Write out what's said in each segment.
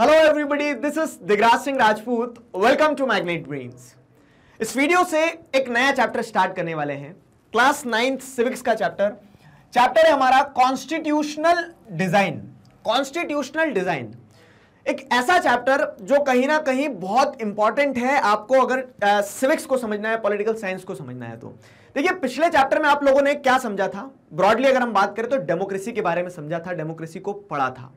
Hello everybody this is Digraj Singh Rajput welcome to magnet brains इस video से एक नया चैप्टर स्टार्ट करने वाले हैं क्लास नाइन्थ सिविक्स का चैप्टर चैप्टर है हमारा कॉन्स्टिट्यूशनल डिजाइन कॉन्स्टिट्यूशनल डिजाइन एक ऐसा चैप्टर जो कहीं ना कहीं बहुत इंपॉर्टेंट है आपको अगर सिविक्स को समझना है पॉलिटिकल साइंस को समझना है तो देखिए पिछले चैप्टर में आप लोगों ने क्या समझा था ब्रॉडली अगर हम बात करें तो डेमोक्रेसी के बारे में समझा था डेमोक्रेसी को पढ़ा था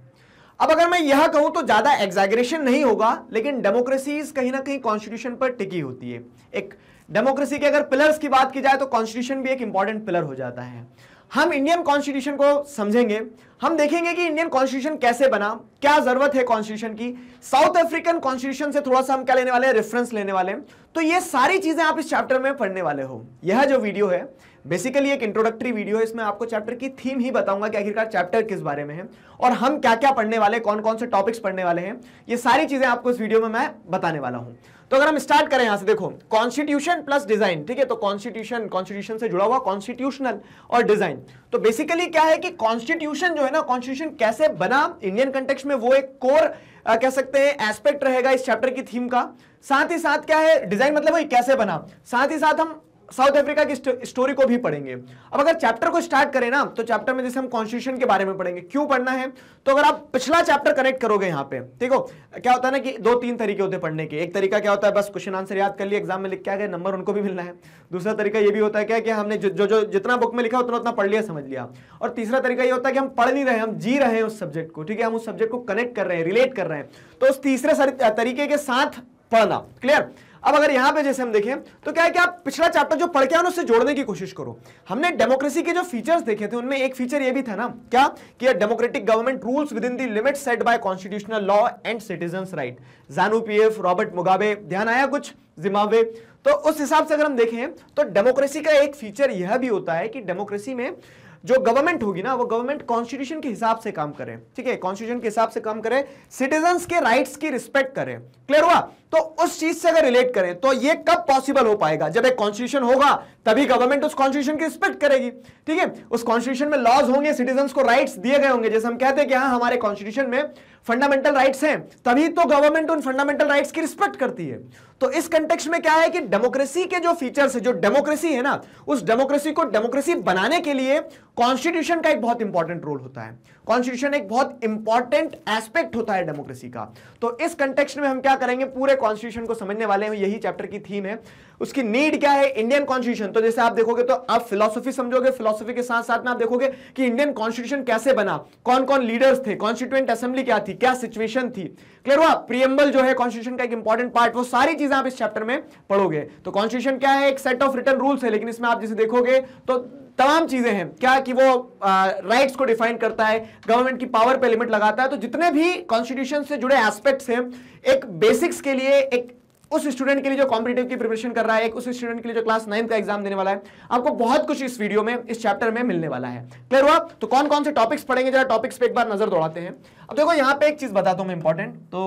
अब अगर मैं यह कहूं तो ज्यादा एग्जैगरेशन नहीं होगा लेकिन डेमोक्रेसीज कहीं ना कहीं कॉन्स्टिट्यूशन पर टिकी होती है एक डेमोक्रेसी के अगर पिलर्स की बात की जाए तो कॉन्स्टिट्यूशन भी एक इंपॉर्टेंट पिलर हो जाता है हम इंडियन कॉन्स्टिट्यूशन को समझेंगे हम देखेंगे कि इंडियन कॉन्स्टिट्यूशन कैसे बना क्या जरूरत है कॉन्स्टिट्यूशन की साउथ अफ्रीकन कॉन्स्टिट्यूशन से थोड़ा सा हम क्या लेने वाले हैं रेफरेंस लेने वाले हैं तो ये सारी चीजें आप इस चैप्टर में पढ़ने वाले हो यह जो वीडियो है बेसिकली एक इंट्रोडक्टरी वीडियो है इसमें आपको चैप्टर की थीम ही बताऊंगा कि आखिरकार चैप्टर किस बारे में है और हम क्या क्या पढ़ने वाले कौन कौन से टॉपिक्स पढ़ने वाले हैं ये सारी चीजें आपको इस वीडियो में मैं बताने वाला हूं तो अगर हम स्टार्ट करें यहां से देखो कॉन्स्टिट्यूशन प्लस डिजाइन ठीक है तो कॉन्स्टिट्यूशन कॉन्स्टिट्यूशन से जुड़ा हुआ कॉन्स्टिट्यूशनल और डिजाइन तो बेसिकली क्या है कि कॉन्स्टिट्यूशन जो है ना कॉन्स्टिट्यूशन कैसे बना इंडियन कंटेक्स में वो एक कोर कह सकते हैं एस्पेक्ट रहेगा इस चैप्टर की थीम का साथ ही साथ क्या है डिजाइन मतलब कैसे बना साथ ही साथ हम साउथ अफ्रीका की स्टोरी को भी पढ़ेंगे अब अगर चैप्टर को स्टार्ट करें ना तो चैप्टर में जैसे हम कॉन्स्टिट्यूशन के बारे में पढ़ेंगे क्यों पढ़ना है तो अगर आप पिछला चैप्टर कनेक्ट करोगे यहाँ पे देखो क्या होता है ना कि दो तीन तरीके होते हैं पढ़ने के एक तरीका क्या होता है बस क्वेश्चन आंसर याद कर लिए एग्जाम में लिख के आ गए नंबर उनको भी मिलना है दूसरा तरीका ये भी होता है क्या कि हमने जो जो, जो जितना बुक में लिखा उतना उतना पढ़ लिया समझ लिया और तीसरा तरीका ये होता है कि हम पढ़ नहीं रहे हम जी रहे हैं उस सब्जेक्ट को ठीक है हम उस सब्जेक्ट को कनेक्ट कर रहे हैं रिलेट कर रहे हैं तो उस तीसरे तरीके के साथ पढ़ना क्लियर अब अगर यहां पे जैसे हम देखें तो क्या है कि आप पिछला चैप्टर जो पढ़ के आए उससे जोड़ने की कोशिश करो हमने डेमोक्रेसी के जो फीचर्स देखे थे उनमें एक फीचर ये भी था ना क्या कि democratic government rules within the limit set by constitutional law and citizen right ZANU PF Robert Mugabe ध्यान आया कुछ जिम्बावे तो उस हिसाब से अगर हम देखें तो डेमोक्रेसी का एक फीचर यह भी होता है कि डेमोक्रेसी में जो गवर्नमेंट होगी ना वो गवर्नमेंट कॉन्स्टिट्यूशन के हिसाब से काम करे ठीक है कॉन्स्टिट्यूशन के हिसाब से काम करे सिटीजन के राइट्स की रिस्पेक्ट करे क्लियर हुआ तो उस चीज से अगर रिलेट करें तो ये कब पॉसिबल हो पाएगा जब एक कॉन्स्टिट्यूशन होगा तभी गवर्नमेंट उस कॉन्स्टिट्यूशन की रिस्पेक्ट करेगी ठीक है उस कॉन्स्टिट्यूशन में लॉज होंगे सिटीजन को राइट्स दिए गए होंगे जैसे हम कहते हैं कि हाँ हमारे कॉन्स्टिट्यूशन में फंडामेंटल राइट्स हैं तभी तो गवर्नमेंट उन फंडामेंटल राइट्स की रिस्पेक्ट करती है तो इस कंटेक्स में क्या है कि डेमोक्रेसी के जो फीचर्स है जो डेमोक्रेसी है ना उस डेमोक्रेसी को डेमोक्रेसी बनाने के लिए कॉन्स्टिट्यूशन का एक बहुत इंपॉर्टेंट रोल होता है कॉन्स्टिट्यूशन एक बहुत इंपॉर्टेंट एस्पेक्ट होता है डेमोक्रेसी का तो इस कंटेक्स में हम क्या करेंगे पूरे कॉन्स्टिट्यूशन को समझने वाले हैं यही चैप्टर की थीम है उसकी नीड क्या है इंडियन कॉन्स्टिट्यूशन तो जैसे आप देखोगे तो आप फिलोसफी समझोगे फिलोसफी के साथ साथ में आप देखोगे कि इंडियन कॉन्स्टिट्यूशन कैसे बना कौन कौन लीडर्स थे कॉन्स्टिट्यूएंट असेंबली क्या थी क्या सिचुएशन थी क्लियर हुआ प्रियम्बल जो है कॉन्स्टिट्यूशन का एक इंपॉर्टेंट पार्ट वो सारी चीजें आप इस चैप्टर में पढ़ोगे तो कॉन्स्टिट्यूशन क्या है एक सेट ऑफ रिटर्न रूल्स है लेकिन इसमें आप जैसे देखोगे तो तमाम चीजें हैं क्या कि वो राइट्स को डिफाइन करता है गवर्नमेंट की पावर पे लिमिट लगाता है तो जितने भी कॉन्स्टिट्यूशन से जुड़े एस्पेक्ट्स हैं एक बेसिक्स के लिए एक उस स्टूडेंट के लिए जो कॉम्पिटेटिव की प्रिपरेशन कर रहा है एक उस स्टूडेंट के लिए जो क्लास नाइन्थ का एग्जाम देने वाला है आपको बहुत कुछ इस वीडियो में इस चैप्टर में मिलने वाला है क्लियर हुआ तो कौन कौन से टॉपिक्स पढ़ेंगे जरा टॉपिक्स पे एक बार नजर दौड़ाते हैं अब देखो यहाँ पे एक चीज बताता हूँ मैं इंपॉर्टेंट तो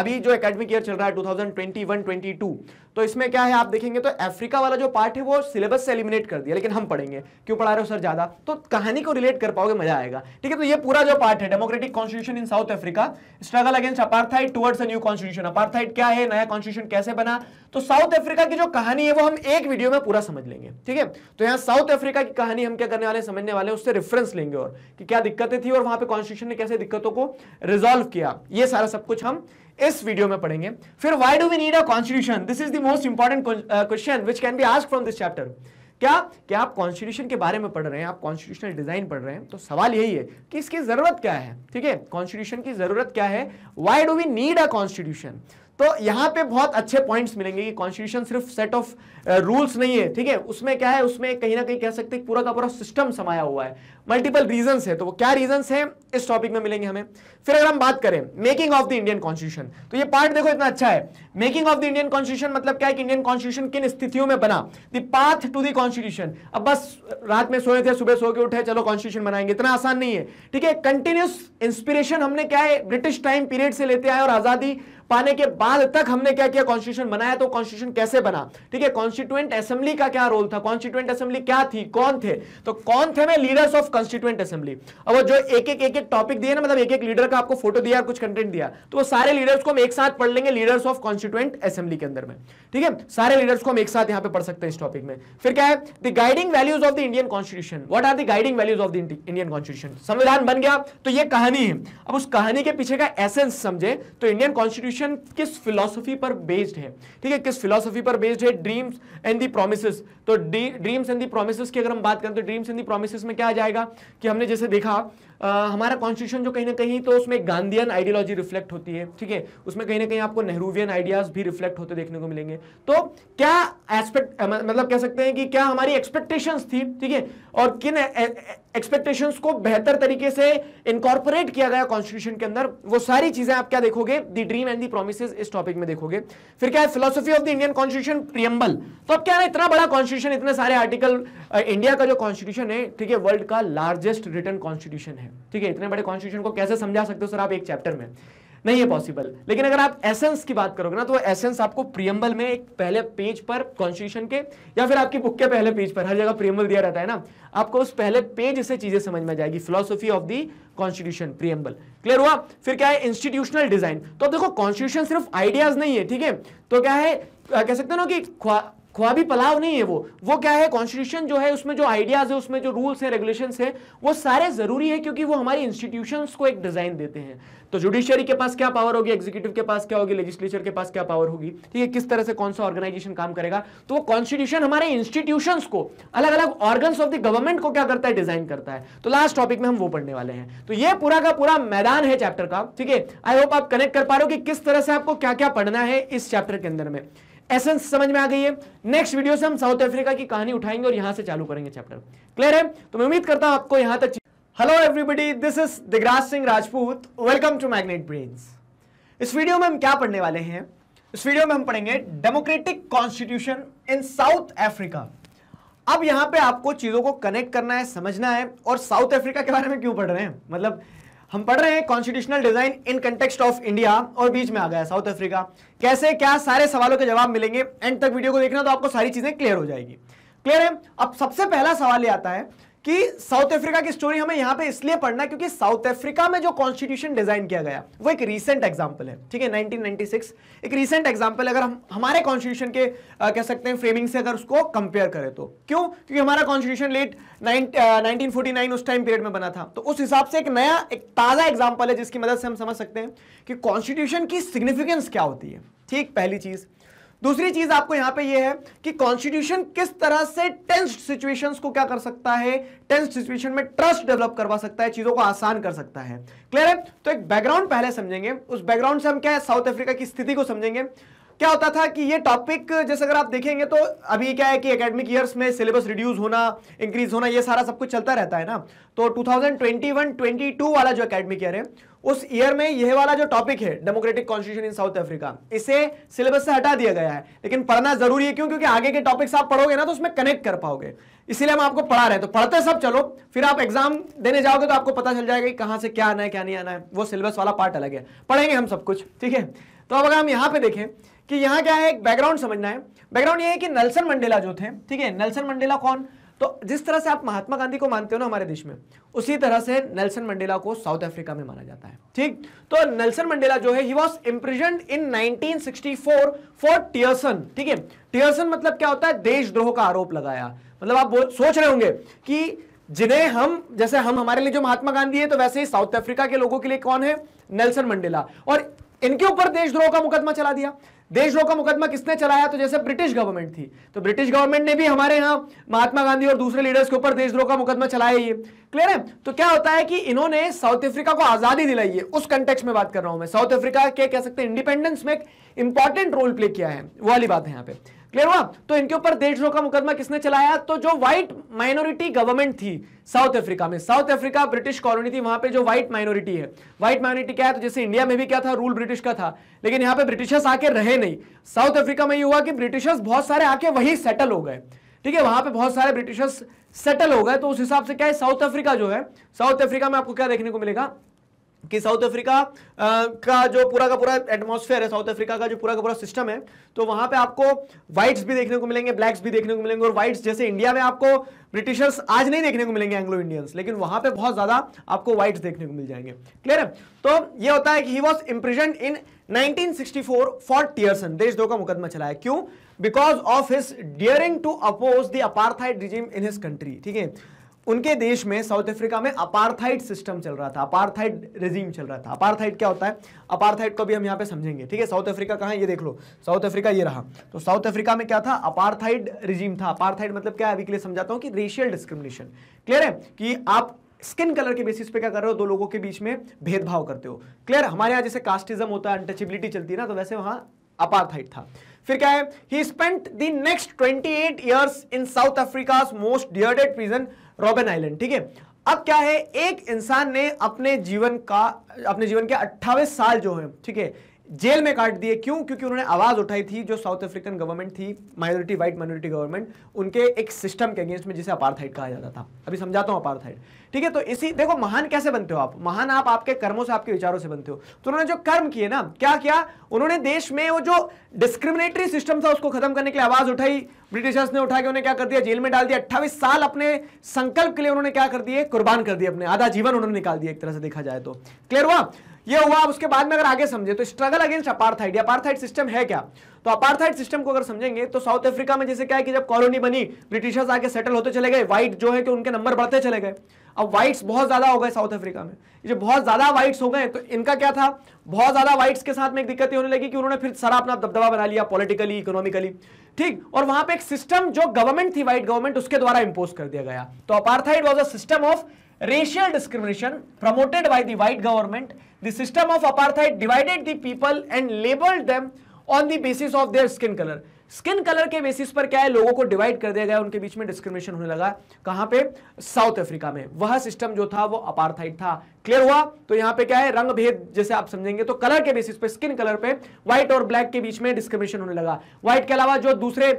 अभी जो एकेडमिक ईयर चल रहा है 2021-22 तो इसमें क्या है आप देखेंगे तो अफ्रीका वाला जो पार्ट है वो सिलेबस से एलिमिनेट कर दिया लेकिन हम पढ़ेंगे क्यों पढ़ा रहे हो सर ज्यादा तो कहानी को रिलेट कर पाओगे मजा आएगा ठीक है तो ये पूरा जो पार्ट है democratic constitution in South Africa struggle against apartheid towards a new constitution apartheid क्या है नया कॉन्स्टिट्यूशन कैसे बना तो साउथ अफ्रीका की जो कहानी है वो हम एक वीडियो में पूरा समझ लेंगे ठीक है तो यहाँ साउथ अफ्रीका की कहानी हम क्या करने वाले समझने वाले उससे रेफरेंस लेंगे और कि क्या दिक्कतें थी और वहां पे कॉन्स्टिट्यूशन ने कैसे दिक्कतों को रिजॉल्व किया ये सारा सब कुछ हम इस वीडियो में पढ़ेंगे फिर why do we need a constitution this is the most important question which can be ask from this chapter क्या कि आप कॉन्स्टिट्यूशन के बारे में पढ़ रहे हैं आप कॉन्स्टिट्यूशनल डिजाइन पढ़ रहे हैं तो सवाल यही है कि इसकी जरूरत क्या है ठीक है कॉन्स्टिट्यूशन की जरूरत क्या है why do we need a constitution तो यहां पे बहुत अच्छे पॉइंट्स मिलेंगे कि कॉन्स्टिट्यूशन सिर्फ सेट ऑफ रूल्स नहीं है ठीक है उसमें क्या है उसमें कहीं ना कहीं कह सकते हैं पूरा का पूरा सिस्टम समाया हुआ है मल्टीपल रीजन है तो वो क्या रीजन है इस टॉपिक में मिलेंगे हमें फिर अगर हम बात करें making of the Indian constitution तो ये पार्ट देखो इतना अच्छा है making of the Indian constitution मतलब क्या है कि इंडियन कॉन्स्टिट्यूशन किन स्थितियों में बना the path to the constitution अब बस रात में सोए थे सुबह सो के उठे चलो कॉन्स्टिट्यूशन बनाएंगे इतना आसान नहीं है ठीक है कंटिन्यूस इंस्पिरेशन हमने क्या है ब्रिटिश टाइम पीरियड से लेते आए और आजादी पाने के बाद तक हमने क्या किया कॉन्स्टिट्यूशन बनाया तो कॉन्स्टिट्यूशन कैसे बना ठीक है कॉन्स्टिट्यूएंट असेंबली का क्या रोल था कॉन्स्टिट्यूएंट असेंबली क्या थी कौन थे तो कौन थे मैं लीडर्स ऑफ कॉन्स्टिट्यूएंट असेंबली अब जो एक एक एक एक टॉपिक दिए ना मतलब एक एक लीडर का आपको फोटो दिया कुछ कंटेंट दिया तो वो सारे लीडर्स को हम एक साथ पढ़ लेंगे लीडर्स ऑफ कॉन्स्टिट्यूएंट असेंबली के अंदर में ठीक है सारे लीडर्स को हम एक साथ यहां पर पढ़ सकते हैं इस टॉपिक में फिर क्या है the guiding values of the Indian constitution what are the guiding values of the Indian constitution संविधान बन गया तो यह कहानी है अब उस कहानी के पीछे का एसेंस समझे तो इंडियन कॉन्स्टिट्यूशन एजुकेशन किस फिलोसफी पर बेस्ड है ठीक है किस फिलोसफी पर बेस्ड है ड्रीम्स एंड दी प्रोमिस तो ड्रीम्स एंड दी प्रोमिस की अगर हम बात करें तो ड्रीम्स एंड दी प्रोमिस में क्या आ जाएगा कि हमने जैसे देखा आ, हमारा कॉन्स्टिट्यूशन जो कहीं ना कहीं तो उसमें गांधीयन आइडियोलॉजी रिफ्लेक्ट होती है ठीक है उसमें कहीं ना कहीं आपको नेहरूवियन आइडियाज भी रिफ्लेक्ट होते देखने को मिलेंगे तो क्या एस्पेक्ट मतलब कह सकते हैं कि क्या हमारी एक्सपेक्टेशंस थी ठीक है और किन एक्सपेक्टेशंस को बेहतर तरीके से इनकॉर्पोरेट किया गया कॉन्स्टिट्यूशन के अंदर वो सारी चीजें आप क्या देखोगे the dream and the promise इस टॉपिक में देखोगे फिर क्या है philosophy of the Indian constitution preamble तो अब क्या है इतना बड़ा कॉन्स्टिट्यूशन इतने सारे आर्टिकल इंडिया का जो कॉन्स्टिट्यूशन है ठीक है वर्ल्ड का लार्जेस्ट रिटर्न कॉन्स्टिट्यूशन है ठीक है इतने बड़े कॉन्स्टिट्यूशन को कैसे समझा सकते हो सर आप एक चैप्टर में नहीं है पॉसिबल लेकिन अगर आप एसेंस की बात करोगे ना तो एसेंस आपको प्रियम्बल में एक पहले पेज पर कॉन्स्टिट्यूशन के या फिर आपकी बुक के पहले पेज पर हर जगह प्रियम्बल दिया रहता है ना आपको उस पहले पेज से चीजें समझ में जाएगी philosophy of the constitution preamble clear हुआ फिर क्या है इंस्टीट्यूशनल डिजाइन तो देखो कॉन्स्टिट्यूशन सिर्फ आइडियाज नहीं है ठीक है तो क्या है कह सकते ना कि ख्वाबी पलाव नहीं है वो वो क्या है कॉन्स्टिट्यूशन जो है उसमें जो आइडियाज है उसमें जो रूल्स है रेगुलेशंस है वो सारे जरूरी है क्योंकि वो हमारी इंस्टीट्यूशंस को एक डिजाइन देते हैं तो जुडिशियरी के पास क्या पावर होगी एग्जीक्यूटिव के पास क्या होगी लेजिस्लेचर के पास क्या पावर होगी ठीक है किस तरह से कौन सा ऑर्गेनाइजेशन काम करेगा तो वो कॉन्स्टिट्यूशन हमारे इंस्टीट्यूशन को अलग अलग ऑर्गन ऑफ द गवर्नमेंट को क्या करता है डिजाइन करता है तो लास्ट टॉपिक में हम वो पढ़ने वाले हैं तो ये पूरा का पूरा मैदान है चैप्टर का ठीक है आई होप आप कनेक्ट कर पा रहे हो कि किस तरह से आपको क्या क्या पढ़ना है इस चैप्टर के अंदर में एसेंस समझ में आ गई है नेक्स्ट वीडियो से हम साउथ अफ्रीका की कहानी उठाएंगे और यहां से चालू करेंगे चैप्टर क्लियर है तो मैं उम्मीद करता हूं आपको यहां तक hello everybody this is Digraj Singh Rajput welcome to magnet brains इस वीडियो में हम क्या पढ़ने वाले हैं इस वीडियो में हम पढ़ेंगे democratic constitution in South Africa अब यहां पे आपको चीज़ों को कनेक्ट करना है समझना है और साउथ अफ्रीका के बारे में क्यों पढ़ रहे हैं मतलब हम पढ़ रहे हैं constitutional design in context of India और बीच में आ गया साउथ अफ्रीका कैसे क्या सारे सवालों के जवाब मिलेंगे एंड तक वीडियो को देखना तो आपको सारी चीजें क्लियर हो जाएगी क्लियर है अब सबसे पहला सवाल ये आता है कि साउथ अफ्रीका की स्टोरी हमें यहां पे इसलिए पढ़ना क्योंकि साउथ अफ्रीका में जो कॉन्स्टिट्यूशन डिजाइन किया गया वो एक रीसेंट एग्जांपल है ठीक है 1996 एक रीसेंट एग्जांपल अगर हम हमारे कॉन्स्टिट्यूशन के आ, कह सकते हैं फ्रेमिंग से अगर उसको कंपेयर करें तो क्यों क्योंकि हमारा कॉन्स्टिट्यूशन लेट नाइनटीन उस टाइम पीरियड में बना था तो उस हिसाब से एक नया एक ताज़ा एग्जाम्पल है जिसकी मदद से हम समझ सकते हैं कि कॉन्स्टिट्यूशन की सिग्निफिकेंस क्या होती है ठीक पहली चीज़ दूसरी चीज आपको यहां पे ये है कि कॉन्स्टिट्यूशन किस तरह से टेंस सिचुएशंस को क्या कर सकता है टेंस सिचुएशन में ट्रस्ट डेवलप करवा सकता है चीजों को आसान कर सकता है क्लियर है तो एक बैकग्राउंड पहले समझेंगे उस बैकग्राउंड से हम क्या है साउथ अफ्रीका की स्थिति को समझेंगे क्या होता था कि ये टॉपिक जैसे अगर आप देखेंगे तो अभी क्या है कि एकेडमिक ईयर्स में सिलेबस रिड्यूस होना इंक्रीज होना ये सारा सब कुछ चलता रहता है ना तो 2021-22 वाला जो एकेडमिक ईयर है उस ईयर में यह वाला जो टॉपिक है democratic constitution in South Africa इसे सिलेबस से हटा दिया गया है लेकिन पढ़ना जरूरी है क्यों क्योंकि आगे के टॉपिक्स आप पढ़ोगे ना तो उसमें कनेक्ट कर पाओगे इसीलिए हम आपको पढ़ा रहे हैं तो पढ़ते सब चलो फिर आप एग्जाम देने जाओगे तो आपको पता चल जाएगा कि कहां से क्या आना है क्या नहीं आना है वो सिलेबस वाला पार्ट अलग है पढ़ेंगे हम सब कुछ ठीक है तो अब अगर हम यहां पर देखें कि यहां क्या है एक बैकग्राउंड समझना है बैकग्राउंड ये है कि नल्सन मंडेला जो थे ठीक है नल्सन मंडेला कौन तो जिस तरह से आप महात्मा गांधी को मानते हो ना हमारे देश में उसी तरह से नेल्सन मंडेला को साउथ अफ्रीका में माना जाता है ठीक तो नेल्सन मंडेला जो है he was imprison in 1964 for treason ठीक है टियर्सन मतलब क्या होता है देशद्रोह का आरोप लगाया मतलब आप सोच रहे होंगे कि जिन्हें हम जैसे हम हमारे लिए जो महात्मा गांधी है तो वैसे ही साउथ अफ्रीका के लोगों के लिए कौन है नेल्सन मंडेला और इनके ऊपर देशद्रोह का मुकदमा चला दिया देशद्रोह का मुकदमा किसने चलाया तो जैसे ब्रिटिश गवर्नमेंट थी तो ब्रिटिश गवर्नमेंट ने भी हमारे यहां महात्मा गांधी और दूसरे लीडर्स के ऊपर देशद्रोह का मुकदमा चलाया ये क्लियर है तो क्या होता है कि इन्होंने साउथ अफ्रीका को आजादी दिलाई है उस कंटेक्स में बात कर रहा हूं मैं साउथ अफ्रीका के कह सकते हैं इंडिपेंडेंस में एक इंपॉर्टेंट रोल प्ले किया है वो वाली बात है यहां पर क्लियर हुआ तो इनके ऊपर देशद्रोह का मुकदमा किसने चलाया तो जो व्हाइट माइनॉरिटी गवर्नमेंट थी साउथ अफ्रीका में साउथ अफ्रीका ब्रिटिश कॉलोनी थी वहां पे जो व्हाइट माइनॉरिटी है व्हाइट माइनॉरिटी क्या है तो जैसे इंडिया में भी क्या था रूल ब्रिटिश का था लेकिन यहां पर ब्रिटिशर्स आके रहे नहीं साउथ अफ्रीका में ये हुआ कि ब्रिटिशर्स बहुत सारे आके वही सेटल हो गए ठीक है वहां पर बहुत सारे ब्रिटिशर्स सेटल हो गए तो उस हिसाब से क्या है साउथ अफ्रीका जो है साउथ अफ्रीका में आपको क्या देखने को मिलेगा कि साउथ अफ्रीका का जो पूरा का पूरा एटमॉस्फेयर है साउथ अफ्रीका का जो पूरा का पूरा सिस्टम है तो वहां पे आपको व्हाइट्स भी देखने को मिलेंगे ब्लैक्स भी देखने को मिलेंगे और व्हाइट्स जैसे इंडिया में आपको ब्रिटिशर्स आज नहीं देखने को मिलेंगे एंग्लो इंडियंस लेकिन वहां पे बहुत ज्यादा आपको व्हाइट्स देखने को मिल जाएंगे क्लियर है तो ये होता है कि ही वॉज इम्प्रिजेंट इन 1964 फॉर देश दो का मुकदमा चलाया क्यों because of his daring to oppose the regime apartheid in his country ठीक है उनके देश में साउथ अफ्रीका में अपार्थाइट सिस्टम चल रहा था अपार्थाइट रेजीम चल रहा था अपार्थाइट क्या होता है अपार्थाइट को भी हम यहाँ पे समझेंगे ठीक है साउथ अफ्रीका कहाँ ये देख लो साउथ अफ्रीका ये रहा तो साउथ अफ्रीका में क्या था अपार्थाइड रिजीम था अपार्थाइड मतलब क्या है अभी के लिए समझाता हूँ कि रेशियल डिस्क्रिमिनेशन क्लियर है कि आप स्किन कलर के बेसिस पे क्या कर रहे हो दो लोगों के बीच में भेदभाव करते हो क्लियर हमारे यहाँ जैसे कास्टिज्म होता है अनटचेबिलिटी चलती है ना तो वैसे वहाँ अपार्थाइट था फिर क्या है he spent the next 28 years in South Africa's most dreaded prison Robben Island ठीक है अब क्या है एक इंसान ने अपने जीवन का अपने जीवन के अट्ठावे साल जो है ठीक है जेल में काट दिए क्यों क्योंकि उन्होंने आवाज उठाई थी जो साउथ अफ्रीकन गवर्नमेंट थी माइनॉरिटी वाइट माइनॉरिटी गवर्नमेंट उनके एक सिस्टम के अगेंस्ट में जिसे अपार्थाइड कहा जाता था अभी समझाता हूं अपार्थाइड ठीक है तो इसी देखो महान कैसे बनते हो आप महान आप आपके कर्मों से आपके विचारों से बनते हो तो उन्होंने जो कर्म किए ना क्या किया उन्होंने देश में वो जो डिस्क्रिमिनेटरी सिस्टम था उसको खत्म करने के लिए आवाज उठाई ब्रिटिशर्स ने उठा के उन्हें क्या कर दिया जेल में डाल दिया अट्ठाईस साल अपने संकल्प के लिए उन्होंने क्या कर दिए कुर्बान कर दिया अपने आधा जीवन उन्होंने निकाल दिया एक तरह से देखा जाए तो क्लियर हुआ ये हुआ उसके बाद में अगर आगे समझे तो struggle against apartheid apartheid system है क्या तो अपार्थाइड सिस्टम को अगर समझेंगे तो साउथ अफ्रीका में जैसे क्या है कि जब कॉलोनी बनी ब्रिटिशर्स आके सेटल होते चले गए व्हाइट जो है कि उनके नंबर बढ़ते चले गए अब व्हाइट्स बहुत ज्यादा हो गए साउथ अफ्रीका में जो बहुत ज्यादा व्हाइट्स हो गए तो इनका क्या था बहुत ज्यादा व्हाइट्स के साथ में एक दिक्कत होने लगी कि उन्होंने फिर सारा अपना दबदबा बना लिया पॉलिटिकली इकोनॉमिकली ठीक और वहां पे एक सिस्टम जो गवर्नमेंट थी व्हाइट गवर्नमेंट उसके द्वारा इंपोज कर दिया गया तो apartheid was a system of racial discrimination promoted by the white government the system of apartheid divided the people and labelled them on the basis of their skin colour skin colour के basis पर क्या है लोगों को divide कर दिया गया उनके बीच में डिस्क्रिमिनेशन होने लगा कहां पे साउथ अफ्रीका में वह सिस्टम जो था वो अपार्थाइड था क्लियर हुआ तो यहां पे क्या है रंग भेद जैसे आप समझेंगे तो कलर के बेसिस पे स्किन कलर पे व्हाइट और ब्लैक के बीच में डिस्क्रिमिनेशन होने लगा व्हाइट के अलावा जो दूसरे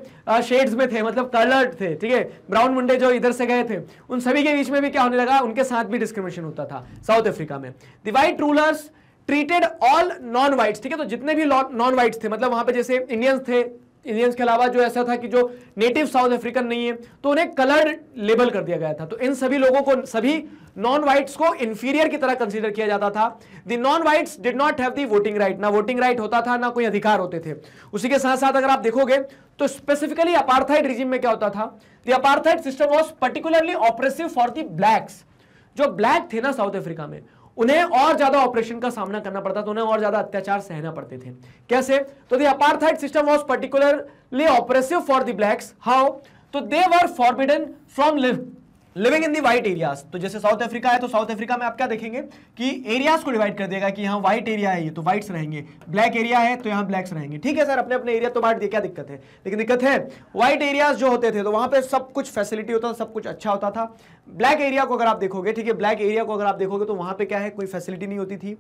शेड्स में थे मतलब कलर्ड थे ठीक है ब्राउन मुंडे जो इधर से गए थे उन सभी के बीच में भी क्या होने लगा उनके साथ भी डिस्क्रिमिनेशन होता था साउथ अफ्रीका में the white rulers treated all non white ठीक है तो जितने भी नॉन व्हाइट थे मतलब वहां पर जैसे इंडियंस थे इंडियंस के अलावा जो ऐसा था कि जो नेटिव साउथ अफ्रीकन नहीं है तो उन्हें कलर्ड लेबल कर दिया गया था तो इन सभी लोगों को सभी नॉन वाइट्स को इन्फीरियर की तरह कंसीडर किया जाता था the non whites did not have the voting right ना वोटिंग राइट होता था ना कोई अधिकार होते थे उसी के साथ साथ अगर आप देखोगे तो स्पेसिफिकली अपार्थाइड रिजिम में क्या होता था the apartheid system was particularly oppressive for the blacks जो ब्लैक थे ना साउथ अफ्रीका में उन्हें और ज्यादा ऑपरेशन का सामना करना पड़ता था उन्हें और ज्यादा अत्याचार सहना पड़ते थे कैसे तो the system was particularly oppressive for the blacks how तो they were forbidden from liv living in the white areas तो जैसे साउथ अफ्रीका है तो साउथ अफ्रीका में आप क्या देखेंगे कि एरियाज को डिवाइड कर देगा कि यहाँ व्हाइट एरिया है ये तो व्हाइट्स रहेंगे ब्लैक एरिया है तो यहाँ ब्लैक्स रहेंगे ठीक है सर अपने अपने एरिया तो बांट दिए क्या दिक्कत है लेकिन दिक्कत है व्हाइट एरियाज जो होते थे तो वहां पर सब कुछ फैसिलिटी होता था सब कुछ अच्छा होता था ब्लैक एरिया को अगर आप देखोगे ठीक है ब्लैक एरिया को अगर आप देखोगे तो वहां पर क्या है कोई फैसिलिटी नहीं होती थी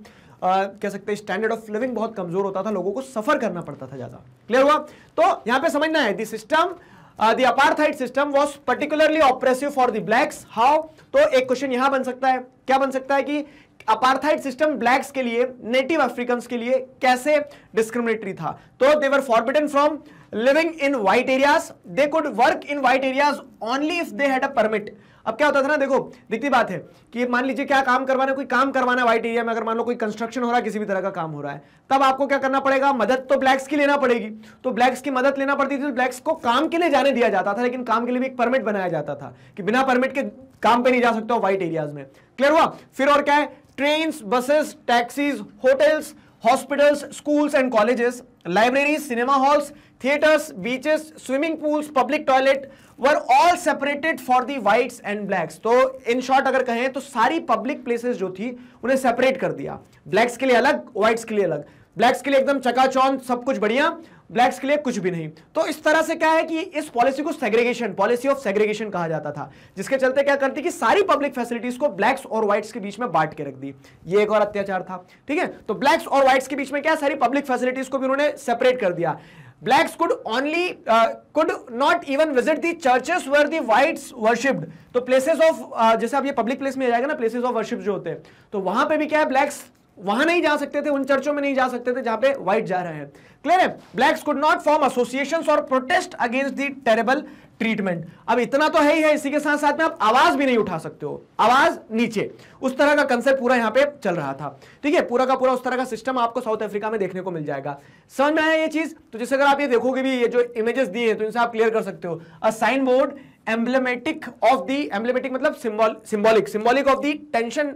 आ, कह सकते हैं स्टैंडर्ड ऑफ लिविंग बहुत कमजोर होता था लोगों को सफर करना पड़ता था ज़्यादा क्लियर हुआ तो यहाँ पे समझना है the system uh, the apartheid system was particularly oppressive for the blacks how तो एक क्वेश्चन यहां बन सकता है क्या बन सकता है कि अपार्थाइड सिस्टम ब्लैक्स के लिए नेटिव अफ्रीकन के लिए कैसे डिस्क्रिमिनेटरी था तो they were forbidden from living in white areas they could work in white areas only if they had a permit अब क्या होता था ना देखो दिखती बात है कि मान लीजिए क्या काम करवाना कोई काम करवाना व्हाइट एरिया में अगर मान लो कोई कंस्ट्रक्शन हो रहा है किसी भी तरह का काम हो रहा है तब आपको क्या करना पड़ेगा मदद तो ब्लैक्स की लेना पड़ेगी तो ब्लैक्स की मदद लेना पड़ती थी तो ब्लैक्स को काम के लिए जाने दिया जाता था लेकिन काम के लिए भी एक परमिट बनाया जाता था कि बिना परमिट के काम पर नहीं जा सकता व्हाइट एरियाज में क्लियर हुआ फिर और क्या है train buses taxis hotels hospitals schools and colleges libraries cinema halls theatres beaches swimming pools public toilet were all separated for the whites and blacks तो इन शॉर्ट अगर कहें तो सारी पब्लिक प्लेसेस जो थी उन्हें सेपरेट कर दिया ब्लैक्स के लिए अलग व्हाइट्स के लिए अलग ब्लैक्स के लिए एकदम चकाचौन सब कुछ बढ़िया ब्लैक्स के लिए कुछ भी नहीं तो इस तरह से क्या है कि इस पॉलिसी को सेग्रीगेशन पॉलिसी ऑफ सेग्रीगेशन कहा जाता था जिसके चलते क्या करती कि सारी पब्लिक फैसिलिटीज को ब्लैक्स और व्हाइट्स के बीच में बांट के रख दी ये एक और अत्याचार था ठीक है तो ब्लैक्स और व्हाइट्स के बीच में क्या सारी पब्लिक फैसिलिटीज को भी उन्होंने सेपरेट कर दिया blacks could only uh, could not even visit the churches where the whites worshipped तो places of uh, जैसे आप ये public place में जाएगा ना places of worship जो होते हैं तो वहां पे भी क्या है blacks वहां नहीं जा सकते थे उन चर्चों में नहीं जा सकते थे जहां पे व्हाइट जा रहे हैं क्लियर है blacks could not form association और protest against the terrible treatment अब इतना तो है ही है इसी के साथ साथ में आप आवाज भी नहीं उठा सकते हो आवाज नीचे उस तरह का कंसेप्ट पूरा यहां पे चल रहा था ठीक है पूरा का पूरा उस तरह का सिस्टम आपको साउथ अफ्रीका में देखने को मिल जाएगा समझ में आया ये चीज तो जैसे अगर आप ये देखोगे भी ये जो इमेजेस दिए हैं तो इनसे आप क्लियर कर सकते हो a sign board emblematic of the emblematic मतलब symbolic symbolic of the tension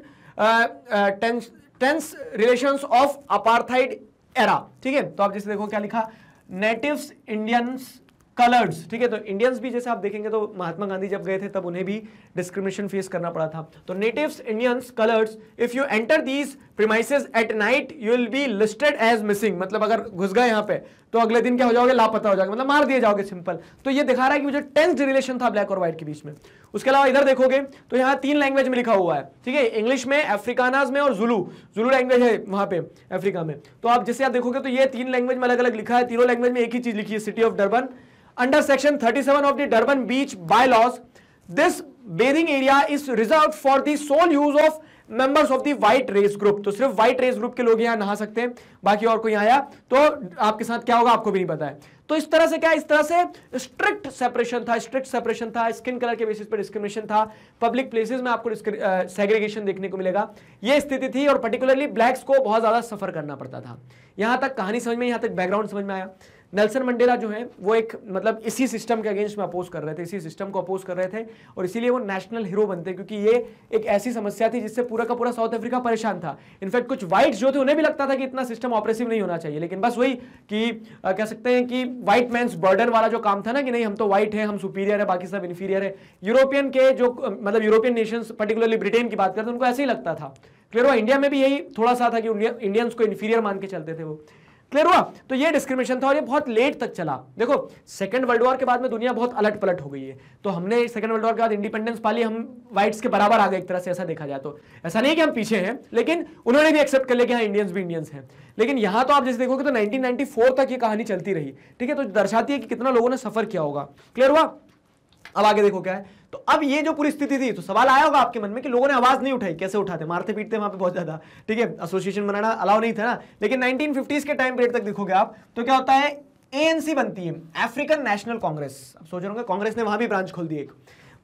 tension tense relations of apartheid era ठीक है तो आप जैसे देखो क्या लिखा नेटिव्स इंडियंस कलर्स ठीक है तो इंडियंस भी जैसे आप देखेंगे तो महात्मा गांधी जब गए थे तब उन्हें भी डिस्क्रिमिनेशन फेस करना पड़ा था तो natives Indians colours if you enter these premises at night you will be listed as missing मतलब अगर घुस गए यहाँ पे तो अगले दिन क्या हो जाओगे लापता हो जाओगे मतलब मार दिए जाओगे सिंपल तो ये दिखा रहा है कि मुझे टेंथ रिलेशन था ब्लैक और व्हाइट के बीच में उसके अलावा इधर देखोगे तो यहाँ तीन लैंग्वेज में लिखा हुआ है ठीक है इंग्लिश में अफ्रीकानाज में और जुलू जुलू लैंग्वेज है वहां पे अफ्रीका में तो आप जैसे आप देखोगे तो ये तीन लैंग्वेज में अलग अलग लिखा है तीनों लैंग्वेज में एक ही चीज लिखी है city of Durban under section 37 of the Durban Beach bylaws, this bathing area is reserved for the sole use of members of the white race group तो सिर्फ व्हाइट रेस ग्रुप के लोग यहाँ नहा सकते हैं बाकी और कोई आया तो आपके साथ क्या होगा आपको भी नहीं पता है तो इस तरह से क्या इस तरह से स्ट्रिक्ट सेपरेशन था स्ट्रिक्ट सेपरेशन था स्किन कलर के बेसिस पर डिस्क्रिमिनेशन था पब्लिक प्लेसेस में आपको सेग्रीगेशन देखने को मिलेगा ये स्थिति थी और पर्टिकुलरली ब्लैक्स को बहुत ज्यादा सफर करना पड़ता था यहां तक कहानी समझ में यहां तक बैकग्राउंड समझ में आया नेल्सन मंडेला जो है वो एक मतलब इसी सिस्टम के अगेंस्ट में अपोज कर रहे थे इसी सिस्टम को अपोज कर रहे थे और इसीलिए वो नेशनल हीरो बनते क्योंकि ये एक ऐसी समस्या थी जिससे पूरा का पूरा साउथ अफ्रीका परेशान था इनफैक्ट कुछ व्हाइट्स जो थे उन्हें भी लगता था कि इतना सिस्टम ऑपरेसिव नहीं होना चाहिए लेकिन बस वही कि आ, कह सकते हैं कि व्हाइट मैं बर्डन वाला जो काम था ना कि नहीं हम तो व्हाइट है हम सुपीरियर है बाकी सब इन्फीरियर है यूरोपियन के जो मतलब यूरोपियन नेशन पर्टिकुलरली ब्रिटेन की बात करते उनको ऐसे ही लगता था क्लियर हुआ इंडिया में भी यही थोड़ा सा था कि इंडियंस को इन्फीरियर मान के चलते थे वो क्लियर हुआ तो ये डिस्क्रिमिनेशन था और ये बहुत लेट तक चला देखो सेकंड वर्ल्ड वॉर के बाद में दुनिया बहुत अलट पलट हो गई है तो हमने सेकंड वर्ल्ड वॉर के बाद इंडिपेंडेंस पाली हम व्हाइट्स के बराबर आ गए एक तरह से ऐसा देखा जाए तो ऐसा नहीं कि हम पीछे हैं लेकिन उन्होंने भी एक्सेप्ट कर लिया कि हाँ इंडियंस भी इंडियंस हैं लेकिन यहाँ तो आप जैसे देखोगे तो नाइनटीन तक ये कहानी चलती रही ठीक है तो दर्शाती है कि कितना लोगों ने सफर किया होगा क्लियर हुआ अब आगे देखो क्या है तो अब ये जो पूरी स्थिति थी तो सवाल आया होगा आपके मन में कि लोगों ने आवाज नहीं उठाई कैसे उठाते मारते पीटते वहां पे बहुत ज्यादा ठीक है एसोसिएशन बनाना अलाउ नहीं था ना लेकिन 1950s के टाइम पीरियड तक देखोगे आप तो क्या होता है एएनसी बनती है अफ्रीकन नेशनल कांग्रेस अब सोच रहे होंगे कांग्रेस ने वहां भी ब्रांच खोल दी एक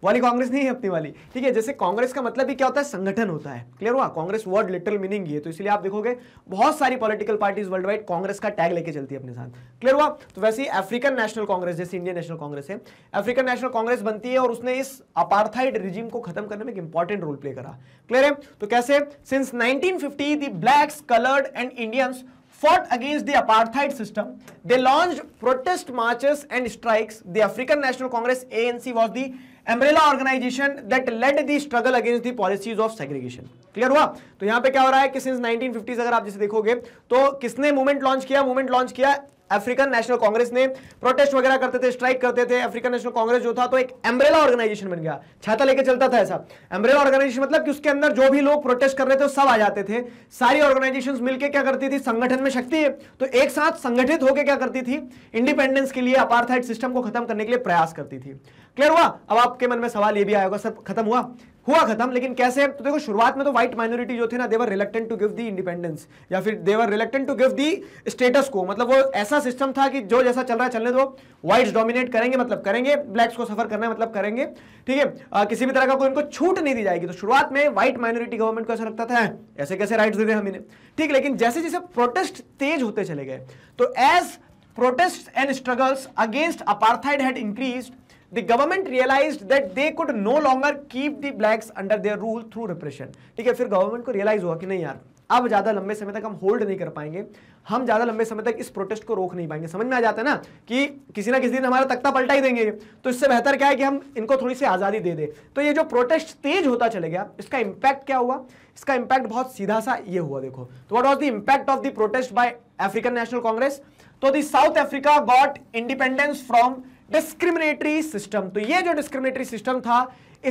वाली कांग्रेस नहीं है अपनी वाली ठीक है जैसे कांग्रेस का मतलब भी क्या होता है संगठन होता है क्लियर हुआ कांग्रेस वर्ड लिटरल मीनिंग है तो इसलिए आप देखोगे बहुत सारी political parties world wide Congress का टैग लेके चलती है अपने साथ क्लियर हुआ तो वैसे ही अफ्रीकन नेशनल कांग्रेस जैसे इंडियन नेशनल कांग्रेस है अफ्रीकन नेशनल कांग्रेस बनती है और उसने इस अपार्थाइड रिजिम को खत्म करने में एक इंपॉर्टेंट रोल प्ले करा क्लियर है तो कैसे since nineteen the blacks coloured and Indians fought against the apartheid system. They launched protest marches and strikes. The African National Congress ANC was the umbrella organisation that led the struggle against the policies of segregation clear हुआ तो यहां पे क्या हो रहा है कि since 1950s अगर आप जैसे देखोगे तो किसने मूवमेंट लॉन्च किया मूवमेंट लॉन्च किया अफ्रीकन नेशनल कांग्रेस ने प्रोटेस्ट वगैरह करते थे स्ट्राइक करते थे अफ्रीकन नेशनल कांग्रेस जो था तो एक एम्ब्रेला ऑर्गेनाइजेशन बन गया छाता लेके चलता था ऐसा एम्ब्रेला ऑर्गेनाइजेशन मतलब कि उसके अंदर जो भी लोग प्रोटेस्ट कर रहे थे सब आ जाते थे सारी ऑर्गेनाइजेशन मिलकर क्या करती थी संगठन में शक्ति है तो एक साथ संगठित होकर क्या करती थी इंडिपेंडेंस के लिए अपार्थाइड सिस्टम को खत्म करने के लिए प्रयास करती थी क्लियर हुआ अब आपके मन में सवाल ये भी आया होगा सर खत्म हुआ हुआ खत्म लेकिन कैसे तो देखो शुरुआत में तो व्हाइट माइनॉरिटी जो थे ना they were reluctant to give the independence या फिर they were reluctant to give the status को मतलब वो ऐसा सिस्टम था कि जो जैसा चल रहा है चलने दो व्हाइट्स डोमिनेट करेंगे मतलब करेंगे ब्लैक्स को सफर करना है मतलब करेंगे ठीक है किसी भी तरह का कोई उनको छूट नहीं दी जाएगी तो शुरुआत में व्हाइट माइनॉरिटी गवर्नमेंट को ऐसा लगता था ऐसे कैसे राइट दे दें हम इन्हें ठीक लेकिन जैसे जैसे प्रोटेस्ट तेज होते चले गए तो as protest and struggles against apartheid had increased the government realise that they could no longer keep the blacks under their rule through repression ठीक है फिर गवर्नमेंट को रियलाइज हुआ कि नहीं यार अब ज़्यादा लंबे समय तक हम होल्ड नहीं कर पाएंगे हम ज़्यादा लंबे समय तक इस प्रोटेस्ट को रोक नहीं पाएंगे समझ में आ जाता है ना कि किसी ना किसी दिन हमारा तख्ता पलटा ही देंगे तो इससे बेहतर क्या है कि हम इनको थोड़ी सी आज़ादी दे दे तो ये जो प्रोटेस्ट तेज होता चले गया इसका इंपैक्ट क्या हुआ इसका इम्पैक्ट बहुत सीधा सा ये हुआ देखो तो what was the impact of the protest by African National Congress तो the South Africa got independence from discriminatory system तो ये जो डिस्क्रिमिनेटरी सिस्टम था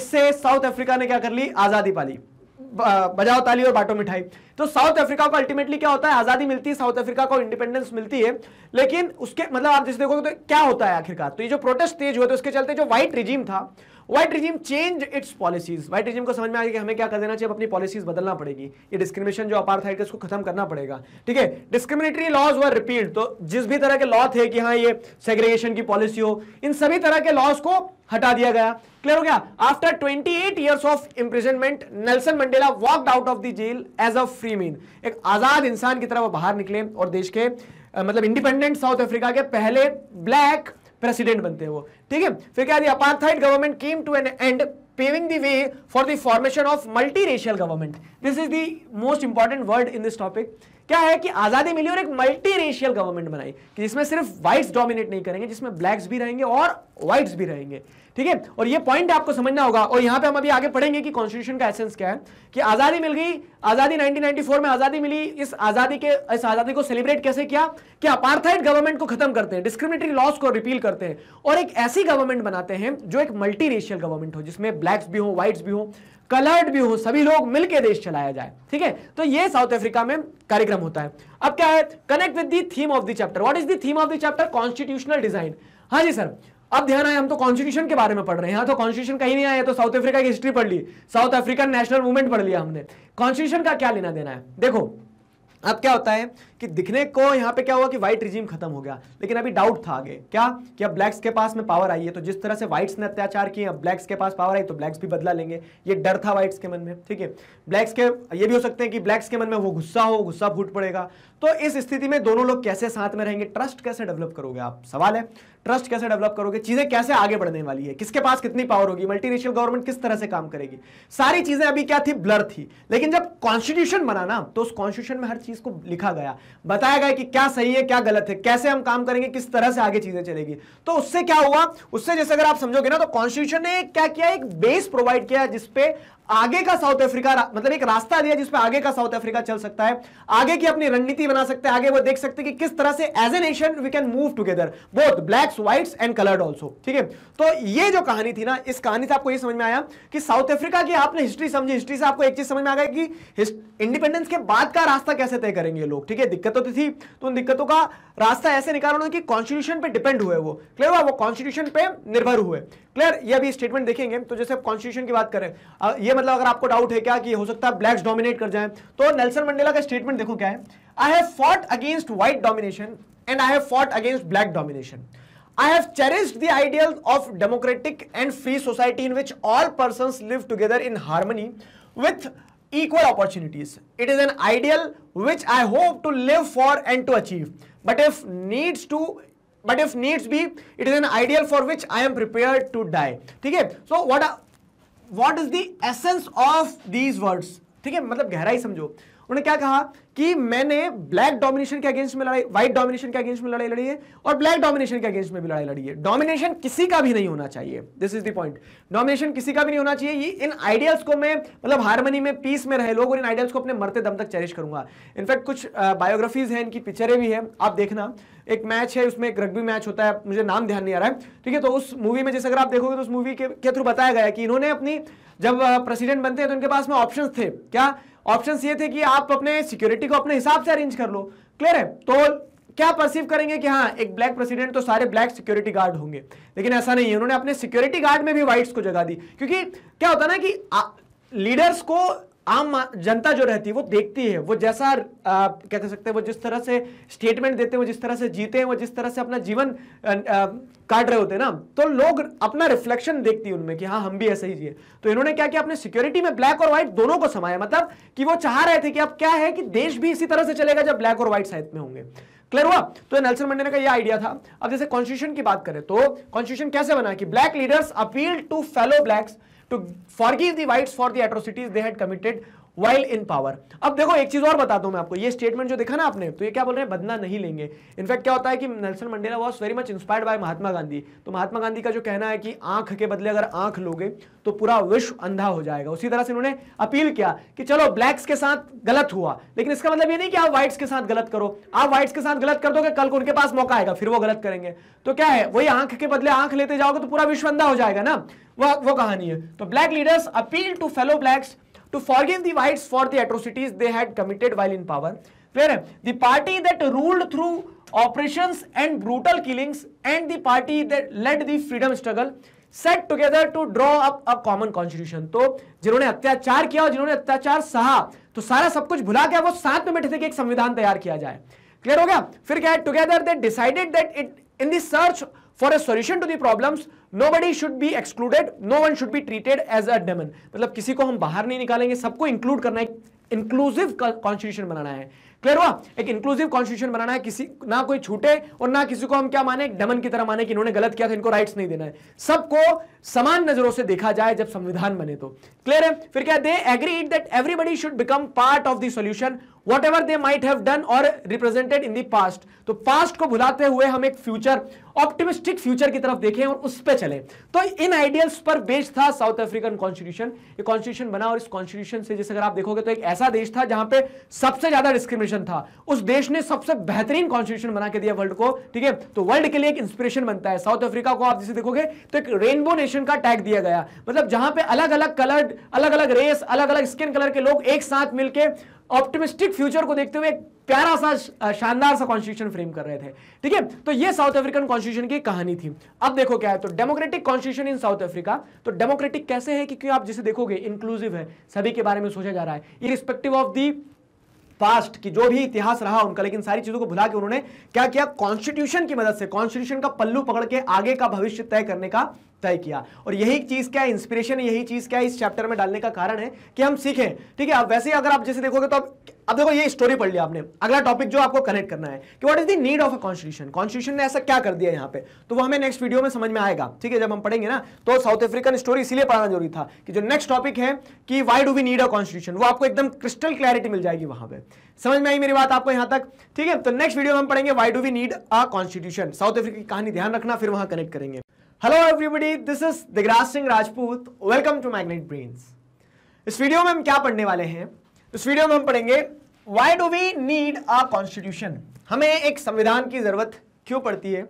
इससे साउथ अफ्रीका ने क्या कर ली आजादी पाली बजाओ ताली और बाटो मिठाई तो साउथ अफ्रीका को अल्टीमेटली क्या होता है आजादी मिलती है साउथ अफ्रीका को इंडिपेंडेंस मिलती है लेकिन उसके मतलब आप जैसे देखोगे तो क्या होता है आखिरकार तो ये जो प्रोटेस्ट तेज हुए तो उसके चलते जो व्हाइट रिजीम था white regime change its policies white regime को समझ में आ गया कि हमें क्या कर देना चाहिए अपनी पॉलिसीज बदलना पड़ेगी ये डिस्क्रिमिनेशन जो अपार था इसको खत्म करना पड़ेगा ठीक है डिस्क्रिमिनेटरी लॉज व रिपीट तो जिस भी तरह के लॉ थे कि हाँ ये सेग्रीगेशन की पॉलिसी हो इन सभी तरह के लॉज को हटा दिया गया क्लियर हो गया after 28 years of imprisonment Nelson Mandela walk out of the jail as a free mean एक आजाद इंसान की तरह वो बाहर निकले और देश के मतलब इंडिपेंडेंट साउथ अफ्रीका के पहले ब्लैक प्रेसिडेंट बनते हैं वो ठीक है फिर क्या apartheid government came to an end paving the way for the formation of multiracial government this is the most important word in this topic क्या है कि आजादी मिली और एक मल्टीरेशियल गवर्नमेंट बनाई कि जिसमें सिर्फ व्हाइट्स डोमिनेट नहीं करेंगे जिसमें ब्लैक्स भी रहेंगे और व्हाइट्स भी रहेंगे ठीक है और ये पॉइंट आपको समझना होगा और यहां पे हम अभी आगे पढ़ेंगे कि कॉन्स्टिट्यूशन का एसेंस क्या है कि आज़ादी मिल गई आज़ादी 1994 में आज़ादी मिली इस आज़ादी के इस आज़ादी को सेलिब्रेट कैसे किया कि अपार्थाइड गवर्नमेंट को खत्म करते हैं डिस्क्रिमिनेटरी लॉस को रिपील करते हैं और एक ऐसी गवर्नमेंट बनाते हैं जो एक मल्टी गवर्नमेंट हो जिसमें ब्लैक्स भी हो व्हाइट्स भी हो कलर्ड भी हो सभी लोग मिलकर देश चलाया जाए ठीक है तो ये साउथ अफ्रीका में कार्यक्रम होता है अब क्या है connect with the theme of the chapter what is the theme of the chapter constitutional design हाँ जी सर अब ध्यान आए हम तो कॉन्स्टिट्यूशन के बारे में पढ़ रहे हैं हाँ तो कॉन्स्टिट्यूशन कहीं नहीं आया तो साउथ अफ्रीका की हिस्ट्री पढ़ ली साउथ अफ्रीकन नेशनल मूवमेंट पढ़ लिया हमने कॉन्स्टिट्यूशन का क्या लेना देना है देखो अब क्या होता है कि दिखने को यहाँ पे क्या हुआ कि व्हाइट रिजीम खत्म हो गया लेकिन अभी डाउट था आगे क्या कि अब ब्लैक्स के पास में पावर आई है तो जिस तरह से व्हाइट्स ने अत्याचार किए अब ब्लैक्स के पास पावर आई तो ब्लैक्स भी बदला लेंगे ये डर था व्हाइट्स के मन में ठीक है ब्लैक्स के ये भी हो सकते हैं कि ब्लैक्स के मन में वो गुस्सा हो गुस्सा फूट पड़ेगा तो इस स्थिति में दोनों लोग कैसे साथ में रहेंगे ट्रस्ट कैसे डेवलप करोगे आप सवाल है ट्रस्ट कैसे डेवलप करोगे चीजें कैसे आगे बढ़ने वाली है किसके पास कितनी पावर होगी मल्टीनेशनल गवर्नमेंट किस तरह से काम करेगी सारी चीजें अभी क्या थी ब्लर थी लेकिन जब कॉन्स्टिट्यूशन बना ना तो उस कॉन्स्टिट्यूशन में हर चीज को लिखा गया बताया गया कि क्या सही है क्या गलत है कैसे हम काम करेंगे किस तरह से आगे चीजें चलेगी तो उससे क्या हुआ उससे जैसे अगर आप समझोगे ना तो कॉन्स्टिट्यूशन ने क्या किया एक बेस प्रोवाइड किया जिसपे आगे का साउथ अफ्रीका मतलब एक रास्ता दिया जिसमें आगे का साउथ अफ्रीका चल सकता है आगे की अपनी रणनीति बना सकते हैं आगे वो देख सकते हैं कि किस तरह से as a nation we can move together both blacks whites and coloured also ठीक है तो ये जो कहानी थी ना इस कहानी से आपको ये समझ में आया कि साउथ अफ्रीका की आपने हिस्ट्री समझी हिस्ट्री से आपको एक चीज समझ में आ गया कि इंडिपेंडेंस के बाद का रास्ता कैसे तय करेंगे लोग ठीक है दिक्कत होती तो थी तो उन दिक्कतों का रास्ता ऐसे निकाल रहा कि कॉन्स्टिट्यूशन पर डिपेंड हुए वो क्लियर हुआ वो कॉन्स्टिट्यूशन पर निर्भर हुए क्लियर ये अभी स्टेटमेंट देखेंगे तो जैसे आप कॉन्स्टिट्यूशन की बात करें ये मतलब अगर आपको डाउट है क्या कि हो सकता है ब्लैक्स डोमिनेट कर जाएं तो नेल्सन मंडेला का स्टेटमेंट देखो क्या है I have fought against white domination and I have fought against black domination I have cherished the ideal of democratic and free society in which all person live together in harmony with equal opportunities it is an ideal which i hope to live for and to achieve but if needs to but if needs be it is an ideal for which i am prepared to die okay so what what is the essence of these words ठीक है मतलब गहराई समझो उन्होंने क्या कहा कि मैंने ब्लैक डोमिनेशन के अगेंस्ट में लड़ाई व्हाइट डोमिनेशन के अगेंस्ट में लड़ाई लड़ी है और ब्लैक डोमिनेशन के अगेंस्ट में भी लड़ाई लड़ी है डोमिनेशन किसी का भी नहीं होना चाहिए this is the point domination किसी का भी नहीं होना चाहिए ये इन आइडियल्स को मैं मतलब हारमनी में पीस में रहे लोग और इन आइडियल्स को अपने मरते दम तक चेरिश करूंगा इनफैक्ट कुछ बायोग्राफीज हैं इनकी पिक्चरें भी है आप देखना एक मैच है उसमें एक रग्बी मैच होता है मुझे नाम ध्यान नहीं आ रहा है ठीक है तो उस मूवी में जैसे अगर आप देखोगे तो उस मूवी के, थ्रू बताया गया कि इन्होंने अपनी जब प्रेसिडेंट बनते हैं तो इनके पास में ऑप्शंस थे क्या ऑप्शन ये थे कि आप अपने सिक्योरिटी को अपने हिसाब से अरेंज कर लो क्लियर है तो क्या परसीव करेंगे कि हाँ एक ब्लैक प्रेसिडेंट तो सारे ब्लैक सिक्योरिटी गार्ड होंगे लेकिन ऐसा नहीं है उन्होंने अपने सिक्योरिटी गार्ड में भी व्हाइट्स को जगा दी क्योंकि क्या होता है ना कि लीडर्स को आम जनता जो रहती है वो देखती है वो जैसा कह सकते हैं वो जिस तरह से स्टेटमेंट देते हैं वो जिस तरह से जीते हैं वो जिस तरह से अपना जीवन काट रहे होते हैं ना तो लोग अपना रिफ्लेक्शन देखती है उनमें कि हाँ हम भी ऐसे ही जिए तो इन्होंने क्या किया अपने सिक्योरिटी में ब्लैक और व्हाइट दोनों को समाया मतलब कि वो चाह रहे थे कि अब क्या है कि देश भी इसी तरह से चलेगा जब ब्लैक और व्हाइट साइड में होंगे क्लियर हुआ तो नेल्सन मंडेला का ये आइडिया था अब जैसे कॉन्स्टिट्यूशन की बात करें तो कॉन्स्टिट्यूशन कैसे बना कि black leaders appeal to fellow blacks to forgive the whites for the atrocities they had committed while in power अब देखो एक चीज और बताता हूं मैं आपको ये स्टेटमेंट जो देखा ना आपने तो ये क्या बोल रहे हैं बदला नहीं लेंगे इनफैक्ट क्या होता है कि Nelson Mandela was very much inspired by Mahatma Gandhi तो महात्मा गांधी का जो कहना है कि आंख के बदले अगर आंख लोगे तो पूरा विश्व अंधा हो जाएगा उसी तरह से उन्होंने अपील किया कि चलो ब्लैक्स के साथ गलत हुआ लेकिन इसका मतलब ये नहीं कि आप व्हाइट्स के साथ गलत करो आप व्हाइट्स के साथ गलत कर दो कल को उनके पास मौका आएगा फिर वो गलत करेंगे तो क्या है वही आंख के बदले आंख लेते जाओगे तो पूरा विश्व अंधा हो जाएगा ना वो वो कहानी है तो black leaders appeal to fellow blacks to forgive the whites for the atrocities they had committed while in power clear hai the party that ruled through oppressions and brutal killings and the party that led the freedom struggle sat together to draw up a common constitution तो जिन्होंने अत्याचार किया और जिन्होंने अत्याचार सहा तो सारा सब कुछ भुला गया वो साथ में बैठे थे कि एक संविधान तैयार किया जाए क्लियर हो गया फिर क्या है together they decided that it in the search for a solution to the problem nobody should be excluded no one should be treated as a demon मतलब किसी को हम बाहर नहीं निकालेंगे सबको इंक्लूड करना है इंक्लूसिव कॉन्स्टिट्यूशन बनाना है क्लियर हुआ एक इंक्लूसिव कॉन्स्टिट्यूशन बनाना है किसी ना कोई छूटे और ना किसी को हम क्या माने डमन की तरह माने कि इन्होंने गलत किया था इनको राइट्स नहीं देना है सबको समान नजरों से देखा जाए जब संविधान बने तो क्लियर है फिर क्या they agree it that everybody should become part of the solution whatever they might have done और रिप्रेजेंटेड इन दी पास्ट तो पास्ट को भुलाते हुए हम एक फ्यूचर ऑप्टिमिस्टिक फ्यूचर की तरफ देखें और उस पर चले तो इन आइडियल्स पर बेस्ड था साउथ अफ्रीकन कॉन्स्टिट्यूशन ये कॉन्स्टिट्यूशन बना और इस कॉन्स्टिट्यूशन से जैसे अगर आप देखोगे तो एक ऐसा देश था जहां पे सबसे ज्यादा डिस्क्रिमिनेशन था उस देश ने सबसे बेहतरीन कॉन्स्टिट्यूशन बना के दिया वर्ल्ड को ठीक है तो वर्ल्ड के लिए एक इंस्पिरेशन बनता है साउथ अफ्रीका को आप जैसे देखोगे तो एक रेनबो नेशन का टैग दिया गया मतलब जहां पर अलग अलग कलर अलग अलग रेस अलग अलग स्किन कलर के लोग एक साथ मिलकर ऑप्टिमिस्टिक फ्यूचर को देखते हुए प्यारा सा शानदार सा कॉन्स्टिट्यूशन फ्रेम कर रहे थे ठीक है तो ये साउथ अफ्रीकन कॉन्स्टिट्यूशन की कहानी थी अब देखो क्या है तो democratic constitution in South Africa तो डेमोक्रेटिक कैसे है कि क्यों आप जिसे देखोगे इंक्लूसिव है सभी के बारे में सोचा जा रहा है इरिस्पेक्टिव ऑफ दी पास्ट की जो भी इतिहास रहा उनका लेकिन सारी चीजों को भुला के उन्होंने क्या किया कॉन्स्टिट्यूशन की मदद से कॉन्स्टिट्यूशन का पल्लू पकड़ के आगे का भविष्य तय करने का तय किया और यही चीज क्या इंस्पिरेशन यही चीज क्या इस चैप्टर में डालने का कारण है कि हम सीखें ठीक है वैसे अगर आप जैसे देखोगे तो आप अब देखो ये स्टोरी पढ़ लिया आपने अगला टॉपिक जो आपको कनेक्ट करना है कि what is the need of a constitution constitution ने ऐसा क्या कर दिया यहाँ पे तो वो हमें नेक्स्ट वीडियो में समझ में आएगा ठीक है जब हम पढ़ेंगे ना तो साउथ अफ्रीकन स्टोरी इसलिए पढ़ाना जरूरी था कि जो नेक्स्ट टॉपिक है कि why do we need a constitution वो आपको एकदम क्रिस्टल क्लैरिटी मिल जाएगी वहां पर समझ में आई मेरी बात आपको यहाँ तक ठीक है तो नेक्स्ट वीडियो में हम पढ़ेंगे why do we need a constitution South Africa की कहानी ध्यान रखना फिर वहां कनेक्ट करेंगे hello everybody this is Digraj Singh Rajput welcome to magnet brains इस वीडियो में हम क्या पढ़ने वाले हैं इस वीडियो में हम पढ़ेंगे why do we need a constitution हमें एक संविधान की ज़रूरत क्यों पड़ती है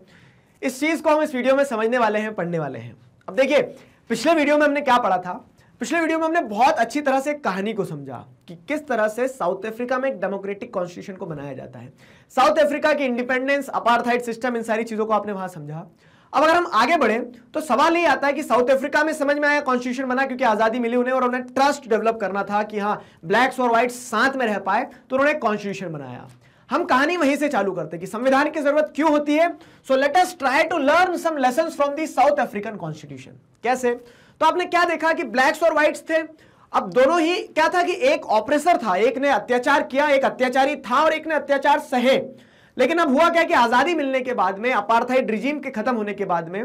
इस चीज़ को हम इस वीडियो में समझने वाले हैं पढ़ने वाले हैं अब देखिए पिछले वीडियो में हमने क्या पढ़ा था पिछले वीडियो में हमने बहुत अच्छी तरह से कहानी को समझा कि किस तरह से साउथ अफ्रीका में एक डेमोक्रेटिक कॉन्स्टिट्यूशन को बनाया जाता है साउथ अफ्रीका की इंडिपेंडेंस अपार्थाइड सिस्टम इन सारी चीज़ों को आपने वहां समझा अब अगर हम आगे बढ़े तो सवाल ये आता है कि साउथ अफ्रीका में समझ में आया कॉन्स्टिट्यूशन बना क्योंकि आजादी मिली उन्हें और उन्हें ट्रस्ट डेवलप करना था कि हाँ ब्लैक्स और व्हाइट साथ में रह पाए तो उन्होंने कॉन्स्टिट्यूशन बनाया हम कहानी वहीं से चालू करते हैं कि संविधान की जरूरत क्यों होती है so let us try to learn some lesson from the South African constitution कैसे तो आपने क्या देखा कि ब्लैक्स और व्हाइट्स थे अब दोनों ही क्या था कि एक ऑपरेसर था एक ने अत्याचार किया एक अत्याचारी था और एक ने अत्याचार सहे लेकिन अब हुआ क्या कि आज़ादी मिलने के बाद में अपार्थाइड रिजीम के खत्म होने के बाद में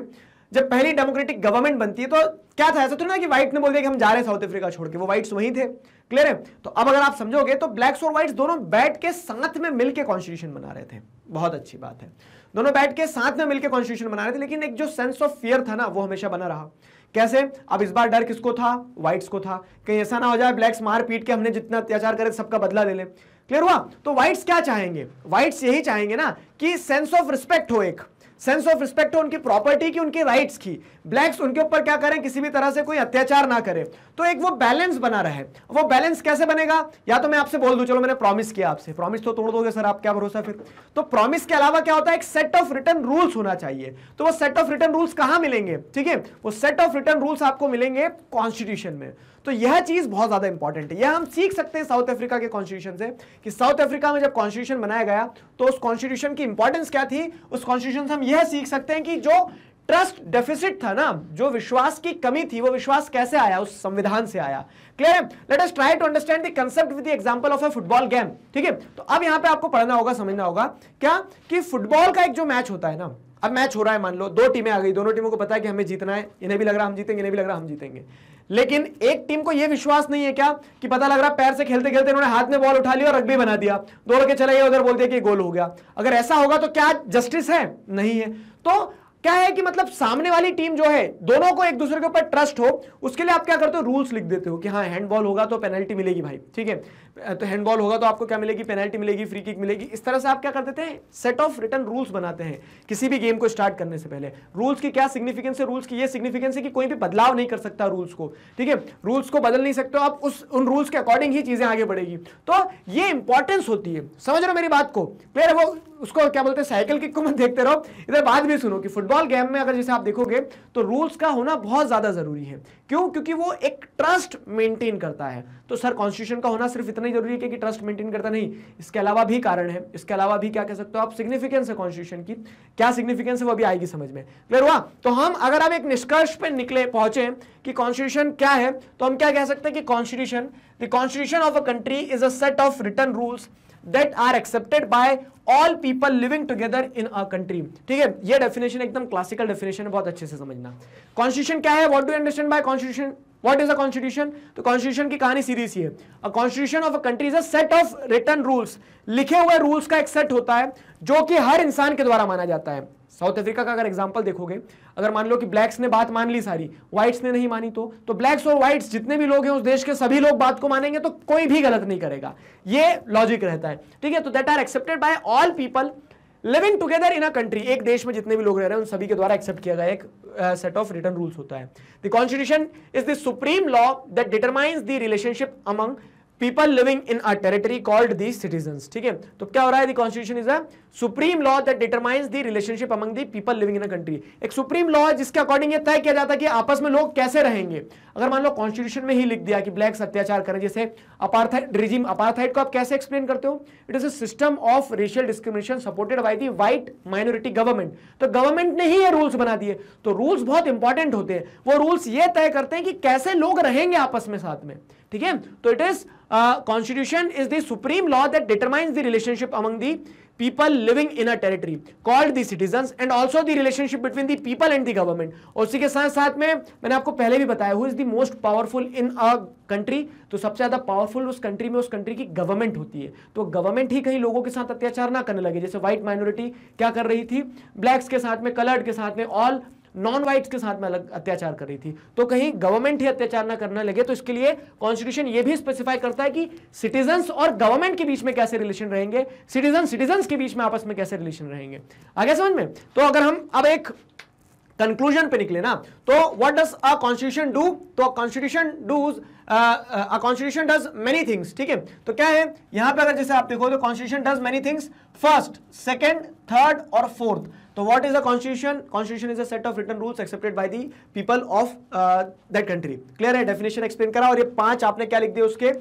जब पहली डेमोक्रेटिक गवर्नमेंट बनती है तो क्या था ऐसा तो ना कि व्हाइट ने बोल दिया कि हम जा रहे हैं साउथ अफ्रीका छोड़ के वो व्हाइट्स वहीं थे क्लियर है तो अब अगर आप समझोगे तो ब्लैक्स और व्हाइट्स दोनों बैठ के साथ में मिलकर कॉन्स्टिट्यूशन बना रहे थे बहुत अच्छी बात है दोनों बैठ के साथ में मिलकर कॉन्स्टिट्यूशन बना रहे थे लेकिन एक जो सेंस ऑफ फियर था ना वो हमेशा बना रहा कैसे अब इस बार डर किसको था व्हाइट्स को था कहीं ऐसा ना हो जाए ब्लैक्स मार पीट के हमने जितना अत्याचार करे सबका बदला ले लें क्लियर हुआ तो व्हाइट्स क्या चाहेंगे वाइट्स यही चाहेंगे ना कि सेंस ऑफ रिस्पेक्ट हो एक सेंस ऑफ रिस्पेक्ट हो उनकी प्रॉपर्टी की उनके राइट्स की ब्लैक्स उनके ऊपर क्या करें किसी भी तरह से कोई अत्याचार ना करें तो एक वो बैलेंस बना रहे वो बैलेंस कैसे बनेगा या तो मैं आपसे बोल दूं चलो मैंने प्रॉमिस किया आपसे प्रॉमिस तो तोड़ दोगे सर आप क्या भरोसा फिर तो प्रॉमिस के अलावा क्या होता है एक सेट ऑफ रिटर्न रूल्स होना चाहिए तो वो सेट ऑफ रिटर्न रूल्स कहां मिलेंगे ठीक है वो सेट ऑफ रिटर्न रूल्स आपको मिलेंगे कॉन्स्टिट्यूशन में तो यह चीज बहुत ज्यादा इंपॉर्टेंट है यह हम सीख सकते हैं साउथ अफ्रीका के कॉन्स्टिट्यूशन से कि साउथ अफ्रीका में जब कॉन्स्टिट्यूशन बनाया गया तो उस कॉन्स्टिट्यूशन की इंपॉर्टेंस क्या थी उस कॉन्स्टिट्यूशन से हम यह सीख सकते हैं कि जो ट्रस्ट डेफिसिट था ना जो विश्वास की कमी थी वो विश्वास कैसे आया उस संविधान से आया clear let us try to understand concept with example of a football game ठीक है तो अब यहां पे आपको पढ़ना होगा समझना होगा क्या कि फुटबॉल का एक जो मैच होता है ना अब मैच हो रहा है मान लो दो टीमें आ गई दोनों टीमों को पता है कि हमें जीतना है इन्हें भी लग रहा हम जीतेंगे इन्हें भी लग रहा हम जीतेंगे लेकिन एक टीम को यह विश्वास नहीं है क्या कि पता लग रहा पैर से खेलते खेलते उन्होंने हाथ में बॉल उठा लिया और रग्बी बना दिया दौड़ के चले गए उधर बोलते कि गोल हो गया अगर ऐसा होगा तो क्या जस्टिस है नहीं है तो क्या है कि मतलब सामने वाली टीम जो है दोनों को एक दूसरे के ऊपर ट्रस्ट हो उसके लिए आप क्या करते हो रूल्स लिख देते हो कि हाँ हैंडबॉल होगा तो पेनल्टी मिलेगी भाई ठीक है तो हैंडबॉल होगा तो आपको क्या मिलेगी पेनल्टी मिलेगी फ्री किक मिलेगी इस तरह से आप क्या कर देते हैं सेट ऑफ रिटर्न रूल्स बनाते हैं किसी भी गेम को स्टार्ट करने से पहले रूल्स की क्या सिग्निफिकेंस है रूल्स की यह सिग्निफिकेंस है कि कोई भी बदलाव नहीं कर सकता रूल्स को ठीक है रूल्स को बदल नहीं सकते आप उस उन रूल्स के अकॉर्डिंग ही चीजें आगे बढ़ेगी तो ये इंपॉर्टेंस होती है समझ रहे हो मेरी बात को क्लियर है वो उसको क्या बोलते हैं साइकिल किक को मत देखते रहो इधर बात भी सुनो कि फुटबॉल गेम में अगर जैसे आप देखोगे तो रूल्स का होना बहुत ज़्यादा ज़रूरी है क्यों क्योंकि वो एक ट्रस्ट मेंटेन करता है तो सर कॉन्स्टिट्यूशन का होना सिर्फ इतना ही जरूरी है कि ट्रस्ट मेंटेन करता नहीं इसके अलावा भी कारण है इसके अलावा भी क्या कह सकते हो आप सिग्निफिकेंस है कॉन्स्टिट्यूशन की क्या सिग्निफिकेंस है वो अभी आएगी समझ में क्लियर हुआ तो हम अगर आप एक निष्कर्ष पर निकले पहुंचे कि कॉन्स्टिट्यूशन क्या है तो हम क्या कह सकते हैं कि constitution the constitution of a country is a set of written rules that are accepted by all people living together in a country ठीक है ये डेफिनेशन एकदम क्लासिकल डेफिनेशन है बहुत अच्छे से समझना कॉन्स्टिट्यूशन क्या है what do understand by constitution what is a constitution तो कॉन्स्टिट्यूशन की कहानी सीधी सी है a constitution of a country is a set of written rules लिखे हुए रूल्स का एक सेट होता है जो कि हर इंसान के द्वारा माना जाता है साउथ अफ्रीका का अगर एग्जाम्पल देखोगे अगर मान लो कि ब्लैक्स ने बात मान ली सारी व्हाइट्स ने नहीं मानी तो तो ब्लैक्स और व्हाइट्स जितने भी लोग हैं उस देश के सभी लोग बात को मानेंगे तो कोई भी गलत नहीं करेगा ये लॉजिक रहता है ठीक है तो that are accepted by all people living together in a country एक देश में जितने भी लोग रह रहे हैं उन सभी के द्वारा एक्सेप्ट किया गया एक सेट ऑफ रिटर्न रूल्स होता है the constitution is the supreme law that determines the relationship among people living in a territory called the citizen ठीक है तो क्या हो रहा है the constitution is a supreme law that determines the relationship among the people living in a country एक supreme law है जिसके अकॉर्डिंग ये तय किया जाता है कि आपस में लोग कैसे रहेंगे अगर मान लो कॉन्स्टिट्यूशन में ही लिख दिया कि ब्लैक्स अत्याचार करें जैसे अपार्थाइड रिजिम अपार्थाइड को आप कैसे एक्सप्लेन करते हो it is a system of racial discrimination supported by the white minority government तो गवर्नमेंट ने ही ये रूल्स बना दिए तो रूल्स बहुत इंपॉर्टेंट होते हैं वो रूल्स ये तय करते हैं कि कैसे लोग रहेंगे आपस में साथ में ठीक है तो it is constitution is the supreme law that determines the relationship among the people living in a territory called the citizen and also the relationship between the people and the government और उसी के साथ साथ में मैंने आपको पहले भी बताया who is the most powerful in a country तो सबसे ज्यादा पावरफुल उस कंट्री में उस कंट्री की गवर्नमेंट होती है तो गवर्नमेंट ही कहीं लोगों के साथ अत्याचार ना करने लगे जैसे व्हाइट माइनॉरिटी क्या कर रही थी ब्लैक्स के साथ में कलर्ड के साथ में ऑल नॉन वाइट्स के साथ में अलग अत्याचार कर रही थी तो कहीं गवर्नमेंट ही अत्याचार ना करने लगे तो इसके लिए कॉन्स्टिट्यूशन ये भी स्पेसिफाई करता है कि सिटीजन और गवर्नमेंट के बीच में कैसे रिलेशन रहेंगे सिटीजन सिटीजन के बीच में आपस में कैसे रिलेशन रहेंगे आगे समझ में तो अगर हम अब एक कंक्लूजन पे निकले ना तो what does a constitution do तो constitution does a constitution does many things ठीक है तो क्या है यहां पे अगर जैसे आप देखो तो constitution does many things first second third और फोर्थ तो what is the constitution constitution is a set of written rules accepted by the people of that country clear है डेफिनेशन एक्सप्लेन करा और ये पांच आपने क्या लिख दिए उसके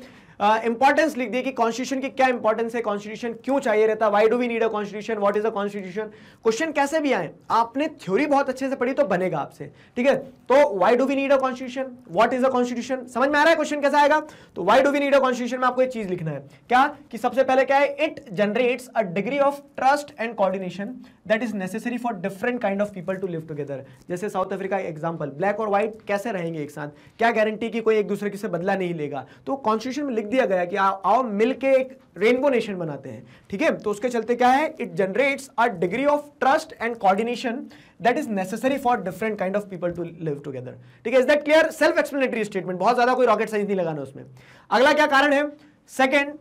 इंपॉर्टेंस uh, लिख दिए कि कॉन्स्टिट्यूशन की क्या इंपॉर्टेंस है कॉन्स्टिट्यूशन क्यों चाहिए रहता why do we need a constitution what is a constitution question कैसे भी आए आपने थ्योरी बहुत अच्छे से पढ़ी तो बनेगा आपसे ठीक है तो why do we need a constitution what is a constitution समझ में आ रहा है क्वेश्चन कैसे आएगा तो why do we need a constitution में आपको एक चीज लिखना है क्या कि सबसे पहले क्या है it generates a degree of trust and coordination that is necessary for different kind of people to live together जैसे साउथ अफ्रीका एग्जाम्पल ब्लैक और व्हाइट कैसे रहेंगे एक साथ क्या गारंटी की कोई एक दूसरे के से बदला नहीं लेगा तो कॉन्स्टिट्यूशन में लिख दिया गया कि आ, आओ मिलके एक रेनबो नेशन बनाते हैं ठीक है तो उसके चलते क्या है it generates a degree of trust and coordination that is necessary for different kind of people to live together ठीक है is that clear self explanatory statement बहुत ज्यादा कोई रॉकेट साइंस नहीं लगाना उसमें अगला क्या कारण है second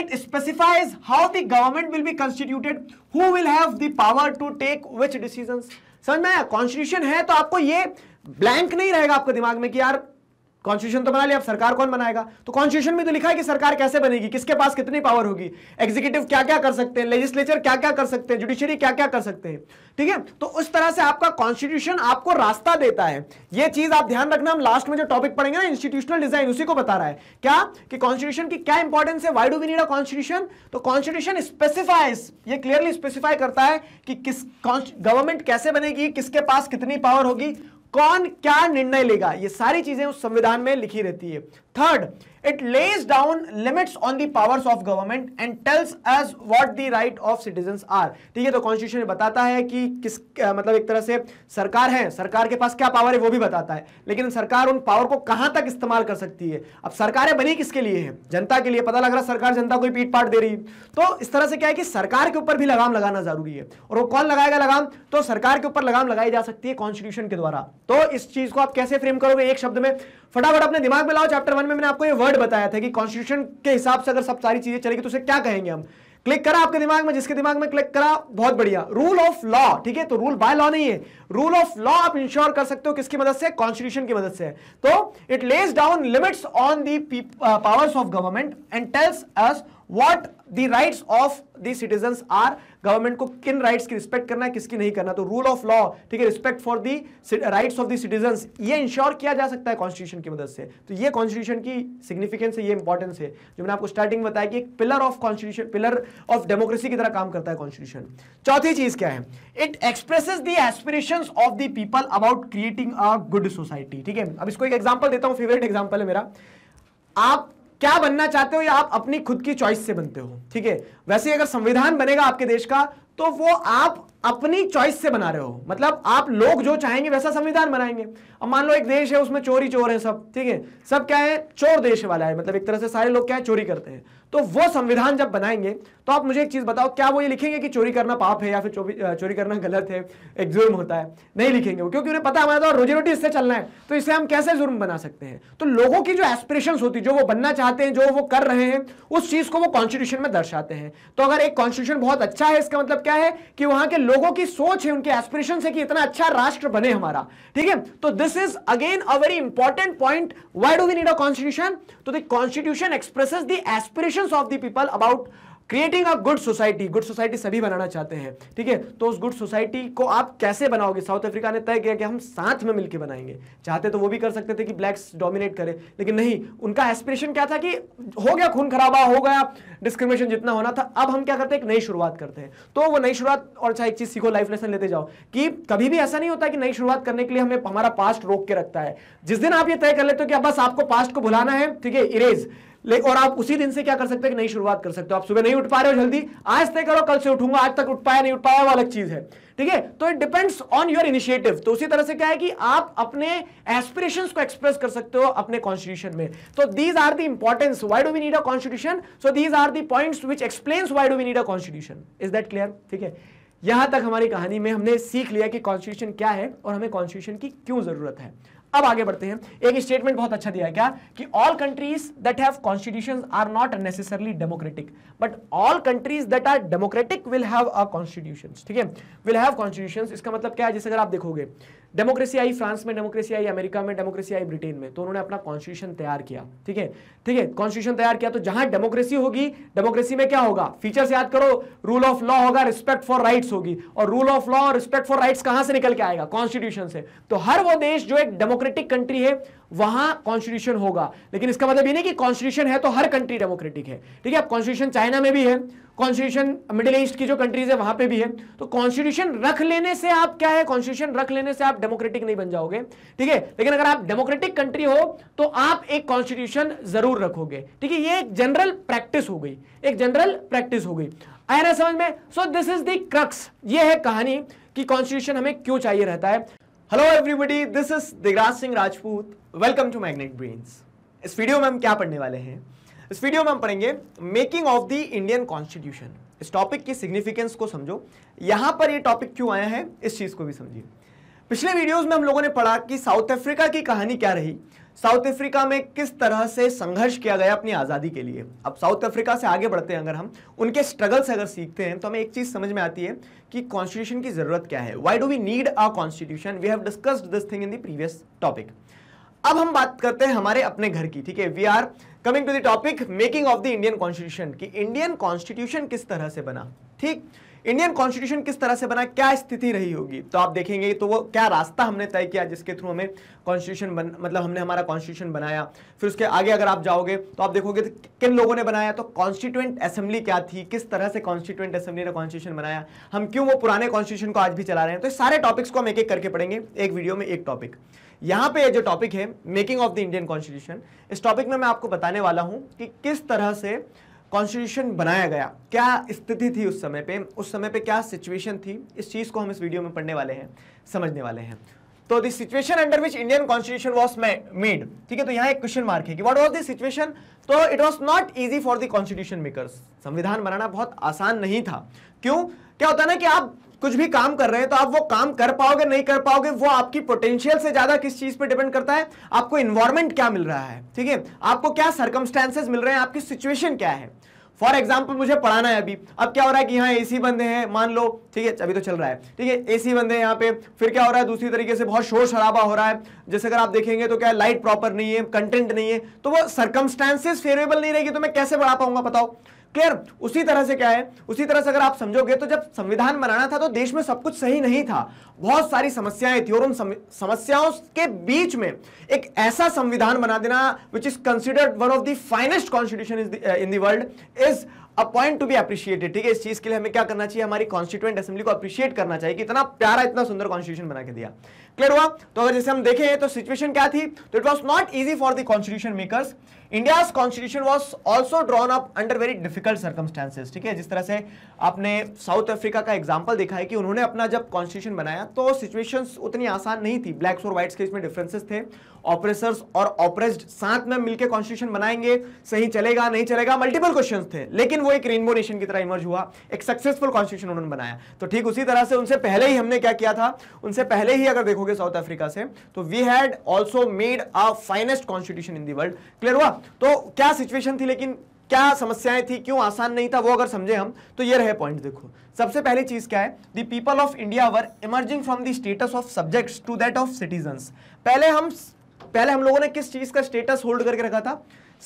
it specifies how the government will be constituted who will have the power to take which decisions समझ में आया कॉन्स्टिट्यूशन है तो आपको ये ब्लैंक नहीं रहेगा आपके दिमाग में कि यार कॉन्स्टिट्यूशन तो बना लिया अब सरकार कौन बनाएगा तो कॉन्स्टिट्यूशन में तो लिखा है कि सरकार कैसे बनेगी किसके पास कितनी पावर होगी एग्जीक्यूटिव क्या क्या कर सकते हैं लेजिस्लेचर क्या क्या कर सकते हैं जुडिशियरी क्या क्या कर सकते हैं ठीक है तो उस तरह से आपका कॉन्स्टिट्यूशन आपको रास्ता देता है यह चीज आप ध्यान रखना हम लास्ट में जो टॉपिक पढ़ेंगे ना इंस्टीट्यूशनल डिजाइन उसी को बता रहा है क्या कि कॉन्स्टिट्यूशन की क्या इंपॉर्टेंस है why do we need a constitution तो कॉन्स्टिट्यूशन स्पेसिफाइज ये क्लियरली स्पेसिफाई करता है कि किस गवर्नमेंट कैसे बनेगी किसके पास कितनी पावर होगी कौन क्या निर्णय लेगा ये सारी चीजें उस संविधान में लिखी रहती है third it lays down limits on the powers of government and tells us what the right of citizens are ठीक है तो कॉन्स्टिट्यूशन बताता है कि किस मतलब एक तरह से सरकार है सरकार के पास क्या पावर है वो भी बताता है लेकिन सरकार उन पावर को कहां तक इस्तेमाल कर सकती है अब सरकारें बनी किसके लिए है जनता के लिए पता लग रहा सरकार जनता को पीट पाट दे रही तो इस तरह से क्या है कि सरकार के ऊपर भी लगाम लगाना जरूरी है और वो कौन लगाएगा लगाम तो सरकार के ऊपर लगाम लगाई जा सकती है कॉन्स्टिट्यूशन के द्वारा तो इस चीज को आप कैसे फ्रेम करोगे एक शब्द में फटाफट अपने दिमाग में लाओ चैप्टर वन में मैंने आपको ये वर्ड बताया था कि कॉन्स्टिट्यूशन के हिसाब से अगर सब सारी चीजें चलेगी तो उसे क्या कहेंगे हम क्लिक करा आपके दिमाग में जिसके दिमाग में क्लिक करा बहुत बढ़िया रूल ऑफ लॉ ठीक है तो रूल बाय लॉ नहीं है रूल ऑफ लॉ आप इंश्योर कर सकते हो किसकी मदद से कॉन्स्टिट्यूशन की मदद से तो it lays down limits on the powers of government and tells us what the rights of the citizen are government को किन राइट्स की रिस्पेक्ट करना है किसकी नहीं करना तो रूल ऑफ लॉ ठीक है respect for the rights of citizen ये इंश्योर किया जा सकता है कॉन्स्टिट्यूशन की मदद से तो ये कॉन्स्टिट्यूशन की सिग्निफिकेंस है ये इंपॉर्टेंस है जो मैंने आपको स्टार्टिंग बताया कि एक pillar of constitution pillar of democracy की तरह काम करता है कॉन्स्टिट्यूशन चौथी चीज क्या है it expresses the aspiration of the people about creating a good society ठीक है अब इसको एक एग्जाम्पल देता हूँ फेवरेट एग्जाम्पल है मेरा आप क्या बनना चाहते हो या आप अपनी खुद की चॉइस से बनते हो ठीक है वैसे अगर संविधान बनेगा आपके देश का तो वो आप अपनी चॉइस से बना रहे हो मतलब आप लोग जो चाहेंगे वैसा संविधान बनाएंगे अब मान लो एक देश है उसमें चोरी चोर है सब ठीक है सब क्या है चोर देश वाला है मतलब एक तरह से सारे लोग क्या है चोरी करते हैं तो वो संविधान जब बनाएंगे तो आप मुझे एक चीज़ बताओ क्या वो ये लिखेंगे कि चोरी करना पाप है या फिर चोरी करना गलत है एक जुर्म होता है नहीं लिखेंगे वो क्योंकि उन्हें पता हमारे तो रोजी रोटी इससे चलना है तो इसे हम कैसे जुर्म बना सकते हैं तो लोगों की जो एस्पिरेशन होती है जो वो बनना चाहते हैं जो वो कर रहे हैं उस चीज़ को वो कॉन्स्टिट्यूशन में दर्शाते हैं तो अगर एक कॉन्स्टिट्यूशन बहुत अच्छा है इसका मतलब क्या है कि वहां के लोगों की सोच है उनके एस्पिरेशन है कि इतना अच्छा राष्ट्र बने हमारा ठीक है तो this is again a very important point why do we need a constitution तो the constitution expresses the aspiration actions of the people about creating a good society good society सभी बनाना चाहते हैं ठीक है तो उस गुड सोसाइटी को आप कैसे बनाओगे साउथ अफ्रीका ने तय किया कि हम साथ में मिलकर बनाएंगे चाहते तो वो भी कर सकते थे कि ब्लैक्स डोमिनेट करें लेकिन नहीं उनका एस्पिरेशन क्या था कि हो गया खून खराबा हो गया डिस्क्रिमिनेशन जितना होना था अब हम क्या करते हैं एक नई शुरुआत करते हैं तो वो नई शुरुआत और चाहे एक चीज़ सीखो लाइफ लेसन लेते जाओ कि कभी भी ऐसा नहीं होता कि नई शुरुआत करने के लिए हमें हमारा पास्ट रोक के रखता है जिस दिन आप ये तय कर लेते हो कि बस आपको पास्ट को भुलाना है ठीक है इरेज ले और आप उसी दिन से क्या कर सकते हैं कि नई शुरुआत कर सकते हो आप सुबह नहीं उठ पा रहे हो जल्दी आज तय करो कल से उठूंगा आज तक उठ पाया नहीं उठ पाया वो अलग चीज है ठीक है तो it depends on your initiative तो उसी तरह से क्या है कि आप अपने एस्पिरेशंस को एक्सप्रेस कर सकते हो अपने कॉन्स्टिट्यूशन में तो these are the importance why do we need a constitution so these are the point which explains why do we need a constitution is that clear ठीक है यहां तक हमारी कहानी में हमने सीख लिया कि कॉन्स्टिट्यूशन क्या है और हमें कॉन्स्टिट्यूशन की क्यों जरूरत है अब आगे बढ़ते हैं एक स्टेटमेंट बहुत अच्छा दिया है क्या कि all countries that have constitution are not necessarily democratic but all countries that are democratic will have a constitution ठीक है विल हैव कॉन्स्टिट्यूशन इसका मतलब क्या है जैसे अगर आप देखोगे डेमोक्रेसी आई फ्रांस में डेमोक्रेसी आई अमेरिका में डेमोक्रेसी आई ब्रिटेन में तो उन्होंने अपना कॉन्स्टिट्यूशन तैयार किया ठीक है ठीक है कॉन्स्टिट्यूशन तैयार किया तो जहां डेमोक्रेसी होगी डेमोक्रेसी में क्या होगा फीचर्स याद करो रूल ऑफ लॉ होगा रिस्पेक्ट फॉर राइट्स होगी और रूल ऑफ लॉ और रिस्पेक्ट फॉर राइट्स कहां से निकल के आएगा कॉन्स्टिट्यूशन से तो हर वो देश जो एक डेमोक्रेसी डेमोक्रेटिक कंट्री है वहां कॉन्स्टिट्यूशन होगा लेकिन इसका मतलब ये नहीं कि कॉन्स्टिट्यूशन है तो हर कंट्री डेमोक्रेटिक है ठीक है अब कॉन्स्टिट्यूशन चाइना में भी है कॉन्स्टिट्यूशन मिडिल ईस्ट की जो कंट्रीज है वहां पे भी है तो कॉन्स्टिट्यूशन रख लेने से आप क्या है कॉन्स्टिट्यूशन रख लेने से आप डेमोक्रेटिक नहीं बन जाओगे ठीक है लेकिन अगर आप डेमोक्रेटिक कंट्री हो तो आप एक कॉन्स्टिट्यूशन जरूर रखोगे ठीक है ये एक जनरल प्रैक्टिस हो गई एक जनरल प्रैक्टिस हो गई आया ना समझ में so this is the crux ये है कहानी कि कॉन्स्टिट्यूशन हमें क्यों चाहिए रहता है hello everybody this is Digraj Singh Rajput welcome to magnet brains इस वीडियो में हम क्या पढ़ने वाले हैं इस वीडियो में हम पढ़ेंगे making of the Indian constitution इस टॉपिक की सिग्निफिकेंस को समझो यहाँ पर ये टॉपिक क्यों आया है इस चीज़ को भी समझिए पिछले वीडियोस में हम लोगों ने पढ़ा कि साउथ अफ्रीका की कहानी क्या रही साउथ अफ्रीका में किस तरह से संघर्ष किया गया अपनी आज़ादी के लिए अब साउथ अफ्रीका से आगे बढ़ते हैं अगर हम उनके स्ट्रगल से अगर सीखते हैं तो हमें एक चीज़ समझ में आती है कि कॉन्स्टिट्यूशन की ज़रूरत क्या है why do we need a constitution we have discussed this thing in the previous topic अब हम बात करते हैं हमारे अपने घर की ठीक है we are coming to the topic making of the Indian constitution की इंडियन कॉन्स्टिट्यूशन किस तरह से बना ठीक इंडियन कॉन्स्टिट्यूशन किस तरह से बना क्या स्थिति रही होगी तो आप देखेंगे तो वो क्या रास्ता हमने तय किया जिसके थ्रू हमें कॉन्स्टिट्यूशन बन मतलब हमने हमारा कॉन्स्टिट्यूशन बनाया फिर उसके आगे अगर आप जाओगे तो आप देखोगे तो किन लोगों ने बनाया तो कॉन्स्टिट्यूंट असेंबली क्या थी किस तरह से कॉन्स्टिट्यूंट असेंबली ने कॉन्स्टिट्यूशन बनाया हम क्यों वो पुराने कॉन्स्टिट्यूशन को आज भी चला रहे हैं तो सारे टॉपिक्स को हम एक एक करके पढ़ेंगे एक वीडियो में एक टॉपिक यहाँ पे जो टॉपिक है making of the Indian constitution इस टॉपिक में मैं आपको बताने वाला हूँ कि किस तरह से कॉन्स्टिट्यूशन बनाया गया क्या स्थिति थी उस समय पे उस समय पे क्या सिचुएशन थी इस चीज़ को हम इस वीडियो में पढ़ने वाले हैं समझने वाले हैं तो the situation under which Indian constitution was made ठीक है तो यहाँ एक क्वेश्चन मार्क है कि व्हाट वाज दिस सिचुएशन तो it was not easy for the constitution makers संविधान बनाना बहुत आसान नहीं था क्यों क्या होता ना कि आप कुछ भी काम कर रहे हैं तो आप वो काम कर पाओगे नहीं कर पाओगे वो आपकी पोटेंशियल से ज्यादा किस चीज पे डिपेंड करता है आपको इन्वायरमेंट क्या मिल रहा है ठीक है आपको क्या सर्कमस्टेंसेज मिल रहे हैं आपकी सिचुएशन क्या है फॉर एग्जाम्पल मुझे पढ़ाना है अभी अब क्या हो रहा है कि यहाँ एसी बंदे हैं मान लो ठीक है अभी तो चल रहा है ठीक है एसी बंदे है यहाँ पे फिर क्या हो रहा है दूसरी तरीके से बहुत शोर शराबा हो रहा है जैसे अगर आप देखेंगे तो क्या लाइट प्रॉपर नहीं है कंटेंट नहीं है तो वो सर्कमस्टांसेस फेवरेबल नहीं रहेगी तो मैं कैसे बढ़ा पाऊंगा बताओ क्लियर उसी तरह से क्या है उसी तरह से अगर आप समझोगे तो जब संविधान बनाना था तो देश में सब कुछ सही नहीं था बहुत सारी समस्याएं थी और उन समस्याओं के बीच में एक ऐसा संविधान बना देना which is considered one of the finest constitution in the world is a point to be appreciated ठीक है इस चीज के लिए हमें क्या करना चाहिए हमारी कॉन्स्टिट्यूएंट असेंबली को अप्रिशिएट करना चाहिए कि इतना प्यारा इतना सुंदर कॉन्स्टिट्यूशन बना के दिया क्लियर हुआ तो अगर जैसे हम देखें तो सिचुएशन क्या थी तो it was not easy for the constitution makers India's constitution was also drawn up under very difficult circumstances ठीक है जिस तरह से आपने साउथ अफ्रीका का एग्जाम्पल देखा है कि उन्होंने अपना जब कॉन्स्टिट्यूशन बनाया तो सिचुएशन उतनी आसान नहीं थी ब्लैक्स और व्हाइट्स के इसमें डिफरेंसेस थे ऑपरेसर्स और ऑपरेस्ड साथ में मिलकर कॉन्स्टिट्यूशन बनाएंगे सही चलेगा नहीं चलेगा मल्टीपल क्वेश्चन थे लेकिन वो एक रेनबो नेशन की तरह इमर्ज हुआ एक सक्सेसफुल कॉन्स्टिट्यूशन उन्होंने बनाया तो ठीक उसी तरह से उनसे पहले ही हमने क्या किया था उनसे पहले ही अगर देखोगे साउथ अफ्रीका से तो we had also made a finest constitution in the world clear हुआ तो क्या सिचुएशन थी लेकिन क्या समस्याएं थी क्यों आसान नहीं था वो अगर समझे हम तो ये रहे पॉइंट देखो सबसे पहली चीज क्या है the people of India were emerging from the status of subjects to that of citizen पहले हम पहले हम लोगों ने किस चीज का स्टेटस होल्ड करके रखा था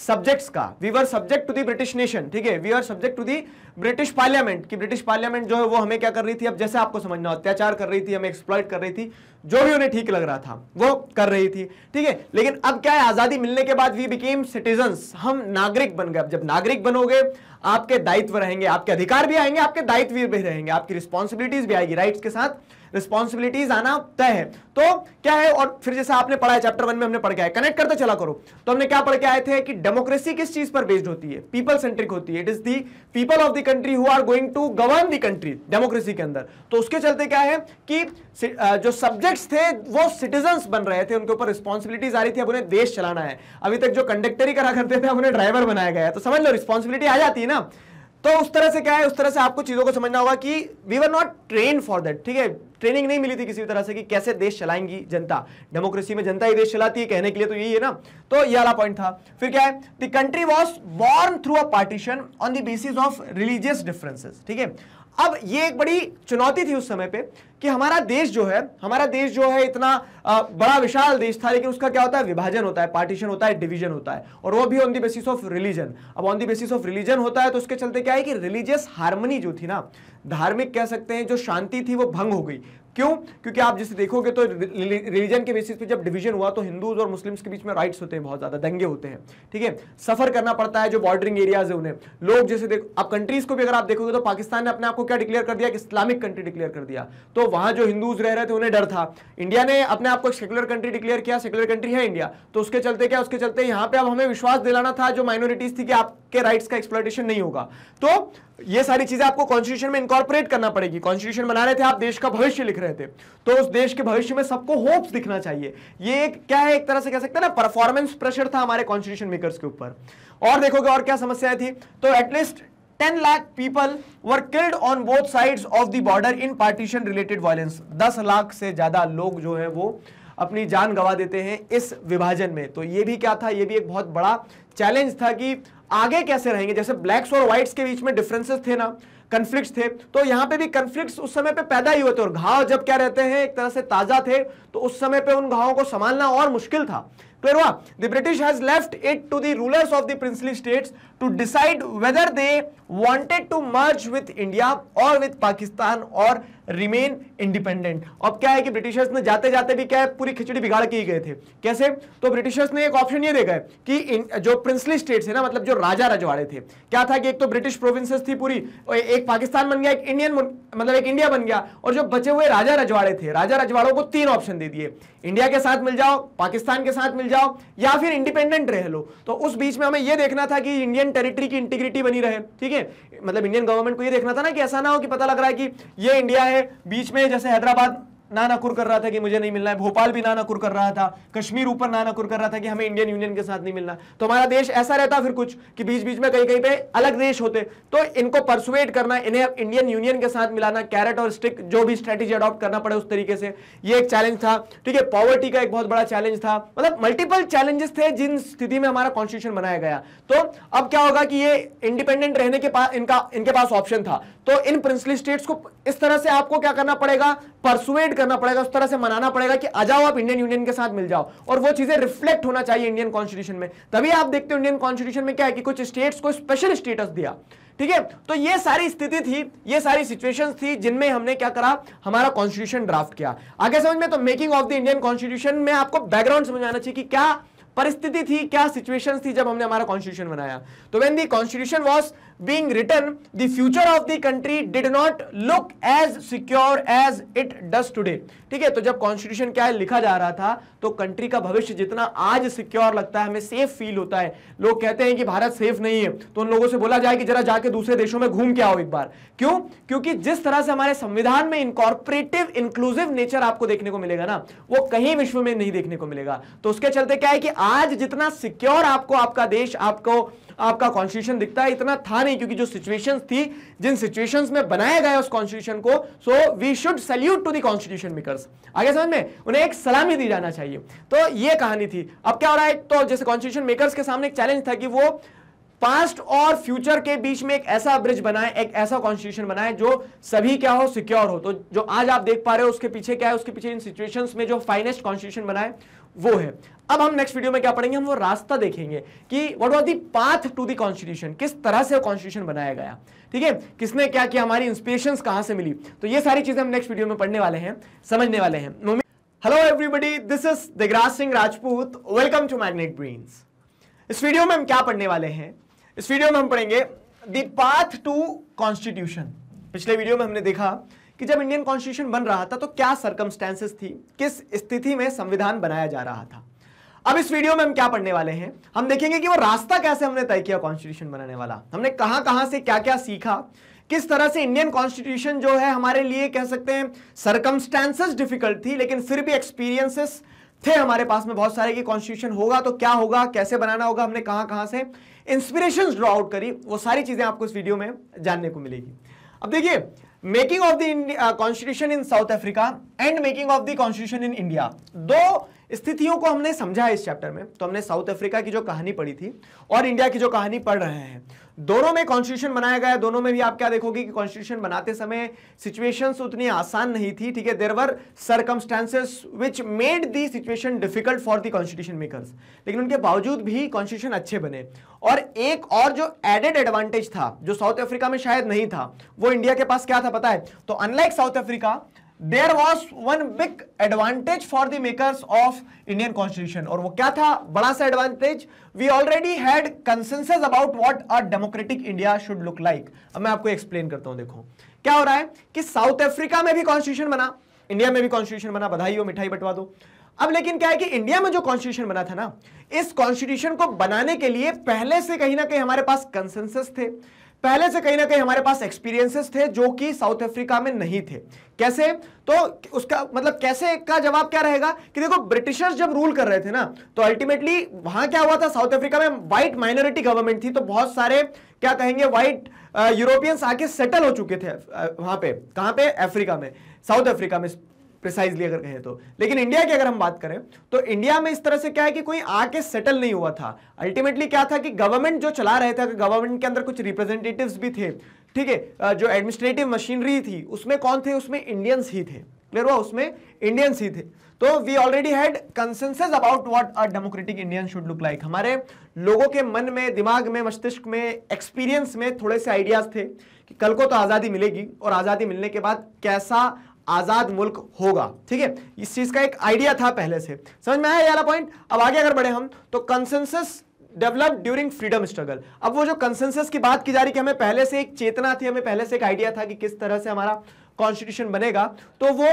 सब्जेक्ट्स का we were subject to the British nation ठीक है we are subject to the British parliament की ब्रिटिश पार्लियामेंट जो है वो हमें क्या कर रही थी अब जैसे आपको समझना अत्याचार कर रही थी हमें एक्सप्लॉइट कर रही थी जो भी उन्हें ठीक लग रहा था वो कर रही थी ठीक है लेकिन अब क्या है आजादी मिलने के बाद वी बिकेम सिटीजन हम नागरिक बन गए जब नागरिक बनोगे आपके दायित्व रहेंगे आपके अधिकार भी आएंगे आपके दायित्व भी रहेंगे आपकी रिस्पॉन्सिबिलिटीज भी आएगी राइट्स के साथ रिस्पॉन्सिबिलिटीज आना तय है तो क्या है और फिर जैसे आपने पढ़ा है चैप्टर वन में हमने पढ़ के आए कनेक्ट करते चला करो तो हमने क्या पढ़ के आए थे कि डेमोक्रेसी किस चीज पर बेस्ड होती है पीपल सेंट्रिक होती है it is the people of the country who are going to govern the country democracy के अंदर तो उसके चलते क्या है कि जो सब्जेक्ट्स थे वो सिटीजन बन रहे थे उनके ऊपर रिस्पॉन्सिबिलिटीज आ रही थी अब उन्हें देश चलाना है अभी तक जो कंडक्टर ही करा करते थे अब उन्हें ड्राइवर बनाया गया है तो समझ लो रिस्पॉन्सिबिलिटी आ जाती है ना तो उस तरह से क्या है उस तरह से आपको चीज़ों को समझना होगा कि we were not train for that ठीक है ट्रेनिंग नहीं मिली थी किसी भी तरह से कि कैसे देश चलाएंगी जनता डेमोक्रेसी में जनता ही देश चलाती है कहने के लिए तो यही है ना तो ये वाला पॉइंट था फिर क्या है the country was born through a partition on the basis of religious differences ठीक है अब ये एक बड़ी चुनौती थी उस समय पे कि हमारा देश जो है हमारा देश जो है इतना बड़ा विशाल देश था लेकिन उसका क्या होता है विभाजन होता है पार्टीशन होता है डिवीजन होता है और वो भी on the basis of religion अब on the basis of religion होता है तो उसके चलते क्या है कि रिलीजियस हारमोनी जो थी ना धार्मिक कह सकते हैं जो शांति थी वो भंग हो गई क्यों क्योंकि आप जिसे देखोगे तो रिलीजन के बेसिस पे जब डिवीजन हुआ तो हिंदूज और मुस्लिम्स के बीच में राइट्स होते हैं बहुत ज्यादा दंगे होते हैं ठीक है सफर करना पड़ता है जो बॉर्डरिंग एरियाज है उन्हें लोग जैसे देखो आप कंट्रीज को भी अगर आप देखोगे तो पाकिस्तान ने अपने आपको क्या डिक्लेयर कर दिया इस्लामिक कंट्री डिक्लेयर कर दिया तो वहां जो हिंदूज रह रहे थे उन्हें डर था इंडिया ने अपने आपको सेकुलर कंट्री डिक्लेयर किया सेकुलर कंट्री है इंडिया तो उसके चलते क्या उसके चलते यहाँ पे अब हमें विश्वास दिलाना था जो माइनॉरिटीज थी कि आपके राइट्स का एक्सप्लोटेशन नहीं होगा तो ये सारी चीजें आपको कॉन्स्टिट्यूशन में इंकॉर्पोरेट करना पड़ेगी कॉन्स्टिट्यूशन बना रहे थे आप देश का भविष्य लिख रहे थे तो उस देश के भविष्य में सबको होप्स दिखना चाहिए ये एक क्या है एक तरह से कह सकते हैं ना परफॉर्मेंस प्रेशर था हमारे कॉन्स्टिट्यूशन मेकर्स के ऊपर और देखोगे और क्या समस्याएं थी तो at least ten lakh people were killed on both side of the border in partition related violence दस लाख से ज्यादा लोग जो है वो अपनी जान गंवा देते हैं इस विभाजन में तो ये भी क्या था ये भी एक बहुत बड़ा चैलेंज था कि आगे कैसे रहेंगे जैसे ब्लैक्स और व्हाइट्स के बीच में डिफरेंसेस थे ना कन्फ्लिक्ट थे तो यहाँ पे भी कन्फ्लिक्ट उस समय पे पैदा ही हुए थे और घाव जब क्या रहते हैं एक तरह से ताज़ा थे तो उस समय पे उन घावों को संभालना और मुश्किल था फिर हुआ the British has left it to the rulers of the princely states to decide whether they wanted to merge with India or with Pakistan or remain independent अब क्या है कि ब्रिटिशर्स ने जाते जाते भी क्या है पूरी खिचड़ी बिगाड़ के ही गए थे कैसे तो ब्रिटिशर्स ने एक ऑप्शन ये देखा है कि जो प्रिंसली स्टेट्स है ना मतलब जो राजा रजवाड़े थे क्या था कि एक तो ब्रिटिश प्रोविंसेस थी पूरी एक पाकिस्तान बन गया एक इंडियन मतलब एक इंडिया बन गया और जो बचे हुए राजा रजवाड़े थे राजा रजवाड़ों को तीन ऑप्शन दे दिए इंडिया के साथ मिल जाओ पाकिस्तान के साथ मिल जाओ या फिर इंडिपेंडेंट रह लो तो उस बीच में हमें यह देखना था कि इंडियन टेरिटरी की इंटीग्रिटी बनी रहे ठीक है मतलब इंडियन गवर्नमेंट को यह देखना था ना कि ऐसा ना हो कि पता लग रहा है कि ये इंडिया है बीच में जैसे हैदराबाद नाना कुर कर रहा था कि मुझे नहीं मिलना है भोपाल भी नाना कुर कर रहा था कश्मीर ऊपर नाना कुर कर रहा था कि हमें इंडियन यूनियन के साथ नहीं मिलना तो हमारा देश ऐसा रहता फिर कुछ कि बीच बीच में कहीं कहीं पे अलग देश होते तो इनको परसुएट करना इन्हें अब इंडियन यूनियन के साथ मिलाना कैरेट और स्टिक जो भी स्ट्रेटेजी अडॉप्ट करना पड़े उस तरीके से ये एक चैलेंज था ठीक है पॉवर्टी का एक बहुत बड़ा चैलेंज था मतलब मल्टीपल चैलेंजेस थे जिन स्थिति में हमारा कॉन्स्टिट्यूशन बनाया गया तो अब क्या होगा कि ये इंडिपेंडेंट रहने के पास इनका इनके पास ऑप्शन था तो इन प्रिंसली स्टेट्स को इस तरह से आपको क्या करना पड़ेगा परसुएट मोटिवेट करना पड़ेगा उस तरह से मनाना पड़ेगा कि आ जाओ आप इंडियन यूनियन के साथ मिल जाओ और वो चीजें रिफ्लेक्ट होना चाहिए इंडियन कॉन्स्टिट्यूशन में तभी आप देखते हो इंडियन कॉन्स्टिट्यूशन में क्या है कि कुछ स्टेट्स को स्पेशल स्टेटस दिया ठीक है तो ये सारी स्थिति थी ये सारी सिचुएशंस थी जिनमें हमने क्या करा हमारा कॉन्स्टिट्यूशन ड्राफ्ट किया आगे समझ में तो making of the Indian constitution में आपको बैकग्राउंड समझ आना चाहिए कि क्या परिस्थिति थी क्या सिचुएशंस थी जब हमने हमारा कॉन्स्टिट्यूशन बनाया तो when the constitution was being written, the future of the country did not look as secure as it does today. ठीक है तो जब कॉन्स्टिट्यूशन क्या है लिखा जा रहा था तो कंट्री का भविष्य जितना आज सिक्योर लगता है हमें सेफ फील होता है लोग कहते हैं कि भारत सेफ नहीं है तो उन लोगों से बोला जाए कि जरा जाके दूसरे देशों में घूम के आओ एक बार क्यों क्योंकि जिस तरह से हमारे संविधान में इनकॉर्पोरेटिव इंक्लूसिव नेचर आपको देखने को मिलेगा ना वो कहीं विश्व में नहीं देखने को मिलेगा तो उसके चलते क्या है कि आज जितना सिक्योर आपको आपका देश आपको आपका कॉन्स्टिट्यूशन दिखता है इतना था नहीं क्योंकि जो सिचुएशंस थी जिन सिचुएशंस में बनाया गया उस कॉन्स्टिट्यूशन को so we should salute to the constitution makers आगे समझ में उन्हें एक सलामी दी जाना चाहिए तो ये कहानी थी अब क्या हो रहा है तो जैसे कॉन्स्टिट्यूशन मेकर्स के सामने एक चैलेंज था कि वो पास्ट और फ्यूचर के बीच में एक ऐसा ब्रिज बनाए एक ऐसा कॉन्स्टिट्यूशन बनाए जो सभी क्या हो सिक्योर हो तो जो आज आप देख पा रहे हो उसके पीछे क्या है उसके पीछे इन सिचुएशंस में जो फाइनेस्ट कॉन्स्टिट्यूशन बनाए वो है अब हम नेक्स्ट वीडियो में क्या पढ़ेंगे हम वो रास्ता देखेंगे कि what was the path to the constitution किस तरह से कॉन्स्टिट्यूशन बनाया गया ठीक है किसने क्या किया हमारी इंस्पिरेशन कहां से मिली तो ये सारी चीजें हम नेक्स्ट वीडियो में पढ़ने वाले हैं समझने वाले हैं hello everybody this is Digraj Singh Rajput welcome to magnet ब्रीन्स इस वीडियो में हम क्या पढ़ने वाले हैं इस वीडियो में हम पढ़ेंगे द पाथ टू कॉन्स्टिट्यूशन पिछले वीडियो में हमने देखा कि जब इंडियन कॉन्स्टिट्यूशन बन रहा था तो क्या सर्कमस्टेंसेस थी किस स्थिति में संविधान बनाया जा रहा था अब इस वीडियो में हम क्या पढ़ने वाले हैं हम देखेंगे कि वो रास्ता कैसे हमने तय किया कॉन्स्टिट्यूशन बनाने वाला हमने कहां कहां से क्या क्या सीखा किस तरह से इंडियन कॉन्स्टिट्यूशन जो है हमारे लिए कह सकते हैं सर्कमस्टांसेस डिफिकल्ट थी लेकिन फिर भी एक्सपीरियंसेस थे हमारे पास में बहुत सारे कि कॉन्स्टिट्यूशन होगा तो क्या होगा कैसे बनाना होगा हमने कहां कहां से इंस्पिरेशन ड्रॉ आउट करी वो सारी चीजें आपको इस वीडियो में जानने को मिलेगी अब देखिए making of the constitution in South Africa and making of the constitution in India दो स्थितियों को हमने समझा इस चैप्टर में तो हमने साउथ अफ्रीका की जो कहानी पढ़ी थी और इंडिया की जो कहानी पढ़ रहे हैं दोनों में कॉन्स्टिट्यूशन बनाया गया दोनों में भी आप क्या देखोगे कि कॉन्स्टिट्यूशन बनाते समय सिचुएशन उतनी आसान नहीं थी ठीक है there were circumstances which made the situation difficult for the constitution makers लेकिन उनके बावजूद भी कॉन्स्टिट्यूशन अच्छे बने और एक और जो एडेड एडवांटेज था जो साउथ अफ्रीका में शायद नहीं था वो इंडिया के पास क्या था पता है तो unlike South Africa there was one big advantage for the makers of Indian constitution और वो क्या था बड़ा सा advantage we already had consensus about what a democratic India should look like अब मैं आपको एक्सप्लेन करता हूं देखो क्या हो रहा है कि साउथ अफ्रीका में भी कॉन्स्टिट्यूशन बना इंडिया में भी कॉन्स्टिट्यूशन बना बधाई हो मिठाई बटवा दो अब लेकिन क्या है कि इंडिया में जो कॉन्स्टिट्यूशन बना था ना इस कॉन्स्टिट्यूशन को बनाने के लिए पहले से कहीं ना कहीं हमारे पास कंसेंसस थे पहले से कहीं ना कहीं हमारे पास एक्सपीरियंसेस थे जो कि साउथ अफ्रीका में नहीं थे कैसे तो उसका मतलब कैसे का जवाब क्या रहेगा कि देखो ब्रिटिशर्स जब रूल कर रहे थे ना तो अल्टीमेटली वहां क्या हुआ था साउथ अफ्रीका में व्हाइट माइनॉरिटी गवर्नमेंट थी तो बहुत सारे क्या कहेंगे व्हाइट यूरोपियंस uh, आके सेटल हो चुके थे uh, वहां पे कहां पे अफ्रीका में साउथ अफ्रीका में प्रिसाइजली अगर कहें तो लेकिन इंडिया की अगर हम बात करें तो इंडिया में इस तरह से क्या है कि कोई आके सेटल नहीं हुआ था अल्टीमेटली क्या था कि गवर्नमेंट जो चला रहे थे अगर गवर्नमेंट के अंदर कुछ रिप्रेजेंटेटिव भी थे ठीक है जो एडमिनिस्ट्रेटिव मशीनरी थी उसमें कौन थे उसमें इंडियंस ही थे क्लियर हुआ उसमें इंडियंस ही थे तो we already had consensus about what a democratic Indian should look like हमारे लोगों के मन में दिमाग में मस्तिष्क में एक्सपीरियंस में थोड़े से आइडियाज थे कि कल को तो आज़ादी मिलेगी और आज़ादी मिलने के बाद कैसा आज़ाद मुल्क होगा ठीक है इस चीज़ का एक आइडिया था पहले से समझ में आया ये पॉइंट अब आगे अगर बढ़े हम तो consensus develop during freedom struggle अब वो जो कंसेंसस की बात की जा रही कि हमें पहले से एक चेतना थी हमें पहले से एक आइडिया था कि किस तरह से हमारा कॉन्स्टिट्यूशन बनेगा तो वो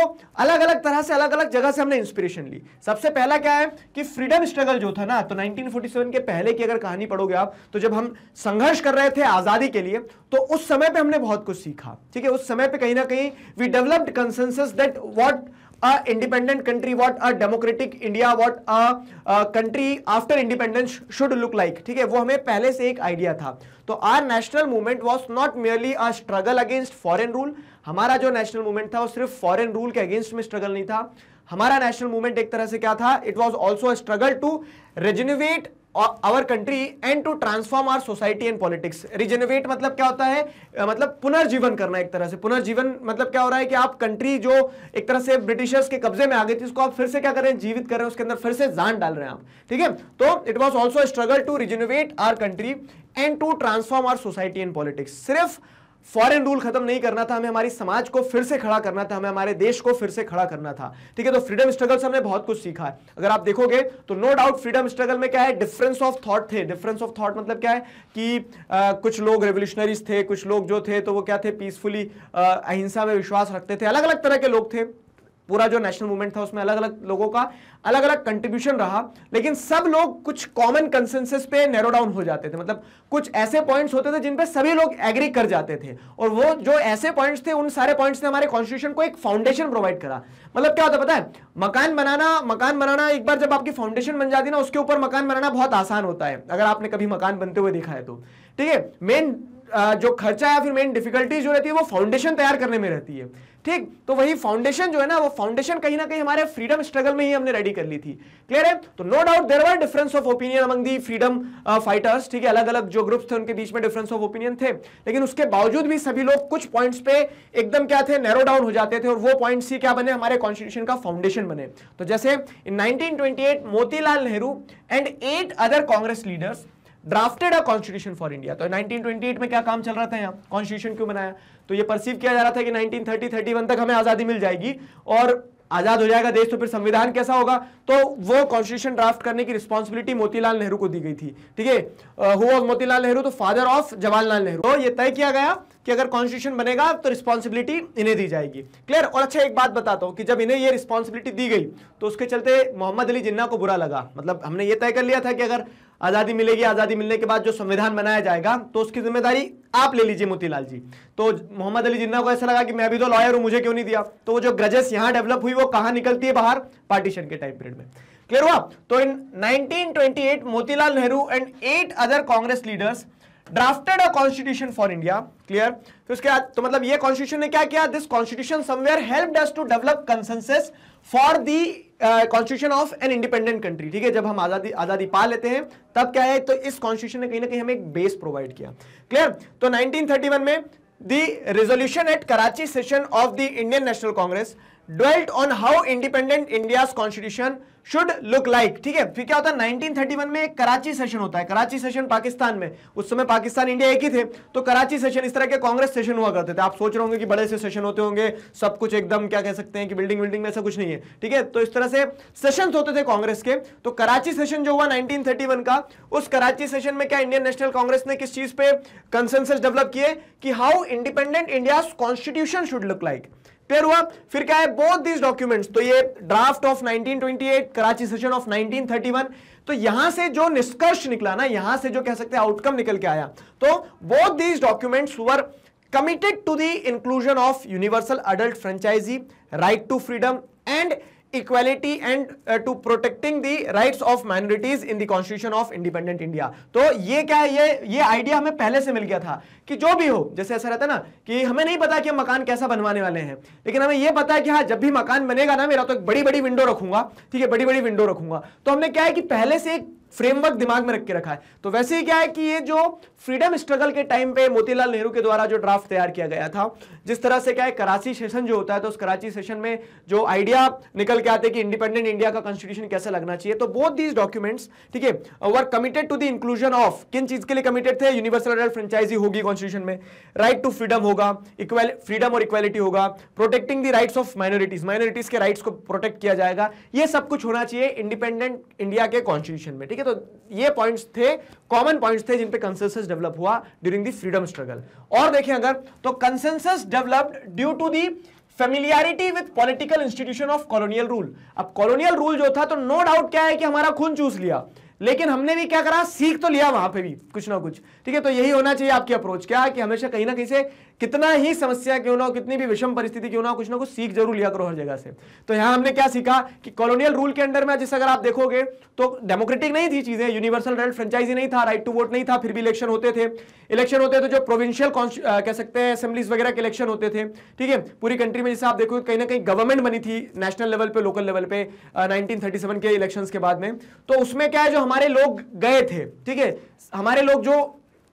अलग अलग तरह से अलग अलग जगह से हमने इंस्पिरेशन ली सबसे पहला क्या है कि फ्रीडम स्ट्रगल जो था ना तो 1947 के पहले की अगर कहानी पढ़ोगे आप तो जब हम संघर्ष कर रहे थे आज़ादी के लिए तो उस समय पर हमने बहुत कुछ सीखा ठीक है उस समय पर कहीं ना कहीं we developed consensus that what a independent country what a democratic India what a country after independence should look like ठीक है वो हमें पहले से एक आइडिया था तो our national movement was not merely a struggle against foreign rule हमारा जो नेशनल मूवमेंट था वो सिर्फ फॉरेन रूल के अगेंस्ट में स्ट्रगल नहीं था हमारा नेशनल मूवमेंट एक तरह से क्या था it was also struggle to rejuvenate our country and to transform our society and politics rejuvenate मतलब क्या होता है मतलब पुनर्जीवन करना एक तरह से पुनर्जीवन मतलब क्या हो रहा है कि आप कंट्री जो एक तरह से ब्रिटिशर्स के कब्जे में आ गई थी उसको आप फिर से क्या कर रहे हैं जीवित कर रहे हैं उसके अंदर फिर से जान डाल रहे हैं आप ठीक है तो it was also struggle to rejuvenate our country and to transform our society and politics सिर्फ फॉरेन रूल खत्म नहीं करना था हमें हमारी समाज को फिर से खड़ा करना था हमें हमारे देश को फिर से खड़ा करना था ठीक है तो फ्रीडम स्ट्रगल से हमने बहुत कुछ सीखा है अगर आप देखोगे तो नो डाउट फ्रीडम स्ट्रगल में क्या है डिफरेंस ऑफ थॉट थे डिफरेंस ऑफ थॉट मतलब क्या है कि आ, कुछ लोग रेवोल्यूशनरीज थे कुछ लोग जो थे तो वो क्या थे पीसफुली अहिंसा में विश्वास रखते थे अलग अलग तरह के लोग थे पूरा जो नेशनल मूवमेंट था उसमें अलग अलग लोगों का अलग अलग कंट्रीब्यूशन रहा लेकिन सब लोग कुछ कॉमन कंसेंसस पे नैरो डाउन हो जाते थे मतलब कुछ ऐसे पॉइंट्स होते थे जिन पे सभी लोग एग्री कर जाते थे और वो जो ऐसे पॉइंट्स थे उन सारे पॉइंट्स ने हमारे कॉन्स्टिट्यूशन को एक फाउंडेशन प्रोवाइड करा मतलब क्या होता है पता है मकान बनाना मकान बनाना एक बार जब आपकी फाउंडेशन बन जाती ना उसके ऊपर मकान बनाना बहुत आसान होता है अगर आपने कभी मकान बनते हुए देखा है तो ठीक है मेन जो खर्चा या फिर मेन डिफिकल्टीज जो रहती है वो फाउंडेशन तैयार करने में रहती है ठीक तो वही फाउंडेशन जो है ना वो फाउंडेशन कहीं ना कहीं हमारे फ्रीडम स्ट्रगल में ही हमने रेडी कर ली थी क्लियर है तो no doubt there were difference of opinion among the freedom fighters ठीक है अलग अलग जो ग्रुप्स थे उनके बीच में डिफरेंस ऑफ ओपिनियन थे लेकिन उसके बावजूद भी सभी लोग कुछ पॉइंट्स पे एकदम क्या थे नैरो डाउन हो जाते थे और वो पॉइंट्स ही क्या बने हमारे कॉन्स्टिट्यूशन का फाउंडेशन बने तो जैसे in nineteen Motilal Nehru and eight other Congress leaders drafted a constitution for India तो 1928 में क्या काम चल रहा था यहाँ कॉन्स्टिट्यूशन क्यों बनाया तो ये परसीव किया जा रहा था कि 1930 31 तक हमें आज़ादी मिल जाएगी और आज़ाद हो जाएगा देश तो फिर संविधान कैसा होगा तो वो कॉन्स्टिट्यूशन ड्राफ्ट करने की रिस्पॉन्सिबिलिटी मोतीलाल नेहरू को दी गई थी ठीक है हु मोतीलाल नेहरू तो फादर ऑफ जवाहरलाल नेहरू तो ये तय किया गया कि अगर कॉन्स्टिट्यूशन बनेगा तो रिस्पॉन्सिबिलिटी इन्हें दी जाएगी क्लियर और अच्छा एक बात बताता हूँ कि जब इन्हें ये रिस्पॉन्सिबिलिटी दी गई तो उसके चलते मोहम्मद अली जिन्ना को बुरा लगा मतलब हमने ये तय कर लिया था कि अगर आज़ादी मिलेगी आज़ादी मिलने के बाद जो संविधान बनाया जाएगा तो उसकी जिम्मेदारी आप ले लीजिए मोतीलाल जी तो मोहम्मद अली जिन्ना को ऐसा लगा कि मैं भी तो लॉयर हूं मुझे क्यों नहीं दिया तो वो जो ग्रजेस यहां डेवलप हुई वो कहां निकलती है बाहर पार्टीशन के टाइम पीरियड में क्लियर हुआ तो in 1928 Motilal Nehru and eight other Congress leaders drafted a constitution for India clear फिर उसके बाद तो मतलब ये कॉन्स्टिट्यूशन ने क्या किया this constitution somewhere helped us to develop consensus for the constitution of an independent country ठीक है जब हम आज़ादी आज़ादी पा लेते हैं तब क्या है तो इस कॉन्स्टिट्यूशन ने कहीं ना कहीं हमें एक बेस प्रोवाइड किया क्लियर तो 1931 में the resolution at Karachi session of the Indian National Congress dealt on how independent India constitution should look like ठीक है फिर क्या होता है 1931 में कराची सेशन होता है कराची सेशन पाकिस्तान में उस समय पाकिस्तान इंडिया एक ही थे तो कराची सेशन इस तरह के कांग्रेस सेशन हुआ करते थे आप सोच रहे होंगे कि बड़े से सेशन होते होंगे सब कुछ एकदम क्या कह सकते हैं कि बिल्डिंग विल्डिंग में ऐसा कुछ नहीं है ठीक है तो इस तरह से सेशन होते थे कांग्रेस के तो कराची सेशन जो हुआ नाइनटीन का उस कराची सेशन में क्या इंडियन नेशनल कांग्रेस ने किस चीज पे कंसेंसस डेवलप किए कि how independent India constitution should look like clear हुआ फिर क्या है बोथ दिस डॉक्यूमेंट्स तो ये draft of 1928 Karachi session of 1931 तो यहां से जो निष्कर्ष निकला ना यहां से जो कह सकते हैं आउटकम निकल के आया तो both this documents were committed to the inclusion of universal adult franchise right to freedom and equality and uh, to protecting the rights of minorities in the constitution of independent India तो ये क्या है ये ये idea हमें पहले से मिल गया था कि जो भी हो जैसे ऐसा रहता ना कि हमें नहीं पता कि हम मकान कैसा बनवाने वाले हैं लेकिन हमें ये पता है कि हाँ जब भी मकान बनेगा ना मेरा तो एक बड़ी बड़ी विंडो रखूंगा ठीक है बड़ी बड़ी विंडो रखूंगा तो हमने क्या है कि पहले से एक फ्रेमवर्क दिमाग में रख के रखा है तो वैसे ही क्या है कि ये जो फ्रीडम स्ट्रगल के टाइम पे मोतीलाल नेहरू के द्वारा जो ड्राफ्ट तैयार किया गया था जिस तरह से क्या है कराची सेशन जो होता है तो उस कराची सेशन में जो आइडिया निकल के आते हैं कि इंडिपेंडेंट इंडिया का कॉन्स्टिट्यूशन कैसे लगना चाहिए तो बोथ दीज डॉक्यूमेंट्स ठीक है were committed to the inclusion of किन चीज के लिए कमिटेड थे यूनिवर्सल फ्रेंचाइजी होगी कॉन्स्टिट्यूशन में राइट टू फ्रीडम होगा इक्वल फ्रीडम और इक्वालिटी होगा protecting the rights of minorities minorities के राइट्स को प्रोटेक्ट किया जाएगा यह सब कुछ होना चाहिए इंडिपेंडेंट इंडिया के कॉन्स्टिट्यूशन में ठीक है है तो ये पॉइंट्स थे कॉमन पॉइंट्स थे जिन पे कंसेंसस डेवलप हुआ ड्यूरिंग द फ्रीडम स्ट्रगल और देखें अगर तो consensus developed due to the familiarity with political institution of colonial rule अब कॉलोनियल रूल जो था तो नो no डाउट क्या है कि हमारा खून चूस लिया लेकिन हमने भी क्या करा सीख तो लिया वहां पे भी कुछ ना कुछ ठीक है तो यही होना चाहिए आपकी अप्रोच क्या है कि हमेशा कहीं ना कहीं से कितना ही समस्या क्यों ना हो कितनी भी विषम परिस्थिति क्यों ना हो कुछ ना कुछ सीख जरूर लिया करो हर जगह से तो यहां हमने क्या सीखा कि कॉलोनियल रूल के अंडर में जैसे अगर आप देखोगे तो डेमोक्रेटिक नहीं थी चीजें यूनिवर्सल राइट फ्रेंचाइजी नहीं था राइट टू वोट नहीं था फिर भी इलेक्शन होते थे इलेक्शन होते तो जो प्रोविंशियल कह सकते हैं असेंबलीज वगैरह के इलेक्शन होते थे ठीक है पूरी कंट्री में जैसे आप देखोगे कहीं ना कहीं गवर्नमेंट बनी थी नेशनल लेवल पे लोकल लेवल पे नाइनटीन के इलेक्शन के बाद में तो उसमें क्या है जो हमारे लोग गए थे ठीक है हमारे लोग जो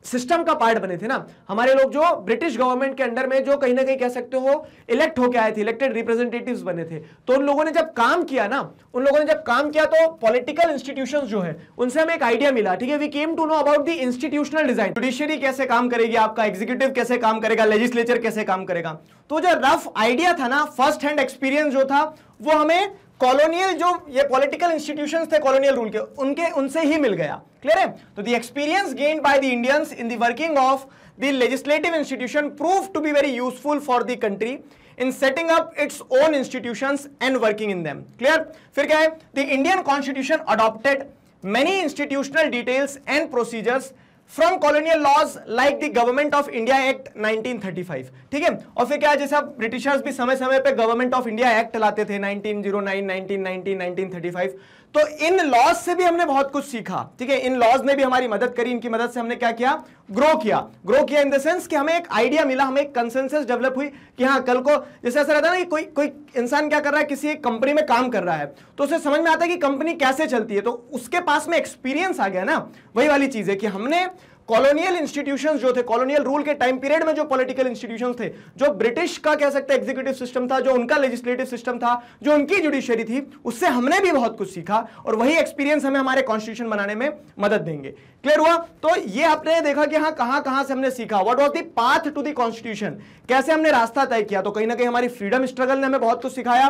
सिस्टम का पार्ट बने थे ना हमारे लोग जो ब्रिटिश गवर्नमेंट के अंडर में जो कहीं ना कहीं कह सकते हो इलेक्ट होके आए थे इलेक्टेड रिप्रेजेंटेटिव्स बने थे तो उन लोगों ने जब काम किया ना उन लोगों ने जब काम किया तो पॉलिटिकल इंस्टीट्यूशंस जो है उनसे हमें एक आइडिया मिला ठीक है we came to know about the institutional design judiciary कैसे काम करेगी आपका एग्जीक्यूटिव कैसे काम करेगा लेजिस्लेचर कैसे काम करेगा तो जो रफ आइडिया था ना फर्स्ट हैंड एक्सपीरियंस जो था वो हमें कॉलोनियल जो ये पॉलिटिकल इंस्टीट्यूशंस थे कॉलोनियल रूल के उनके उनसे ही मिल गया क्लियर है तो the experience gain by the Indians in the working of the legislative institution prove to be very useful for the country in setting up its own institution and working in them clear फिर क्या है the Indian constitution adopted many institutional details and procedures from colonial laws like the government of India act 1935 ठीक है और फिर क्या जैसे आप ब्रिटिशर्स भी समय समय पे गवर्नमेंट ऑफ इंडिया एक्ट लाते थे 1909 1919 1935 तो इन लॉज से भी हमने बहुत कुछ सीखा ठीक है इन लॉज ने भी हमारी मदद करी इनकी मदद से हमने क्या किया ग्रो किया ग्रो किया इन द सेंस कि हमें एक आइडिया मिला हमें एक कंसेंसस डेवलप हुई कि हाँ कल को जैसे ऐसा रहता है ना कि कोई कोई इंसान क्या कर रहा है किसी एक कंपनी में काम कर रहा है तो उसे समझ में आता है कि कंपनी कैसे चलती है तो उसके पास में एक्सपीरियंस आ गया ना वही वाली चीज है कि हमने कॉलोनियल इंस्टीट्यूशन जो थे कॉलोनियल रूल के टाइम पीरियड में जो पॉलिटिकल इंस्टीट्यूशन थे जो ब्रिटिश का कह सकते हैं एग्जीक्यूटिव सिस्टम था जो उनका लेजिस्लेटिव सिस्टम था जो उनकी जुडिशरी थी उससे हमने भी बहुत कुछ सीखा और वही एक्सपीरियंस हमें हमारे कॉन्स्टिट्यूशन बनाने में मदद देंगे क्लियर हुआ तो ये आपने देखा कि हाँ कहां कहां से हमने सीखा what was the path to the constitution कैसे हमने रास्ता तय किया तो कहीं ना कहीं हमारी फ्रीडम स्ट्रगल ने हमें बहुत कुछ सिखाया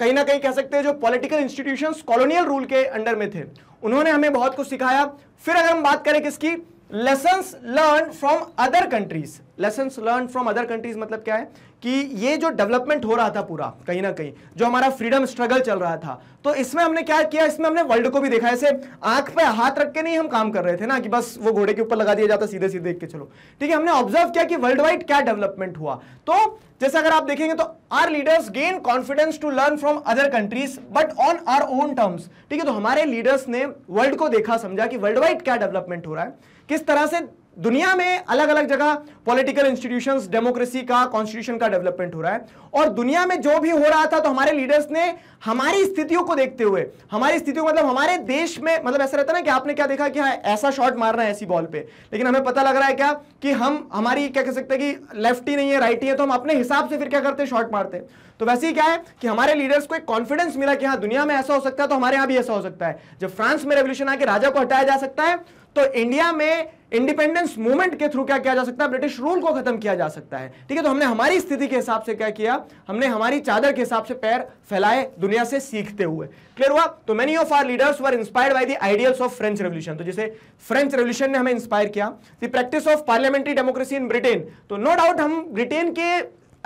कहीं ना कहीं कह सकते हैं जो पॉलिटिकल इंस्टीट्यूशंस कॉलोनियल रूल के अंडर में थे उन्होंने हमें बहुत कुछ सिखाया फिर अगर हम बात करें किसकी lessons learn from other countries lesson learn from other countries मतलब क्या है कि ये जो डेवलपमेंट हो रहा था पूरा कहीं ना कहीं जो हमारा फ्रीडम स्ट्रगल चल रहा था तो इसमें हमने क्या किया इसमें हमने वर्ल्ड को भी देखा ऐसे आंख पे हाथ रख के नहीं हम काम कर रहे थे ना कि बस वो घोड़े के ऊपर लगा दिया जाता सीधे सीधे देख के चलो ठीक है हमने ऑब्जर्व किया कि वर्ल्ड वाइड क्या डेवलपमेंट हुआ तो जैसे अगर आप देखेंगे तो our leaders gain confidence to learn from other countries but on our own terms ठीक है तो हमारे लीडर्स ने वर्ल्ड को देखा समझा कि वर्ल्ड वाइड क्या डेवलपमेंट हो रहा है किस तरह से दुनिया में अलग अलग जगह पॉलिटिकल इंस्टीट्यूशंस डेमोक्रेसी का कॉन्स्टिट्यूशन का डेवलपमेंट हो रहा है और दुनिया में जो भी हो रहा था तो हमारे लीडर्स ने हमारी स्थितियों को देखते हुए हमारी स्थितियों मतलब हमारे देश में मतलब ऐसा रहता है ना कि आपने क्या देखा कि हाँ ऐसा शॉट मारना है ऐसी बॉल पे लेकिन हमें पता लग रहा है क्या कि हम हमारी क्या कह सकते हैं कि लेफ्ट ही नहीं है राइट ही है तो हम अपने हिसाब से फिर क्या करते हैं शॉर्ट मारते हैं तो वैसे ही क्या है कि हमारे लीडर्स को एक कॉन्फिडेंस मिला कि हाँ दुनिया में ऐसा हो सकता है तो हमारे यहाँ भी ऐसा हो सकता है जब फ्रांस में रेवोल्यूशन आके राजा को हटाया जा सकता है तो इंडिया में इंडिपेंडेंस मूवमेंट के थ्रू क्या किया जा सकता है ब्रिटिश रूल को खत्म किया जा सकता है ठीक है तो हमने हमारी स्थिति के हिसाब से क्या किया हमने हमारी चादर के हिसाब से पैर फैलाए दुनिया से सीखते हुए क्लियर हुआ तो many of our leaders were inspired by the ideals of French revolution तो जैसे फ्रेंच रेवल्यूशन ने हमें इंस्पायर किया the practice of parliamentary democracy in Britain तो नो डाउट हम ब्रिटेन के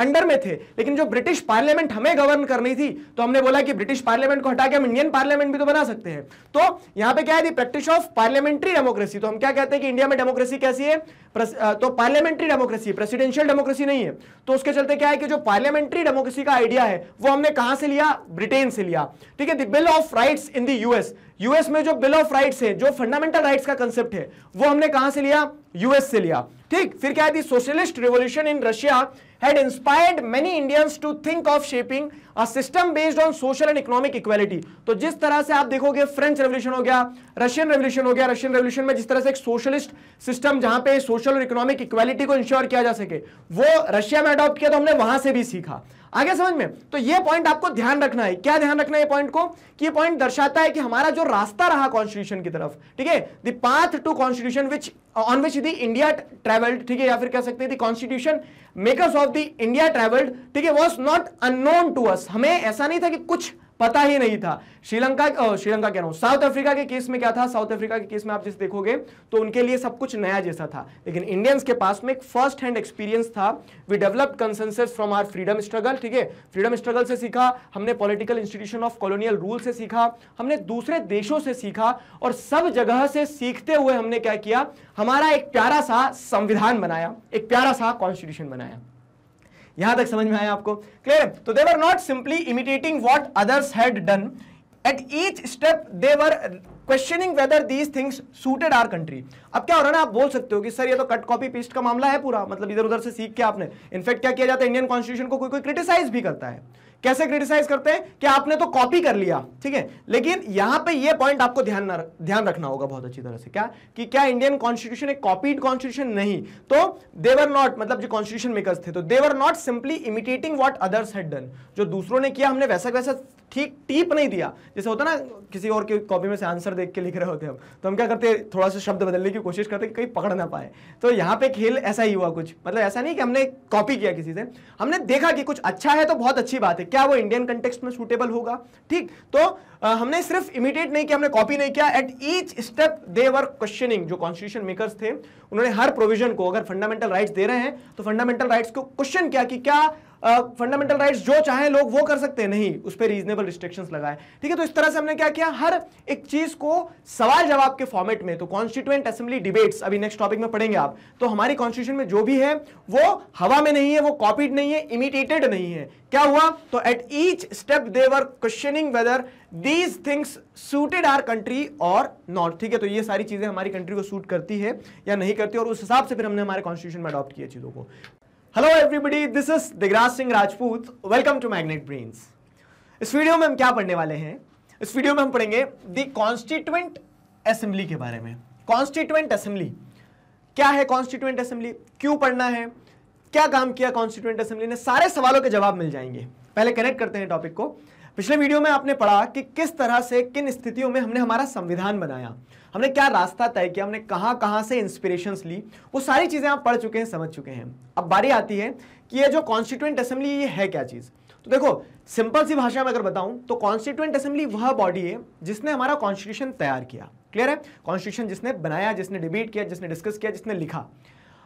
अंडर में थे लेकिन जो ब्रिटिश पार्लियामेंट हमें गवर्न करनी थी तो हमने बोला कि ब्रिटिश पार्लियामेंट को हटा के हम इंडियन पार्लियामेंट भी तो बना सकते हैं तो यहां पे क्या है प्रैक्टिस ऑफ पार्लियामेंट्री डेमोक्रेसी तो हम क्या कहते हैं कि इंडिया में डेमोक्रेसी कैसी है तो पार्लियामेंट्री डेमोक्रेसी प्रेसिडेंशियल डेमोक्रेसी नहीं है तो उसके चलते क्या है कि जो पार्लियामेंट्री डेमोक्रेसी का आइडिया है वो हमने कहां से लिया ब्रिटेन से लिया ठीक है the bill of rights in the US US में जो बिल ऑफ राइट्स है जो फंडामेंटल राइट्स का कंसेप्ट है वो हमने कहां से लिया यूएस से लिया ठीक फिर क्या है socialist revolution in Russia had inspired many Indians to think of shaping a system based on social and economic equality. तो जिस तरह से आप देखोगे फ्रेंच रेवल्यूशन हो गया रशियन रेवल्यूशन हो गया रशियन रेवल्यूशन में जिस तरह से एक सोशलिस्ट सिस्टम जहां पे सोशल और इकोनॉमिक इक्वालिटी को इंश्योर किया जा सके वो रशिया में अडॉप्ट किया तो हमने वहां से भी सीखा आगे समझ में तो ये पॉइंट आपको ध्यान रखना है क्या ध्यान रखना है पॉइंट को कि ये पॉइंट दर्शाता है कि हमारा जो रास्ता रहा कॉन्स्टिट्यूशन की तरफ ठीक है the path to constitution which on which the India travelled ठीक है या फिर कह सकते हैं the constitution makers of of the India travelled ठीक है was not unknown to us हमें ऐसा नहीं था कि कुछ पता ही नहीं था श्रीलंका श्रीलंका कह रहा हूं साउथ अफ्रीका के केस में क्या था साउथ अफ्रीका के केस में आप जिस देखोगे तो उनके लिए सब कुछ नया जैसा था लेकिन इंडियंस के पास में एक फर्स्ट हैंड एक्सपीरियंस था we developed consensus from our freedom struggle ठीक है फ्रीडम स्ट्रगल से सीखा हमने political institution of colonial rule से सीखा हमने दूसरे देशों से सीखा और सब जगह से सीखते हुए हमने क्या किया हमारा एक प्यारा सा संविधान बनाया एक प्यारा सा कॉन्स्टिट्यूशन बनाया यहां तक समझ में आया आपको क्लियर तो they not simply imitating what others had done at each step they were questioning whether these things suited our country अब क्या हो रहा है ना आप बोल सकते हो कि सर ये तो कट कॉपी पेस्ट का मामला है पूरा मतलब इधर उधर से सीख के आपने इनफैक्ट क्या किया जाता है इंडियन कॉन्स्टिट्यूशन को कोई कोई क्रिटिसाइज भी करता है कैसे क्रिटिसाइज करते हैं कि आपने तो कॉपी कर लिया ठीक है लेकिन यहां पे ये पॉइंट आपको ध्यान न, ध्यान रखना होगा बहुत अच्छी तरह से क्या कि क्या इंडियन कॉन्स्टिट्यूशन एक कॉपीड कॉन्स्टिट्यूशन नहीं तो देवर नॉट मतलब जो कॉन्स्टिट्यूशन मेकर्स थे तो they were not simply imitating what others had done जो दूसरों ने किया हमने वैसा वैसा ठीक टीप नहीं दिया जैसे होता ना किसी और की कॉपी में से आंसर देख के लिख रहे होते हम तो हम क्या करते थोड़ा सा शब्द बदलने की कोशिश करते कि कहीं पकड़ ना पाए तो यहाँ पे खेल ऐसा ही हुआ कुछ मतलब ऐसा नहीं कि हमने कॉपी किया किसी से हमने देखा कि कुछ अच्छा है तो बहुत अच्छी बात है क्या वो इंडियन कंटेक्स्ट में सूटेबल होगा ठीक तो आ, हमने सिर्फ इमिडिएट नहीं किया हमने कॉपी नहीं किया at each step they were questioning जो कॉन्स्टिट्यूशन मेकर्स थे उन्होंने हर प्रोविजन को अगर फंडामेंटल राइट्स दे रहे हैं तो फंडामेंटल राइट्स को क्वेश्चन किया कि क्या फंडामेंटल uh, राइट्स जो चाहें लोग वो कर सकते हैं नहीं उस पर रीजनेबल रिस्ट्रिक्शन लगाए ठीक है तो इस तरह से हमने क्या किया हर एक चीज को सवाल जवाब के फॉर्मेट में तो कॉन्स्टिट्यूएंट असेंबली डिबेट्स अभी नेक्स्ट टॉपिक में पढ़ेंगे आप तो हमारी कॉन्स्टिट्यूशन में जो भी है वो हवा में नहीं है वो कॉपीड नहीं है इमिटेटेड नहीं है क्या हुआ तो at each step they were questioning whether these things suited our country or not ठीक है तो ये सारी चीजें हमारी कंट्री को सूट करती है या नहीं करती और उस हिसाब से फिर हमने हमारे कॉन्स्टिट्यूशन में अडॉप्ट किया चीजों को hello everybody this is Digraj Singh Rajput welcome to magnet brains इस वीडियो में हम क्या पढ़ने वाले हैं इस वीडियो में हम पढ़ेंगे द कॉन्स्टिट्यूएंट असेंबली के बारे में कॉन्स्टिट्यूंट असेंबली क्या है कॉन्स्टिट्यूएंट असेंबली क्यों पढ़ना है क्या काम किया कॉन्स्टिट्यूंट असेंबली ने सारे सवालों के जवाब मिल जाएंगे पहले कनेक्ट करते हैं टॉपिक को पिछले वीडियो में आपने पढ़ा कि किस तरह से किन स्थितियों में हमने हमारा संविधान बनाया हमने क्या रास्ता तय किया हमने कहाँ कहाँ से इंस्पिरेशन ली वो सारी चीज़ें आप पढ़ चुके हैं समझ चुके हैं अब बारी आती है कि ये जो कॉन्स्टिट्यूंट असेंबली ये है क्या चीज़ तो देखो सिंपल सी भाषा में अगर बताऊं तो कॉन्स्टिट्यूंट असेंबली वह बॉडी है जिसने हमारा कॉन्स्टिट्यूशन तैयार किया क्लियर है कॉन्स्टिट्यूशन जिसने बनाया जिसने डिबेट किया जिसने डिस्कस किया जिसने लिखा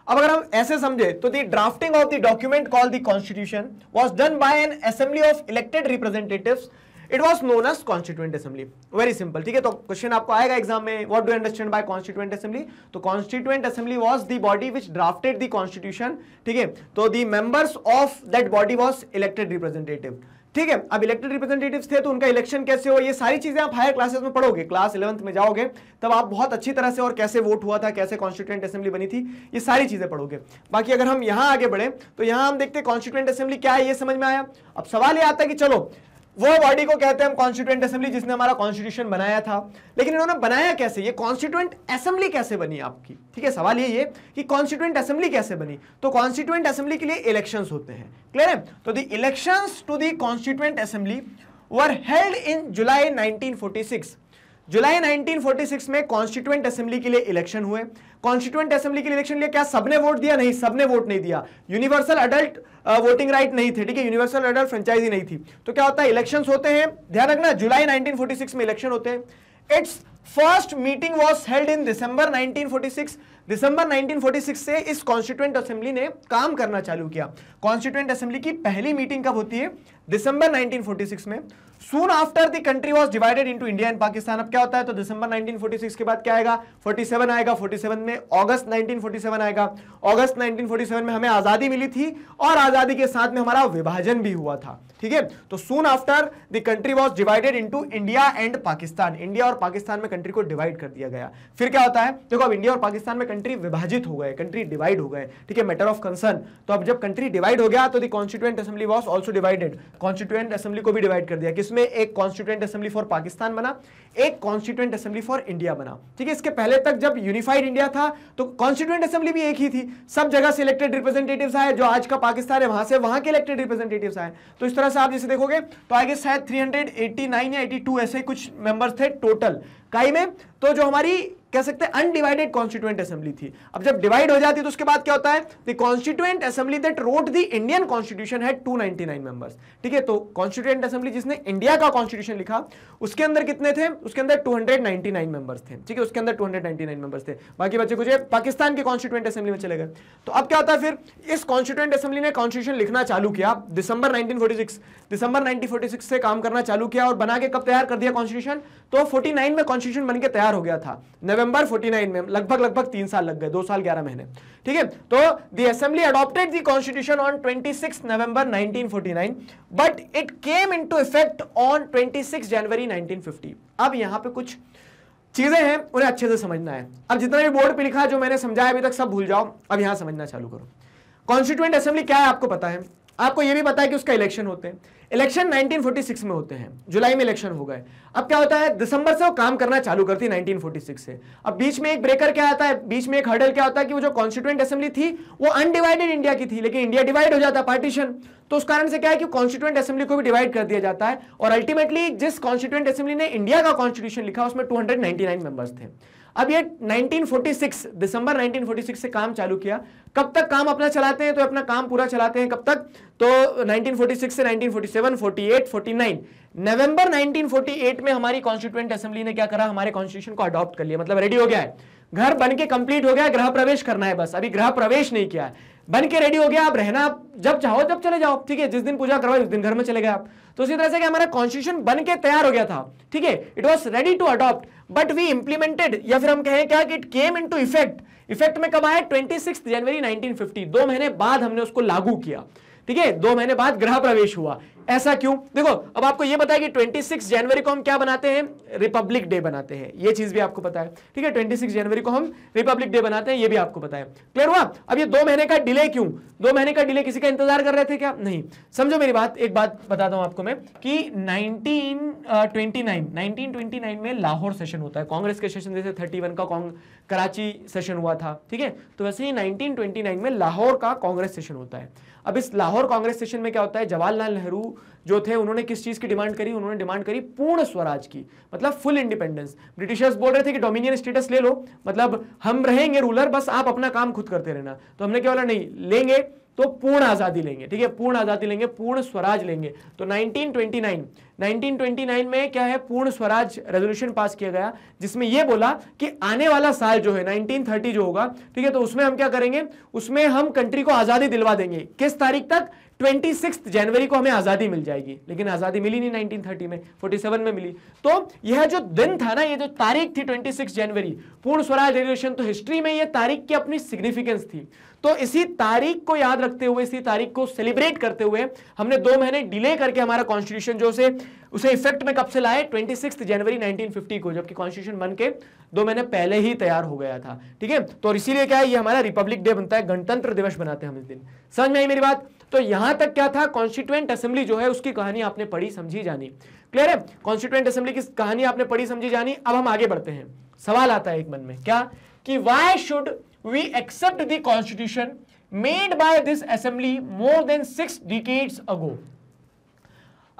अब अगर हम ऐसे समझे तो the drafting of the document call the constitution was done by an assembly of elected representatives it was known as constituent assembly very simple ठीक है तो क्वेश्चन आपको आएगा एग्जाम में what do understand by constituent assembly तो constituent assembly was the body which drafted the constitution ठीक है तो the members of that body was elected representative ठीक है अब इलेक्टेड रिप्रेजेंटेटिव्स थे तो उनका इलेक्शन कैसे हो ये सारी चीजें आप हायर क्लासेस में पढ़ोगे क्लास इलेवंथ में जाओगे तब आप बहुत अच्छी तरह से और कैसे वोट हुआ था कैसे कॉन्स्टिट्यूंट असेंबली बनी थी ये सारी चीजें पढ़ोगे बाकी अगर हम यहां आगे बढ़े तो यहां हम देखते हैं कॉन्स्टिट्यूंट असेंबली क्या है ये समझ में आया अब सवाल ये आता है कि चलो वो बॉडी को कहते हैं हम कॉन्स्टिट्यूएंट असेंबली जिसने हमारा कॉन्स्टिट्यूशन बनाया था लेकिन इन्होंने बनाया कैसे ये कॉन्स्टिट्यूएंट असेंबली कैसे बनी आपकी ठीक है सवाल ये ये कि कॉन्स्टिट्यूएंट असेंबली कैसे बनी तो कॉन्स्टिट्यूएंट असेंबली के लिए इलेक्शंस होते हैं क्लियर है तो the elections to the constituent assembly were held in July 1946 July 1946 में कॉन्स्टिट्यूएंट असेंबली के लिए इलेक्शन हुए कॉन्स्टिट्यूएंट असेंबली के लिए इलेक्शन लिए क्या सबने वोट दिया नहीं सबने वोट नहीं दिया यूनिवर्सल अडल्ट वोटिंग राइट नहीं थे ठीक है यूनिवर्सल अडल्ट फ्रेंचाइजी नहीं थी तो क्या होता है इलेक्शन होते हैं ध्यान रखना जुलाई नाइनटीन में इलेक्शन होते हैं its first meeting was held in December nineteen December 1946 से इस कॉन्स्टिट्यूएंट असेंबली ने काम करना चालू किया कॉन्स्टिट्यूएंट असेंबली की पहली मीटिंग कब होती है दिसंबर 1946 में soon after the country was divided into India and Pakistan अब क्या होता है तो दिसंबर 1946 के बाद क्या आएगा 47 आएगा 47 में अगस्त 1947 आएगा अगस्त 1947 में हमें आजादी मिली थी और आजादी के साथ में हमारा विभाजन भी हुआ था ठीक है तो soon after the country was divided into India and Pakistan India और पाकिस्तान में कंट्री को डिवाइड कर दिया गया फिर क्या होता है देखो अब इंडिया और पाकिस्तान में कंट्री विभाजित हो गए कंट्री डिवाइड हो गए ठीक है मैटर ऑफ कंसर्न तो अब जब कंट्री डिवाइड हो गया तो the constituent assembly was also divided constituent assembly को भी डिवाइड कर दिया किस जिसमें एक कॉन्स्टिट्यूंट असेंबली फॉर पाकिस्तान बना एक कॉन्स्टिट्यूंट असेंबली फॉर इंडिया बना ठीक है इसके पहले तक जब यूनिफाइड इंडिया था तो कॉन्स्टिट्यूंट असेंबली भी एक ही थी सब जगह से इलेक्टेड रिप्रेजेंटेटिव आए जो आज का पाकिस्तान है वहां से वहां के इलेक्टेड रिप्रेजेंटेटिव आए तो इस तरह से आप जैसे देखोगे तो आई गेस शायद 389 या 82 ऐसे कुछ मेंबर्स थे टोटल काई में तो जो हमारी कह सकते हैं अनडिवाइडेड कॉन्स्टिट्यूएंट असेंबली थी अब जब डिवाइड हो जाती है तो उसके बाद क्या होता है the constituent assembly that wrote the Indian constitution had 299 members ठीक है तो कॉन्स्टिट्यूएंट असेंबली जिसने इंडिया का कॉन्स्टिट्यूशन लिखा उसके अंदर कितने थे उसके अंदर 299 मेंबर्स थे ठीक है उसके अंदर 299 मेंबर्स थे बाकी बच्चे कुछ पाकिस्तान के कॉन्स्टिट्यूएंट असेंबली में चले गए तो अब क्या होता है फिर इस कॉन्स्टिट्यूएंट असेंबली ने कॉन्स्टिट्यूशन लिखना चालू किया दिसंबर 1946 दिसंबर 1946 से काम करना चालू किया और बना के कब तैयार कर दिया कॉन्स्टिट्यूशन तो 49 में कॉन्स्टिट्यूशन बन तैयार हो गया था नवे नवंबर 49 में लगभग लगभग तीन साल लग गए दो साल ग्यारह महीने ठीक है तो the assembly adopted the constitution on 26 November 1949 but it came into effect on 26 January 1950 अब यहां पे कुछ चीजें हैं उन्हें अच्छे से समझना है अब जितना भी बोर्ड पे लिखा जो मैंने समझाया अभी तक सब भूल जाओ अब यहां समझना चालू करो कॉन्स्टिट्यूएंट असेंबली क्या है आपको पता है आपको यह भी पता है कि उसका इलेक्शन होते हैं इलेक्शन 1946 में होते हैं जुलाई में इलेक्शन हो गए अब क्या होता है दिसंबर से वो काम करना चालू करती है 1946 से अब बीच में एक ब्रेकर क्या आता है बीच में एक हर्डल क्या होता है कि वो जो कॉन्स्टिट्यूंट असेंबली थी वो अनडिवाइडेड इंडिया की थी लेकिन इंडिया डिवाइड हो जाता है पार्टीशन तो उस कारण से क्या है कि कॉन्स्टिट्यूंट असेंबली को भी डिवाइड कर दिया जाता है और अल्टीमेटली जिस कॉन्स्टिट्यूंट असेंबली ने इंडिया का कॉन्स्टिट्यूशन लिखा उसमें टू हंड्रेड थे अब ये 1946 दिसंबर 1946 से काम चालू किया कब तक काम अपना चलाते हैं तो अपना काम पूरा चलाते हैं कब तक तो 1946 से 1947 48 49 नवंबर 1948 में हमारी कॉन्स्टिट्यूएंट असेंबली ने क्या करा हमारे कॉन्स्टिट्यूशन को अडॉप्ट कर लिया मतलब रेडी हो गया है घर बन के कंप्लीट हो गया गृह प्रवेश करना है बस अभी गृह प्रवेश नहीं किया है बन के रेडी हो गया आप रहना आप जब चाहो जब चले जाओ ठीक है जिस दिन पूजा करवाओ उस दिन घर में चले गए आप तो उसी तरह से कि हमारा कॉन्स्टिट्यूशन बन के तैयार हो गया था ठीक है it was ready to adopt but we implemented या फिर हम कहें क्या it came into effect effect में कब आया ट्वेंटी जनवरी फिफ्टी दो महीने बाद हमने उसको लागू किया ठीक है दो महीने बाद गृह प्रवेश हुआ ऐसा क्यों देखो अब आपको यह बताया कि कि 26 जनवरी को हम क्या बनाते हैं रिपब्लिक डे बनाते हैं यह चीज भी आपको पता है ठीक है 26 जनवरी को हम रिपब्लिक डे बनाते हैं यह भी आपको पता है क्लियर हुआ अब ये दो महीने का डिले क्यों दो महीने का डिले किसी का इंतजार कर रहे थे क्या नहीं समझो मेरी बात एक बात बताता हूं आपको मैं कि नाइनटीन ट्वेंटी नाइन में लाहौर सेशन होता है कांग्रेस के सेशन जैसे थर्टी का कराची सेशन हुआ था ठीक है तो वैसे ही नाइनटीन में लाहौर का कांग्रेस सेशन होता है अब इस लाहौर कांग्रेस सेशन में क्या होता है जवाहरलाल नेहरू जो थे उन्होंने किस चीज़ की डिमांड करी उन्होंने डिमांड करी पूर्ण स्वराज की मतलब फुल इंडिपेंडेंस ब्रिटिशर्स बोल रहे थे कि डोमिनियन स्टेटस ले लो मतलब हम रहेंगे रूलर बस आप अपना काम खुद करते रहना तो हमने क्या बोला नहीं लेंगे तो पूर्ण आज़ादी लेंगे ठीक है पूर्ण आज़ादी लेंगे पूर्ण स्वराज लेंगे तो नाइनटीन 1929 में क्या है पूर्ण स्वराज रेजोल्यूशन पास किया गया जिसमें यह बोला कि आने वाला साल जो है 1930 जो होगा ठीक है तो उसमें हम क्या करेंगे उसमें हम कंट्री को आजादी दिलवा देंगे किस तारीख तक ट्वेंटी जनवरी को हमें आज़ादी मिल जाएगी लेकिन आज़ादी मिली नहीं 1930 में 47 में मिली तो यह जो दिन था ना ये जो तारीख थी 26 जनवरी पूर्ण स्वराज रेजोल्यूशन तो हिस्ट्री में यह तारीख की अपनी सिग्निफिकेंस थी तो इसी तारीख को याद रखते हुए इसी तारीख को सेलिब्रेट करते हुए हमने दो महीने डिले करके हमारा कॉन्स्टिट्यूशन जो उसे उसे इफेक्ट में कब से लाए 26 जनवरी 1950 को जबकि कॉन्स्टिट्यूशन बन के दो महीने पहले ही तैयार हो गया था ठीक है तो इसीलिए क्या है ये हमारा रिपब्लिक डे बनता है गणतंत्र दिवस बनाते हैं हम इस दिन समझ में आई मेरी बात तो यहां तक क्या था कॉन्स्टिट्यूएंट असेंबली जो है उसकी कहानी आपने पढ़ी समझी जानी क्लियर है कॉन्स्टिट्यूएंट असेंबली की कहानी आपने पढ़ी समझी जानी अब हम आगे बढ़ते हैं सवाल आता है एक मन में क्या कि why should we accept the constitution made by this assembly more than six decades ago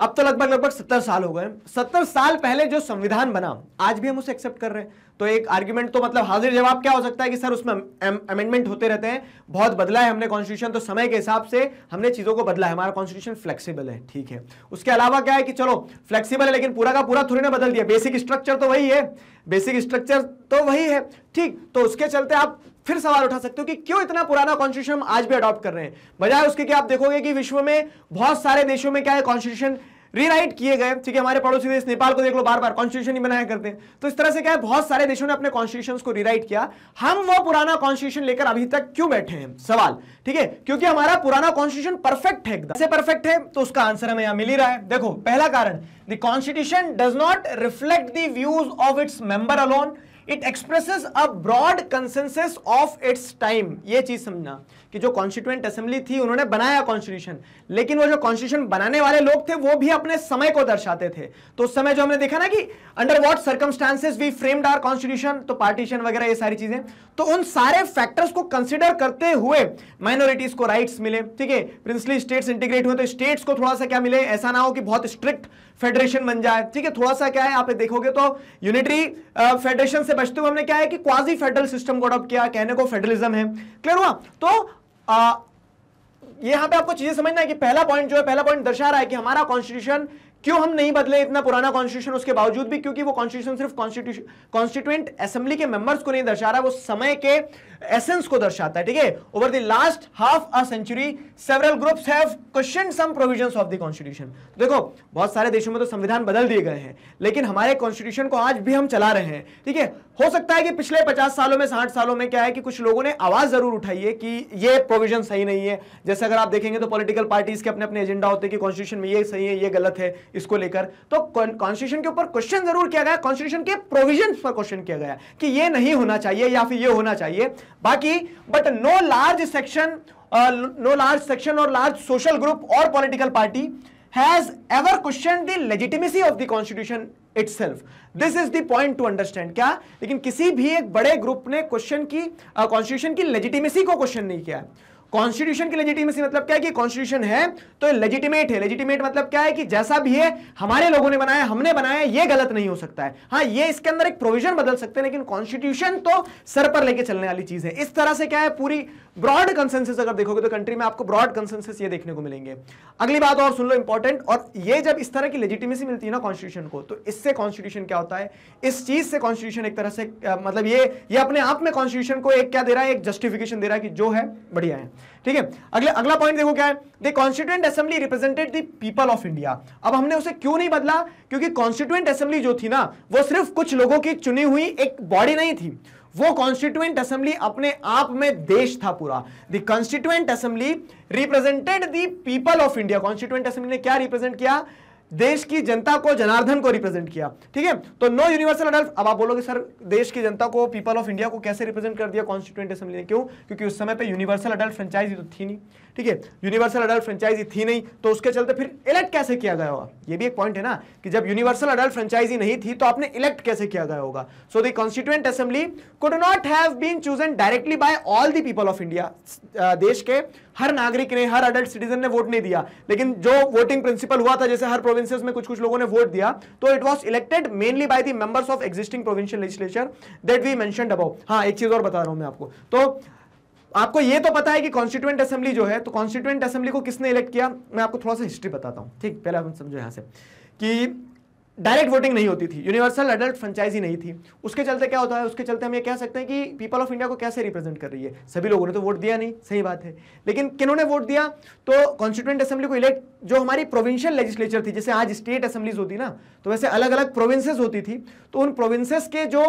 अब तो लगभग लगभग सत्तर साल हो गए सत्तर साल पहले जो संविधान बना आज भी हम उसे एक्सेप्ट कर रहे हैं तो एक आर्ग्यूमेंट तो मतलब हाजिर जवाब क्या हो सकता है कि सर उसमें अमेंडमेंट होते रहते हैं बहुत बदला है हमने कॉन्स्टिट्यूशन तो समय के हिसाब से हमने चीज़ों को बदला है हमारा कॉन्स्टिट्यूशन फ्लेक्सिबल है ठीक है उसके अलावा क्या है कि चलो फ्लेक्सिबल है लेकिन पूरा का पूरा थोड़ी ना बदल दिया बेसिक स्ट्रक्चर तो वही है बेसिक स्ट्रक्चर तो वही है ठीक तो उसके चलते आप फिर सवाल उठा सकते हो कि क्यों इतना पुराना कॉन्स्टिट्यूशन हम आज भी अडॉप्ट कर रहे हैं बजाय उसके कि आप देखोगे कि विश्व में बहुत सारे देशों में क्या है कॉन्स्टिट्यूशन रीराइट किए गए ठीक है हमारे पड़ोसी देश नेपाल को देख लो बार बार कॉन्स्टिट्यूशन ही बनाया करते हैं तो इस तरह से क्या है बहुत सारे देशों ने अपने कॉन्स्टिट्यूशन को रीराइट किया हम वो पुराना कॉन्स्टिट्यूशन लेकर अभी तक क्यों बैठे हैं सवाल ठीक है क्योंकि हमारा पुराना कॉन्स्टिट्यूशन परफेक्ट है एकदम से परफेक्ट है तो उसका आंसर हमें यहां मिल ही रहा है देखो पहला कारण the constitution does not reflect the views of its member alone it expresses a broad consensus of its time ये चीज समझना कि जो कॉन्स्टिट्यूएंट असेंबली थी उन्होंने बनाया कॉन्स्टिट्यूशन लेकिन वो जो कॉन्स्टिट्यूशन बनाने वाले लोग थे वो भी अपने समय को दर्शाते थे तो उस समय जो हमने देखा ना कि under what circumstances we framed our constitution तो पार्टीशन वगैरह ये सारी चीजें तो उन सारे फैक्टर्स को कंसिडर करते हुए माइनॉरिटीज को राइट्स मिले ठीक है प्रिंसली स्टेट्स इंटीग्रेट हुए तो स्टेट्स को थोड़ा सा क्या मिले ऐसा ना हो कि बहुत स्ट्रिक्ट फेडरेशन बन जाए ठीक है थोड़ा सा क्या है आप देखोगे तो यूनिटरी फेडरेशन से बचते हुए हमने क्या है कि क्वाजी फेडरल सिस्टम को अडॉप्ट किया कहने को फेडरलिज्म है क्लियर हुआ तो आ, यहां पे आपको चीजें समझना है कि पहला पॉइंट जो है पहला पॉइंट दर्शा रहा है कि हमारा कॉन्स्टिट्यूशन क्यों हम नहीं बदले इतना पुराना कॉन्स्टिट्यूशन उसके बावजूद भी क्योंकि वो कॉन्स्टिट्यूशन सिर्फ कॉन्स्टिट्यूशन कॉन्स्टिट्यूंट असेंबली के मेंबर्स को नहीं दर्शा रहा वो समय के एसेंस को दर्शाता है ठीक है over the last half a century several groups have question some provisions of the constitution देखो बहुत सारे देशों में तो संविधान बदल दिए गए हैं लेकिन हमारे कॉन्स्टिट्यूशन को आज भी हम चला रहे हैं ठीक है हो सकता है कि पिछले 50 सालों में साठ सालों में क्या है कि कुछ लोगों ने आवाज जरूर उठाई है कि ये प्रोविजन सही नहीं है जैसे अगर आप देखेंगे तो पॉलिटिकल पार्टीज के अपने अपने एजेंडा होते हैं कि कॉन्स्टिट्यूशन में ये सही है ये गलत है इसको लेकर तो कॉन्स्टिट्यूशन के ऊपर क्वेश्चन जरूर किया गया कॉन्स्टिट्यूशन के प्रोविजन पर क्वेश्चन किया गया कि ये नहीं होना चाहिए या फिर ये होना चाहिए बाकी but no large section no large section or large social group or political party has ever question the legitimacy of the constitution itself self this is point to understand क्या लेकिन किसी भी एक बड़े ग्रुप ने क्वेश्चन की constitution uh, की legitimacy को क्वेश्चन नहीं किया है कॉन्स्टिट्यूशन की लेजिटिमेसी मतलब क्या है कि कॉन्स्टिट्यूशन है तो लेजिटिमेट है लेजिटिमेट मतलब क्या है कि जैसा भी है हमारे लोगों ने बनाया हमने बनाया ये गलत नहीं हो सकता है हाँ ये इसके अंदर एक प्रोविजन बदल सकते हैं लेकिन कॉन्स्टिट्यूशन तो सर पर लेके चलने वाली चीज है इस तरह से क्या है पूरी ब्रॉड कंसेंसिस अगर देखोगे तो कंट्री में आपको ब्रॉड कंसेंसिस ये देखने को मिलेंगे अगली बात और सुन लो इंपॉर्टेंट और ये जब इस तरह की लेजिटिमेसी मिलती है ना कॉन्स्टिट्यूशन को तो इससे कॉन्स्टिट्यूशन क्या होता है इस चीज से कॉन्स्टिट्यूशन एक तरह से मतलब ये ये अपने आप में कॉन्स्टिट्यूशन को एक क्या दे रहा है एक जस्टिफिकेशन दे रहा है कि जो है बढ़िया है ठीक है अगले अगला पॉइंट देखो क्या है the constituent assembly represented the people of India अब हमने उसे क्यों नहीं बदला क्योंकि कॉन्स्टिट्यूएंट असेंबली जो थी ना वो सिर्फ कुछ लोगों की चुनी हुई एक बॉडी नहीं थी वो कॉन्स्टिट्यूएंट असेंबली अपने आप में देश था पूरा the constituent assembly represented the people of India constituent assembly ने क्या रिप्रेजेंट किया देश की जनता को जनार्दन को रिप्रेजेंट किया ठीक है तो नो यूनिवर्सल अडल्ट अब आप बोलोगे सर देश की जनता को पीपल ऑफ इंडिया को कैसे रिप्रेजेंट कर दिया कॉन्स्टिट्यूंट असेंबली ने क्यों क्योंकि उस समय पे यूनिवर्सल अडल्ट फ्रेंचाइजी तो थी नहीं ठीक है यूनिवर्सल अडल्ट फ्रेंचाइजी थी नहीं तो उसके चलते फिर इलेक्ट कैसे किया गया होगा ये भी एक पॉइंट है ना कि जब यूनिवर्सल अडल्ट फ्रेंचाइजी नहीं थी तो आपने इलेक्ट कैसे किया गया होगा so the constituent assembly could not have been chosen directly by all the people of India देश के हर नागरिक ने हर अडल्ट सिटीजन ने वोट नहीं दिया लेकिन जो वोटिंग प्रिंसिपल हुआ था जैसे हर प्रोविंसेस में कुछ कुछ लोगों ने वोट दिया तो it was elected mainly by the members of existing provincial legislature that we mention about हाँ एक चीज और बता रहा हूं मैं आपको तो आपको ये तो पता है कि कॉन्स्टिट्यूएंट असेंबली जो है तो कॉन्स्टिट्यूएंट असेंबली को किसने इलेक्ट किया मैं आपको थोड़ा सा हिस्ट्री बताता हूँ ठीक पहले हम समझो यहाँ से कि डायरेक्ट वोटिंग नहीं होती थी यूनिवर्सल अडल्ट फ्रेंचाइजी नहीं थी उसके चलते क्या होता है उसके चलते हम ये कह सकते हैं कि पीपल ऑफ इंडिया को कैसे रिप्रेजेंट कर रही है सभी लोगों ने तो वोट दिया नहीं सही बात है लेकिन किन्होंने वोट दिया तो कॉन्स्टिट्यूंट असेंबली को इलेक्ट जो हमारी प्रोविंशियल लेजिस्लेचर थी जैसे आज स्टेट असेंबलीज होती ना तो वैसे अलग अलग प्रोविंसेज होती थी तो उन प्रोविंसेस के जो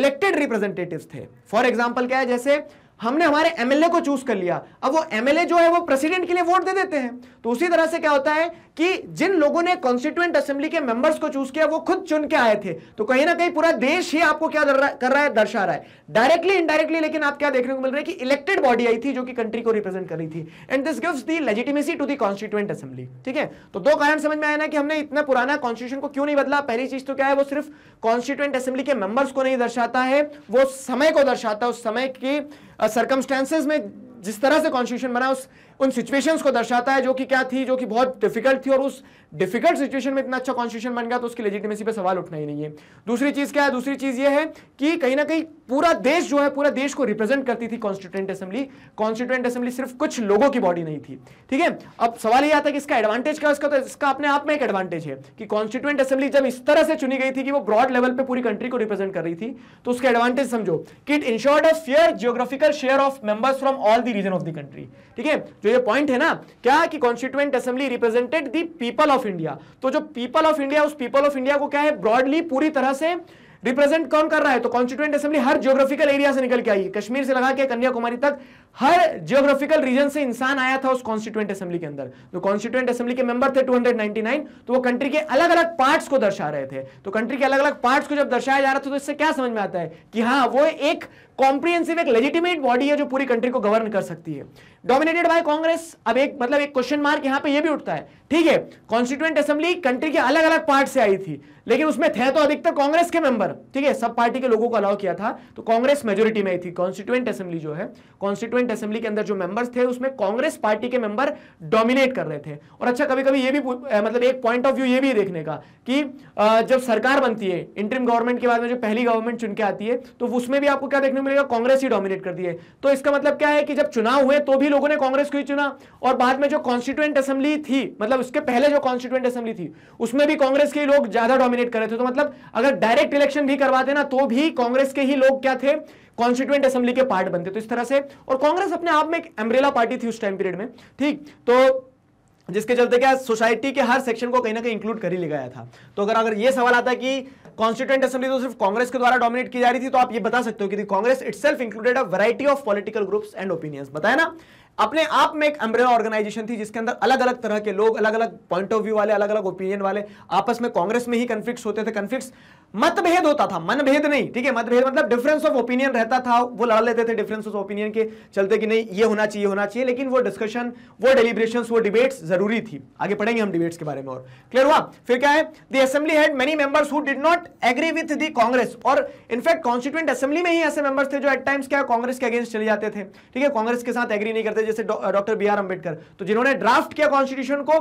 इलेक्टेड रिप्रेजेंटेटिव थे फॉर एग्जाम्पल क्या है जैसे हमने हमारे एमएलए को चूज कर लिया अब वो एमएलए जो है वो प्रेसिडेंट के लिए वोट दे देते हैं तो उसी तरह से क्या होता है कि जिन लोगों ने कॉन्स्टिट्यूएंट असेंबली के मेंबर्स को चूज किया वो खुद चुन के आए थे तो कहीं ना कहीं पूरा देश ही आपको क्या कर रहा है दर्शा रहा है डायरेक्टली इनडायरेक्टली लेकिन आप क्या देखने को मिल रहा है कि इलेक्टेड बॉडी आई थी जो कि कंट्री को रिप्रेजेंट कर रही थी and this gives the legitimacy to the constituent assembly ठीक है तो दो कारण समझ में आया ना कि हमने इतना पुराना कॉन्स्टिट्यूशन को क्यों नहीं बदला पहली चीज तो क्या है वो सिर्फ कॉन्स्टिट्यूएंट असेंबली के मेंबर्स को नहीं दर्शाता है वो समय को दर्शाता है उस समय की सर्कमस्टेंसेज में जिस तरह से कॉन्स्टिट्यूशन बना उस उन सिचुएशंस को दर्शाता है जो कि क्या थी जो कि बहुत डिफिकल्ट थी और उस डिफिकल्ट सिचुएशन में इतना अच्छा कॉन्स्टिट्यूशन बन गया तो उसकी लेजिटिमेसी पे सवाल उठना ही नहीं है दूसरी चीज क्या है दूसरी चीज ये है कि कहीं ना कहीं पूरा देश जो है पूरा देश को रिप्रेजेंट करती थी कॉन्स्टिट्यूंट असेंबली कॉन्स्टिट्यूंट असेंबली सिर्फ कुछ लोगों की बॉडी नहीं थी ठीक है अब सवाल यह आता है कि इसका एडवांटेज क्या इसका तो इसका अपने आप में एक एडवांटेज है कि कॉन्स्टिट्यूंट असेंबली जब इस तरह से चुनी गई थी कि वो ब्रॉड लेवल पर पूरी कंट्री को रिप्रेजेंट कर रही थी तो उसके एडवांटेज समझो कि it insured a fair geographical share of members from all the region of the country ठीक है जो ये पॉइंट है ना क्या कि constituent assembly represented the people of India तो जो पीपल ऑफ इंडिया उस पीपल ऑफ इंडिया को क्या है ब्रॉडली पूरी तरह से रिप्रेजेंट कौन कर रहा है तो कॉन्स्टिट्यूएंट असेंबली हर जियोग्राफिकल एरिया से निकल के आई कश्मीर से लगा के कन्याकुमारी तक हर जियोग्राफिकल रीजन से इंसान आया था उस कॉन्स्टिट्यूएंट असेंबली के अंदर तो कॉन्स्टिट्यूएंट असेंबली के मेंबर थे 299 तो वो कंट्री के अलग अलग पार्ट्स को दर्शा रहे थे तो कंट्री के अलग अलग पार्ट्स को जब दर्शाया जा रहा था तो इससे क्या समझ में आता है कि हाँ वो एक कॉम्प्रीहेंसिव एक लेजिटिमेट बॉडी है जो पूरी कंट्री को गवर्न कर सकती है डोमिनेटेड बाय कांग्रेस अब एक मतलब एक क्वेश्चन मार्क यहां पे ये भी उठता है ठीक है कॉन्स्टिट्यूएंट असेंबली कंट्री के अलग अलग पार्ट से आई थी लेकिन उसमें थे तो अधिकतर कांग्रेस के मेंबर ठीक है सब पार्टी के लोगों को अलाउ किया था तो कांग्रेस मेजोरिटी में आई थी कॉन्स्टिट्यूएंट असेंबली जो है कॉन्स्टिट्यूएंट असेंबली के अंदर जो मेंबर्स थे उसमें कांग्रेस पार्टी के मेंबर डोमिनेट कर रहे थे और अच्छा कभी कभी ये भी मतलब एक पॉइंट ऑफ व्यू ये भी देखने का कि जब सरकार बनती है इंटरिम गवर्नमेंट के बाद में जो पहली गवर्नमेंट चुन के आती है तो उसमें भी आपको क्या देखने को जगह कांग्रेस ही डोमिनेट कर दिए तो इसका मतलब क्या है कि जब चुनाव हुए तो भी लोगों ने कांग्रेस को ही चुना और बाद में जो कॉन्स्टिट्यूएंट असेंबली थी मतलब उसके पहले जो कॉन्स्टिट्यूएंट असेंबली थी उसमें भी कांग्रेस के लोग ज्यादा डोमिनेट कर रहे थे तो मतलब अगर डायरेक्ट इलेक्शन भी करवाते ना तो भी कांग्रेस के ही लोग क्या थे कॉन्स्टिट्यूएंट असेंबली के पार्ट बनते तो इस तरह से और कांग्रेस अपने आप में एक एम्ब्रेला पार्टी थी उस टाइम पीरियड में ठीक तो जिसके चलते क्या सोसाइटी के हर सेक्शन को कहीं ना कहीं इंक्लूड कर ही ले गया था तो अगर अगर ये सवाल आता है कि कॉन्स्टिट्यूंट असेंबली तो सिर्फ कांग्रेस के द्वारा डोमिनेट की जा रही थी तो आप ये बता सकते हो कि Congress it included a variety of political groups and opinions बताया ना अपने आप में एक अम्ब्रेला ऑर्गेनाइजेशन थी जिसके अंदर अलग अलग तरह के लोग अलग अलग पॉइंट ऑफ व्यू वाले अलग अलग ओपिनियन वाले आपस में कांग्रेस में ही कन्फ्लिक्ट होते थे कन्फ्लिक्ट मतभेद होता था मनभेद नहीं ठीक है मतभेद मतलब डिफरेंस ऑफ ओपिनियन रहता था वो लड़ लेते थे डिफरेंस ऑफ ओपिनियन के चलते कि नहीं ये होना चाहिए होना चाहिए लेकिन वो डिस्कशन वो डेलिब्रेशन वो डिबेट्स जरूरी थी आगे पढ़ेंगे हम डिबेट्स के बारे में और क्लियर हुआ फिर क्या है the assembly had many members who did not agree with the Congress और इनफैक्ट कॉन्स्टिट्यूंट असेंबली में ही ऐसे मेंबर्स थे जो एट टाइम्स क्या कांग्रेस के अगेंस्ट चले जाते थे ठीक है कांग्रेस के साथ एग्री नहीं करते जैसे डॉक्टर बी आर अंबेडकर तो जिन्होंने ड्राफ्ट किया कॉन्स्टिट्यूशन को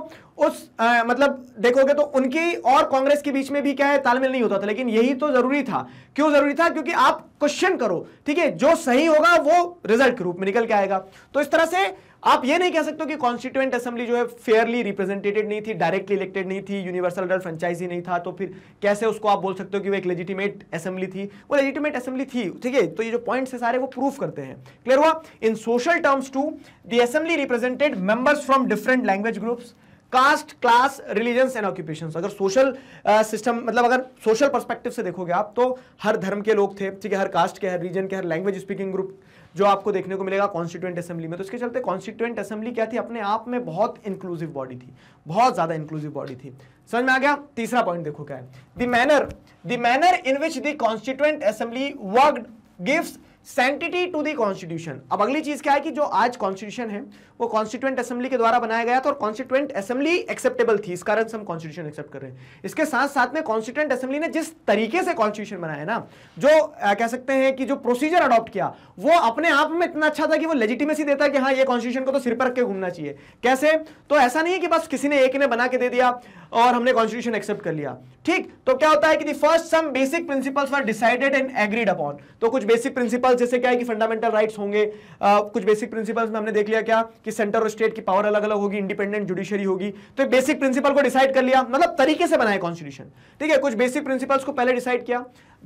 उस मतलब देखोगे तो उनकी और कांग्रेस के बीच में भी क्या है तालमेल नहीं होता था लेकिन यही तो जरूरी था क्यों जरूरी था क्योंकि आप क्वेश्चन करो ठीक है जो सही होगा वो रिजल्ट के रूप में निकल के आएगा तो इस तरह से आप ये नहीं कह सकते कि कॉन्स्टिट्यूएंट असेंबली जो है फेयरली रिप्रेजेंटेटेड नहीं थी डायरेक्टली इलेक्टेड नहीं थी यूनिवर्सल अडल्ट फ्रेंचाइजी नहीं था तो फिर कैसे उसको आप बोल सकते हो कि वो एक लेजिटिमेट असेंबली थी वो लेजिटिमेट असेंबली थी ठीक है तो ये जो पॉइंट्स है सारे वो प्रूफ करते हैं क्लियर हुआ in social terms to the assembly represented members from different language groups caste class religions and occupation अगर सोशल सिस्टम uh, मतलब अगर सोशल परस्पेक्टिव से देखोगे आप तो हर धर्म के लोग थे ठीक है हर कास्ट के हर रीजन के हर लैंग्वेज स्पीकिंग ग्रुप जो आपको देखने को मिलेगा कॉन्स्टिट्यूंट असेंबली में तो इसके चलते कॉन्स्टिट्यूंट असेंबली क्या थी अपने आप में बहुत इंक्लूसिव बॉडी थी बहुत ज़्यादा इंक्लूसिव बॉडी थी समझ में आ गया तीसरा पॉइंट देखो क्या है the manner the manner in which the constituent assembly work gives sanctity to the constitution अब अगली चीज क्या है कि जो आज कॉन्स्टिट्यूशन है वो कॉन्स्टिट्यूंट असेंबली के द्वारा बनाया गया था और कॉन्स्टिट्यूंट असेंबली एक्सेप्टेबल थी इस कारण से हम कॉन्स्टिट्यूशन एक्सेप्ट कर रहे हैं इसके साथ साथ में कॉन्स्टिट्यूंट असेंबली ने जिस तरीके से कॉन्स्टिट्यूशन बनाया ना जो आ, कह सकते हैं कि जो प्रोसीजर अडॉप्ट किया वो अपने आप में इतना अच्छा था कि वो लेजिटिमेसी देता है कि हाँ ये कॉन्स्टिट्यूशन को तो सिर पर रख के घूमना चाहिए कैसे तो ऐसा नहीं है कि बस किसी ने एक ने बना के दे दिया और हमने कॉन्स्टिट्यूशन एक्सेप्ट कर लिया ठीक तो क्या होता है कि first some basic principles for decided and agreed upon तो कुछ बेसिक प्रिंसिपल्स जैसे क्या है कि फंडामेंटल राइट्स होंगे आ, कुछ बेसिक प्रिंसिपल्स में हमने देख लिया क्या कि सेंटर और स्टेट की पावर अलग अलग होगी इंडिपेंडेंट जुडिशरी होगी तो बेसिक प्रिंसिपल को डिसाइड कर लिया मतलब तरीके से बनाए कॉन्स्टिट्यूशन ठीक है कुछ बेसिक प्रिंसिपल्स को पहले डिसाइड किया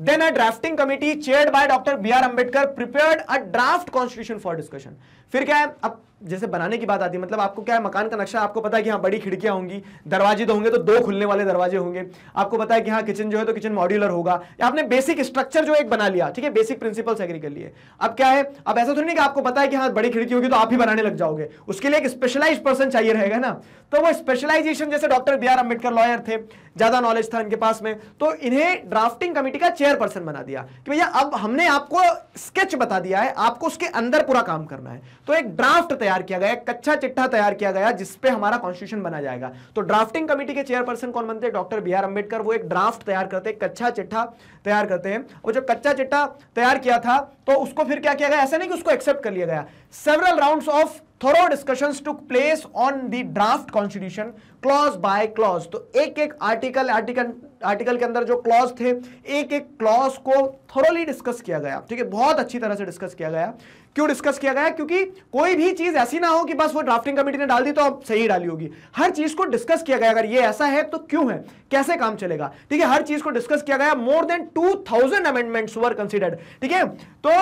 then a drafting committee chair by doctor B R Ambedkar prepare a draft constitution for discussion फिर क्या है अब जैसे बनाने की बात आती है मतलब आपको क्या है मकान का नक्शा आपको पता है कि हाँ बड़ी खिड़कियाँ होंगी दरवाजे तो होंगे तो दो खुलने वाले दरवाजे होंगे आपको पता है कि हाँ किचन जो है तो किचन मॉड्यूलर होगा आपने बेसिक स्ट्रक्चर जो एक बना लिया ठीक है बेसिक प्रिंसिपल्स एग्री कर लिए अब क्या है अब ऐसा थोड़ी नहीं कि आपको पता है कि हाँ बड़ी खिड़की होगी तो आप ही बनाने लग जाओगे उसके लिए एक स्पेशलाइज पर्सन चाहिए रहेगा ना तो वो स्पेशलाइजेशन जैसे doctor B R Ambedkar lawyer थे ज्यादा नॉलेज था इनके पास में तो इन्हें ड्राफ्टिंग कमेटी का चेयरपर्सन बना दिया कि भैया अब हमने आपको स्केच बता दिया है आपको उसके अंदर पूरा काम करना है तो एक ड्राफ्ट तैयार किया गया कच्चा चिट्ठा तैयार किया गया जिसपे हमारा कॉन्स्टिट्यूशन बना जाएगा तो ड्राफ्टिंग कमेटी के चेयरपर्सन कौन बनते हैं डॉक्टर बी आर अम्बेडकर वो एक ड्राफ्ट तैयार करते हैं कच्चा चिट्ठा तैयार करते हैं और जब कच्चा चिट्ठा तैयार किया था तो उसको फिर क्या किया गया ऐसा नहीं कि उसको एक्सेप्ट कर लिया गया several round of thorough discussion took place on the draft constitution clause by clause तो एक एक आर्टिकल आर्टिकल आर्टिकल के अंदर जो क्लॉज थे एक एक क्लॉज को थोरोली डिस्कस किया गया ठीक है बहुत अच्छी तरह से डिस्कस किया गया क्यों डिस्कस किया गया क्योंकि कोई भी चीज ऐसी ना हो कि बस वो ड्राफ्टिंग कमेटी ने डाल दी तो अब सही डाली होगी हर चीज को डिस्कस किया गया अगर ये ऐसा है तो क्यों है कैसे काम चलेगा ठीक है हर चीज को डिस्कस किया गया more than two thousand amendment were considered ठीक है तो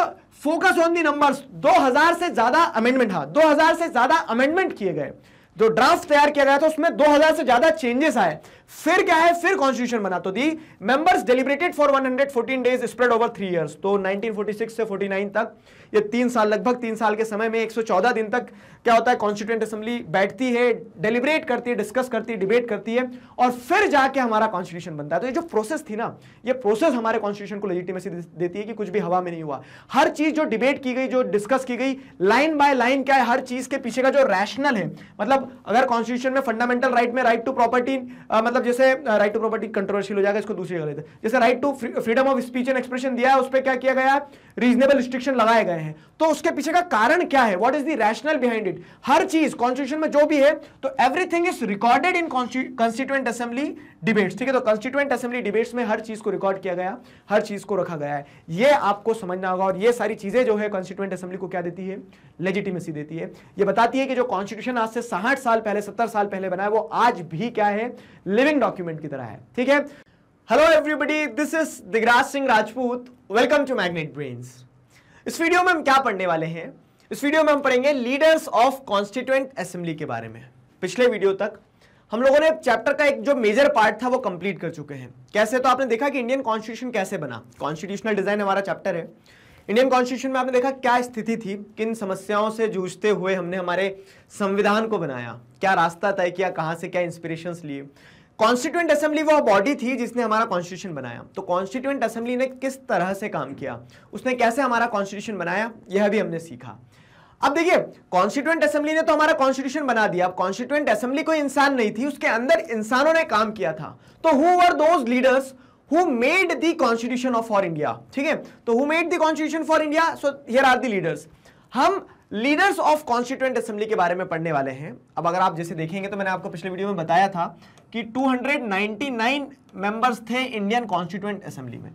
फोकस ऑन दी नंबर दो से ज्यादा अमेंडमेंट हाँ दो से ज्यादा अमेंडमेंट किए गए जो ड्राफ्ट तैयार किया गया था उसमें 2000 से ज्यादा चेंजेस आए फिर क्या है फिर कॉन्स्टिट्यूशन बना तो the members deliberated for 114 days spread over three years तो 1946 से 49 तक ये तीन साल लगभग तीन साल के समय में 114 दिन तक क्या होता है कॉन्स्टिट्यूंट असेंबली बैठती है डेलिब्रेट करती है डिस्कस करती है डिबेट करती है और फिर जाके हमारा कॉन्स्टिट्यूशन बनता है तो ये जो प्रोसेस थी ना ये प्रोसेस हमारे कॉन्स्टिट्यूशन को लेजिटिमेसी देती है कि कुछ भी हवा में नहीं हुआ हर चीज जो डिबेट की गई जो डिस्कस की गई लाइन बाय लाइन क्या है हर चीज के पीछे का जो रैशनल है मतलब अगर कॉन्स्टिट्यूशन में फंडामेंटल राइट में राइट टू प्रॉपर्टी मतलब पर मतलब जैसे राइट टू प्रॉपर्टी कंट्रोवर्शियल हो जाएगा इसको दूसरी जगह लेते जैसे right to freedom of speech and expression दिया है उस पर क्या किया गया है रीजनेबल रिस्ट्रिक्शन लगाए गए हैं तो उसके पीछे का कारण क्या है what is the rational behind it हर चीज कॉन्स्टिट्यूशन में जो भी है तो everything is recorded in constituent assembly debates ठीक है तो कॉन्स्टिट्यूएंट असेंबली डिबेट्स में हर चीज को रिकॉर्ड किया गया हर चीज को रखा गया है ये आपको समझना होगा और ये सारी चीजें जो है कॉन्स्टिट्यूएंट असेंबली को क्या देती है लेजिटिमेसी देती है ये बताती है कि जो कॉन्स्टिट्यूशन आज से साठ साल पहले सत्तर साल पहले बना है वो आज भी क्या है लिविंग डॉक्यूमेंट की तरह है ठीक है hello everybody this is Digraj Singh Rajput welcome to magnet brains इस वीडियो में हम क्या पढ़ने वाले हैं इस वीडियो में हम पढ़ेंगे लीडर्स ऑफ कॉन्स्टिट्यूंट असेंबली के बारे में पिछले वीडियो तक हम लोगों ने चैप्टर का एक जो मेजर पार्ट था वो कंप्लीट कर चुके हैं कैसे तो आपने देखा कि इंडियन कॉन्स्टिट्यूशन कैसे बना कॉन्स्टिट्यूशनल डिजाइन हमारा चैप्टर है इंडियन कॉन्स्टिट्यूशन में आपने देखा क्या स्थिति थी किन समस्याओं से जूझते हुए हमने हमारे संविधान को बनाया क्या रास्ता तय किया कहाँ से क्या इंस्पिरेशंस लिए कॉन्स्टिट्यूंट असेंबली वो बॉडी थी जिसने हमारा कॉन्स्टिट्यूशन बनाया तो कॉन्स्टिट्यूंट असेंबली ने किस तरह से काम किया उसने कैसे हमारा कॉन्स्टिट्यूशन बनाया यह भी हमने सीखा अब देखिए कॉन्स्टिट्यूंट असेंबली ने तो हमारा कॉन्स्टिट्यूशन बना दिया अब कॉन्स्टिट्यूंट असेंबली कोई इंसान नहीं थी उसके अंदर इंसानों ने काम किया था तो who are those leaders who made the constitution of for India ठीक है तो who made the constitution for India so here are the leaders हम लीडर्स ऑफ कॉन्स्टिट्यूंट असेंबली के बारे में पढ़ने वाले हैं अब अगर आप जैसे देखेंगे तो मैंने आपको पिछले वीडियो में बताया था कि 299 मेंबर्स थे इंडियन कॉन्स्टिट्यूंट असेंबली में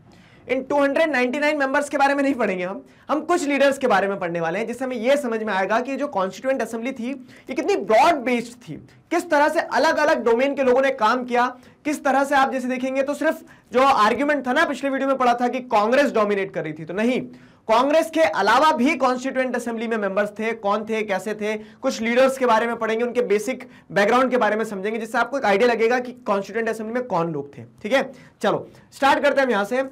इन 299 मेंबर्स के बारे में नहीं पढ़ेंगे हम हम कुछ लीडर्स के बारे में पढ़ने वाले हैं जिससे हमें यह समझ में आएगा कि जो कॉन्स्टिट्यूंट असेंबली थी ये कितनी ब्रॉड बेस्ड थी किस तरह से अलग अलग डोमेन के लोगों ने काम किया किस तरह से आप जैसे देखेंगे तो सिर्फ जो आर्ग्यूमेंट था ना पिछले वीडियो में पढ़ा था कि कांग्रेस डोमिनेट कर रही थी तो नहीं कांग्रेस के अलावा भी कॉन्स्टिट्यूएंट असेंबली में मेंबर्स थे कौन थे कैसे थे कुछ लीडर्स के बारे में पढ़ेंगे उनके बेसिक बैकग्राउंड के बारे में समझेंगे जिससे आपको एक आइडिया लगेगा कि कॉन्स्टिट्यूएंट असेंबली में कौन लोग थे ठीक है चलो स्टार्ट करते हैं हम यहां से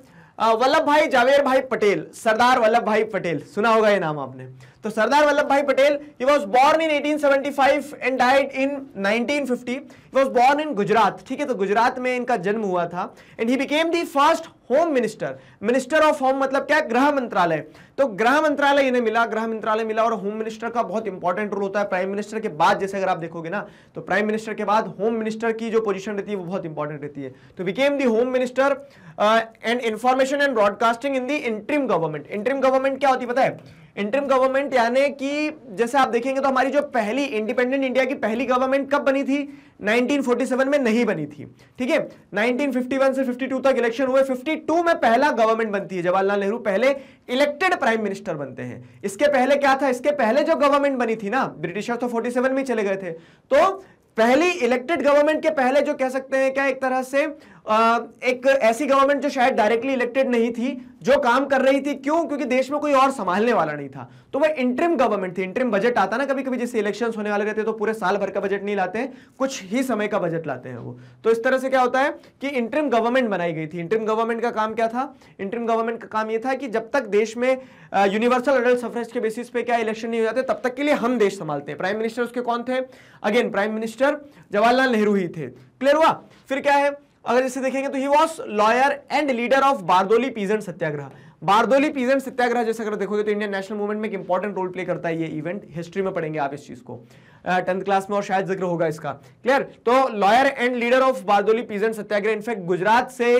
वल्लभ भाई जावेर भाई पटेल सरदार वल्लभ भाई पटेल सुना होगा ये नाम आपने तो Sardar Vallabh Bhai Patel he was born in five and died in nineteen fifty was born in Gujarat ठीक है तो गुजरात में इनका जन्म हुआ था and he became the first home minister minister of home मतलब क्या गृह मंत्रालय तो गृह मंत्रालय इन्हें मिला गृह मंत्रालय मिला और होम मिनिस्टर का बहुत इंपॉर्टेंट रोल होता है प्राइम मिनिस्टर के बाद जैसे अगर आप देखोगे ना तो प्राइम मिनिस्टर के बाद होम मिनिस्टर की जो पोजीशन रहती है वो बहुत इंपॉर्टेंट रहती है तो became the home minister and information and broadcasting in the interim government interim government क्या होती है पता है इंटरिम गवर्नमेंट यानी कि जैसे आप देखेंगे तो हमारी जो पहली इंडिपेंडेंट इंडिया की पहली गवर्नमेंट कब बनी थी 1947 में नहीं बनी थी ठीक है 1951 से 52 तक इलेक्शन हुए 52 में पहला गवर्नमेंट बनती है जवाहरलाल नेहरू पहले इलेक्टेड प्राइम मिनिस्टर बनते हैं इसके पहले क्या था इसके पहले जो गवर्नमेंट बनी थी ना ब्रिटिशर तो फोर्टी में चले गए थे तो पहली इलेक्टेड गवर्नमेंट के पहले जो कह सकते हैं क्या एक तरह से एक ऐसी गवर्नमेंट जो शायद डायरेक्टली इलेक्टेड नहीं थी जो काम कर रही थी क्यों क्योंकि देश में कोई और संभालने वाला नहीं था तो वह इंटरिम गवर्नमेंट थी इंटरिम बजट आता ना कभी कभी जैसे इलेक्शन होने वाले रहते तो पूरे साल भर का बजट नहीं लाते हैं कुछ ही समय का बजट लाते हैं वो तो इस तरह से क्या होता है कि इंटरिम गवर्नमेंट बनाई गई थी इंटरिम गवर्नमेंट का काम क्या था इंटरिम गवर्नमेंट का काम यह था कि जब तक देश में यूनिवर्सल अडल्ट सफरेज के बेसिस पे क्या इलेक्शन नहीं हो जाते तब तक के लिए हम देश संभालते हैं प्राइम मिनिस्टर उसके कौन थे again prime minister Jawaharlal Nehru ही थे क्लियर हुआ फिर क्या है अगर इसे देखेंगे तो he was lawyer and leader of Bardoli peasant Satyagraha Bardoli peasant Satyagraha जैसे अगर देखोगे तो इंडियन नेशनल मूवमेंट में एक इंपॉर्टेंट रोल प्ले करता है ये इवेंट हिस्ट्री में पढ़ेंगे आप इस चीज को टेंथ uh, क्लास में और शायद जिक्र होगा इसका क्लियर तो lawyer and leader of Bardoli peasant Satyagraha in fact Gujarat से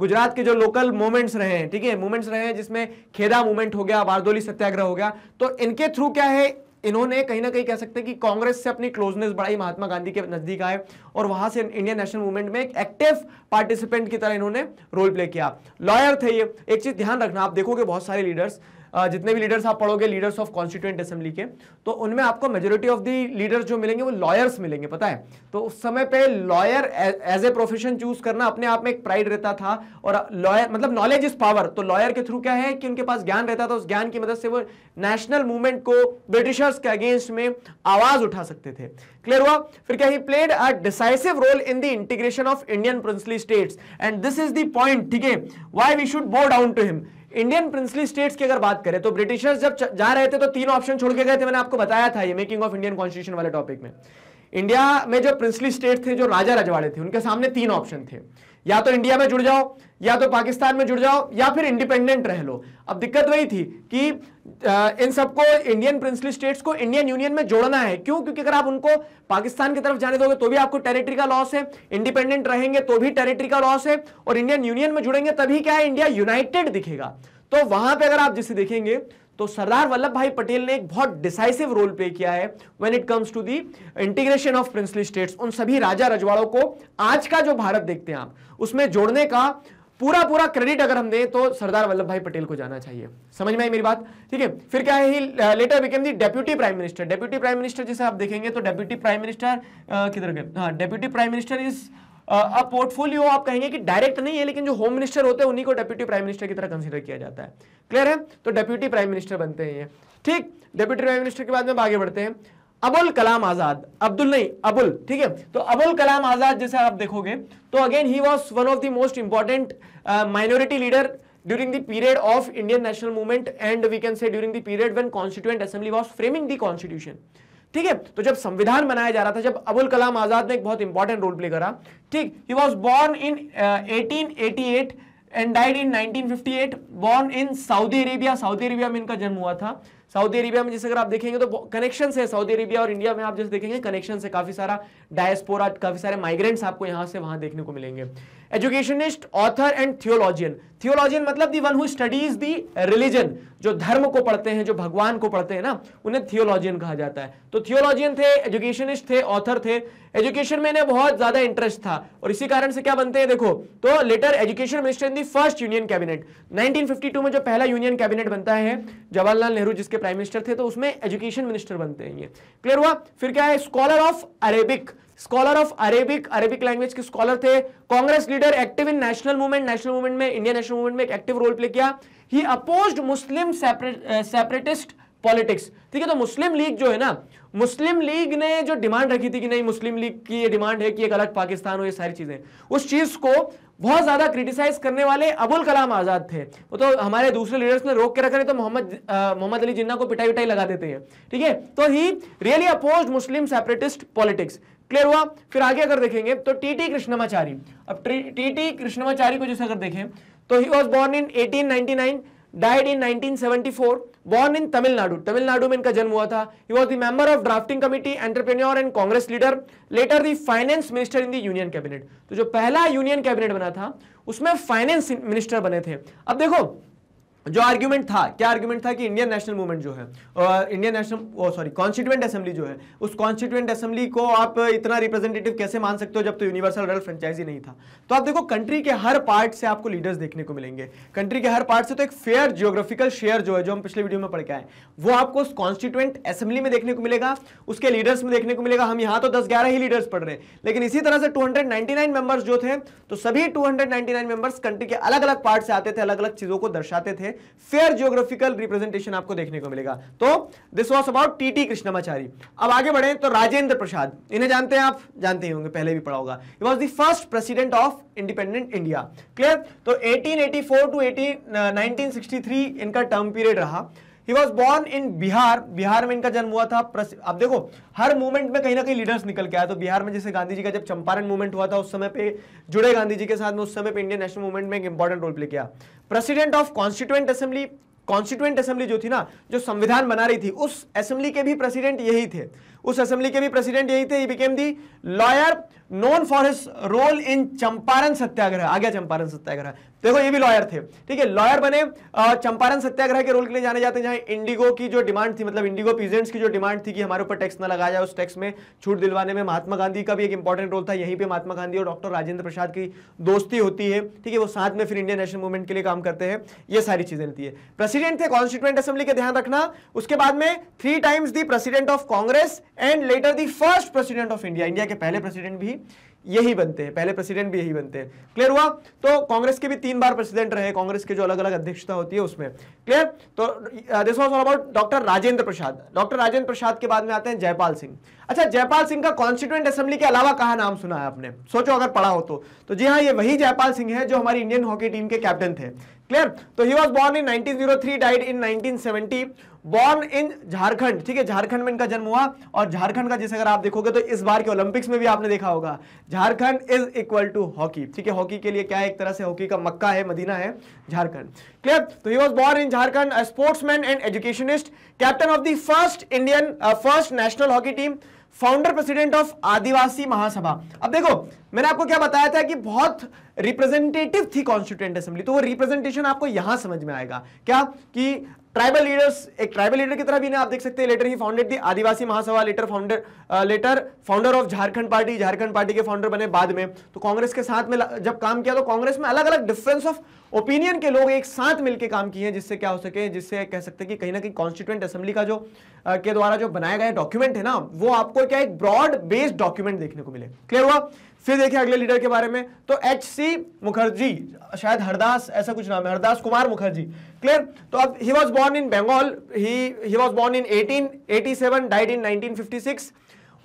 गुजरात के जो लोकल मूवमेंट्स रहे हैं ठीक है मूवमेंट्स रहे हैं जिसमें खेदा मूवमेंट हो गया बारदोली सत्याग्रह हो गया तो इनके थ्रू क्या है इन्होंने कहीं ना कहीं कह सकते हैं कि कांग्रेस से अपनी क्लोजनेस बढ़ाई महात्मा गांधी के नजदीक आए और वहां से इंडियन नेशनल मूवमेंट में एक एक्टिव पार्टिसिपेंट की तरह इन्होंने रोल प्ले किया लॉयर थे ये एक चीज ध्यान रखना आप देखोगे बहुत सारे लीडर्स जितने भी लीडर्स आप पढ़ोगे लीडर्स ऑफ कॉन्स्टिट्यूंट असेंबली के तो उनमें आपको मेजोरिटी ऑफ दी लीडर्स जो मिलेंगे वो लॉयर्स मिलेंगे पता है तो उस समय पे lawyer as a profession choose करना अपने आप में एक प्राइड रहता था और लॉयर मतलब नॉलेज इज पावर तो लॉयर के थ्रू क्या है कि उनके पास ज्ञान रहता था उस ज्ञान की मदद से वो नेशनल मूवमेंट को ब्रिटिशर्स के अगेंस्ट में आवाज उठा सकते थे क्लियर हुआ फिर क्या he played a decisive role in the integration of Indian princely states and this is the point ठीक है why we should bow down to him Indian princely states की अगर बात करें तो ब्रिटिशर्स जब जा रहे थे तो तीन ऑप्शन छोड़ के गए थे मैंने आपको बताया था ये मेकिंग ऑफ इंडियन कॉन्स्टिट्यूशन वाले टॉपिक में इंडिया में जो प्रिंसली स्टेट थे जो राजा रजवाड़े थे उनके सामने तीन ऑप्शन थे या तो इंडिया में जुड़ जाओ या तो पाकिस्तान में जुड़ जाओ या फिर इंडिपेंडेंट रह लो अब दिक्कत वही थी कि इन सबको इंडियन प्रिंसली स्टेट्स को इंडियन यूनियन में जोड़ना है क्यों क्योंकि अगर आप उनको पाकिस्तान की तरफ जाने दोगे तो भी आपको टेरिटरी का लॉस है इंडिपेंडेंट रहेंगे तो भी टेरिटरी का लॉस है और इंडियन यूनियन में जुड़ेंगे तभी क्या है इंडिया यूनाइटेड दिखेगा तो वहां पर अगर आप जिसे देखेंगे तो सरदार वल्लभ भाई पटेल ने एक बहुत डिसाइसिव रोल प्ले किया है when it comes to the integration of princely states उन सभी राजा रजवाड़ों को आज का जो भारत देखते हैं आप उसमें जोड़ने का पूरा पूरा क्रेडिट अगर हम दें तो सरदार वल्लभ भाई पटेल को जाना चाहिए समझ में आई मेरी बात ठीक है फिर क्या है later became the deputy prime minister deputy prime minister जैसे आप देखेंगे तो डेप्यूटी प्राइम मिनिस्टर किधर गए हाँ डेप्यूटी प्राइम मिनिस्टर इज अब पोर्टफोलियो आप कहेंगे कि डायरेक्ट नहीं है लेकिन जो होम मिनिस्टर होते हैं उन्हीं को डेप्यूटी प्राइम मिनिस्टर की तरह कंसिडर किया जाता है क्लियर है तो डेप्यूटी प्राइम मिनिस्टर बनते हैं ठीक डेप्यूटी प्राइम मिनिस्टर के बाद में आगे बढ़ते हैं अबुल कलाम आजाद अब्दुल नहीं अबुल ठीक है तो अबुल कलाम आजाद जैसे आप देखोगे तो again he was one of the most important minority leader during the period of Indian national movement and we can say during the period when constituent assembly was framing the constitution ठीक है तो जब संविधान बनाया जा रहा था जब अबुल कलाम आजाद ने एक बहुत इंपॉर्टेंट रोल प्ले करा ठीक he was born in 1888 and died in 1958 born in Saudi Arabia Saudi Arabia में इनका जन्म हुआ था सऊदी अरेबिया में जैसे अगर आप देखेंगे तो कनेक्शन है सऊदी अरेबिया और इंडिया में आप जैसे देखेंगे कनेक्शन है काफी सारा डायस्पोरा काफी सारे माइग्रेंट्स आपको यहाँ से वहां देखने को मिलेंगे educationist author and theologian theologian मतलब the one who studies the religion जो धर्म को पढ़ते हैं जो भगवान को पढ़ते हैं ना उन्हें थियोलॉजियन कहा जाता है तो थियोलॉजियन थे एजुकेशनिस्ट थे ऑथर थे एजुकेशन में इन्हें बहुत ज्यादा इंटरेस्ट था और इसी कारण से क्या बनते हैं देखो तो later education minister in the first union cabinet 1952 में जो पहला यूनियन कैबिनेट बनता है जवाहरलाल नेहरू जिसके प्राइम मिनिस्टर थे तो उसमें एजुकेशन मिनिस्टर बनते हैं ये क्लियर हुआ फिर क्या है scholar of Arabic scholar of Arabic Arabic language के स्कॉलर थे Congress leader active in national movement national movement में इंडियन नेशनल मूवमेंट में एक एक्टिव रोल प्ले किया he oppose Muslim separatist politics ठीक है तो मुस्लिम लीग जो है ना मुस्लिम लीग ने जो डिमांड रखी थी कि नहीं मुस्लिम लीग की ये डिमांड है कि एक अलग पाकिस्तान हो ये सारी चीजें उस चीज को बहुत ज्यादा क्रिटिसाइज करने वाले अबुल कलाम आजाद थे वो तो हमारे दूसरे लीडर्स ने रोक के रखा नहीं तो मोहम्मद मोहम्मद अली जिन्ना को पिटाई विटाई लगा देते हैं ठीक है तो he really oppose Muslim separatist politics clear हुआ फिर आगे अगर देखेंगे तो टी टी कृष्णमाचारी अब टी टी कृष्णमाचारी को जैसे अगर देखें तो he was born in 1899 died in 1974 born in Tamil Nadu Tamil Nadu में इनका जन्म हुआ था he was the member of drafting committee entrepreneur and Congress leader later the finance minister in the union cabinet तो जो पहला यूनियन कैबिनेट बना था उसमें फाइनेंस मिनिस्टर बने थे अब देखो जो आर्ग्यूमेंट था क्या आर्ग्यूमेंट था कि इंडियन नेशनल मूवमेंट जो है Indian national sorry constituent assembly जो है उस कॉन्स्टिट्यूएंट असेंबली को आप इतना रिप्रेजेंटेटिव कैसे मान सकते हो जब तो यूनिवर्सल रूरल फ्रेंचाइजी नहीं था तो आप देखो कंट्री के हर पार्ट से आपको लीडर्स देखने को मिलेंगे कंट्री के हर पार्ट से तो एक फेयर जियोग्राफिकल शेयर जो है जो हम पिछले वीडियो में पढ़ के आए वो आपको उस कॉन्स्टिट्यूएंट असेंबली में देखने को मिलेगा उसके लीडर्स में देखने को मिलेगा हम यहाँ तो दस ग्यारह ही लीडर्स पढ़ रहे हैं लेकिन इसी तरह से टू मेंबर्स जो थे तो सभी टू मेंबर्स कंट्री के अलग अलग पार्ट से आते थे अलग अलग चीज़ों को दर्शाते थे से फेयर जियोग्राफिकल रिप्रेजेंटेशन आपको देखने को मिलेगा तो this was about T T Krishnamachari अब आगे बढ़े तो राजेंद्र प्रसाद इन्हें जानते हैं आप जानते ही होंगे पहले भी पढ़ा होगा it was the first president of independent India clear तो एटीन एटी फोर टू 18 1963 इनका टर्म पीरियड रहा He was born in Bihar. Bihar में इनका जन्म हुआ था अब देखो हर मूवमेंट में कहीं ना कहीं लीडर्स निकल के आया तो बिहार में जैसे गांधी जी का जब चंपारण मूवमेंट हुआ था उस समय पे जुड़े गांधी जी के साथ में उस समय पे इंडियन नेशनल मूवमेंट में एक इंपॉर्टेंट रोल प्ले किया president of constituent assembly constituent assembly जो थी ना जो संविधान बना रही थी उस असेंबली के भी प्रेसिडेंट यही थे उस असेंबली के भी प्रेसिडेंट यही थे became the lawyer known for his role in Champaran Satyagraha आ गया चंपारण सत्याग्रह देखो ये भी लॉयर थे ठीक है लॉयर बने चंपारण सत्याग्रह के रोल के लिए जाने जाते हैं जहां इंडिगो की जो डिमांड थी मतलब इंडिगो पीजेंट्स की जो डिमांड थी कि हमारे ऊपर टैक्स न लगाया जाए उस टैक्स में छूट दिलवाने में महात्मा गांधी का भी एक इंपॉर्टेंट रोल था यहीं पर महात्मा गांधी और डॉक्टर राजेंद्र प्रसाद की दोस्ती होती है ठीक है वो साथ में फिर इंडियन नेशनल मूवमेंट के लिए काम करते हैं ये सारी चीजें रहती है प्रेसिडेंट थे कॉन्स्टिट्यूंट असेंबली के ध्यान रखना उसके बाद में three times the president of Congress and later the first president of India India के पहले प्रेसिडेंट भी यही बनते हैं पहले प्रेसिडेंट भी यही बनते हैं क्लियर हुआ तो कांग्रेस के भी तीन बार प्रेसिडेंट रहे कांग्रेस के जो अलग अलग अध्यक्षता होती है उसमें क्लियर तो this was all about doctor Rajendra Prasad doctor Rajendra Prasad के बाद में आते हैं जयपाल सिंह अच्छा जयपाल सिंह का कॉन्स्टिट्यूंट असेंबली के अलावा कहा नाम सुना है आपने सोचो अगर पढ़ा हो तो, तो जी हाँ ये वही जयपाल सिंह है जो हमारी इंडियन हॉकी टीम के कैप्टन थे क्लियर तो he was born in nineteen died in nineteen born in Jharkhand ठीक है झारखंड में इनका जन्म हुआ और झारखंड का जैसे अगर आप देखोगे तो इस बार के ओलंपिक्स में भी आपने देखा होगा Jharkhand is equal to hockey ठीक है हॉकी के लिए क्या है एक तरह से हॉकी का मक्का है मदीना है झारखंड क्लियर तो he was born in Jharkhand sportsman and educationist captain of the first Indian first national hockey team founder president of Adivasi Mahasabha अब देखो मैंने आपको क्या बताया था कि बहुत रिप्रेजेंटेटिव थी कॉन्स्टिट्यूएंट असेंबली तो वो रिप्रेजेंटेशन आपको यहां समझ में आएगा क्या कि ट्राइबल लीडर्स एक ट्राइबल लीडर की तरह भी आप देख सकते हैं लेटर ही फाउंडेड थी Adivasi Mahasabha later founder later founder of Jharkhand Party Jharkhand Party के फाउंडर बने बाद में तो कांग्रेस के साथ में जब काम किया तो कांग्रेस में अलग अलग डिफरेंस ऑफ ओपिनियन के लोग एक साथ मिलकर काम किए हैं जिससे क्या हो सके जिससे कह सकते हैं कि कहीं ना कहीं कॉन्स्टिट्यूंट असेंबली का जो के द्वारा जो बनाया गया डॉक्यूमेंट है ना वो आपको क्या एक ब्रॉड बेस्ड डॉक्यूमेंट देखने को मिले क्लियर हुआ फिर देखें अगले लीडर के बारे में तो एच सी मुखर्जी शायद हरदास ऐसा कुछ नाम है हरदास कुमार मुखर्जी क्लियर तो अब he was born in Bengal he was born in seven died in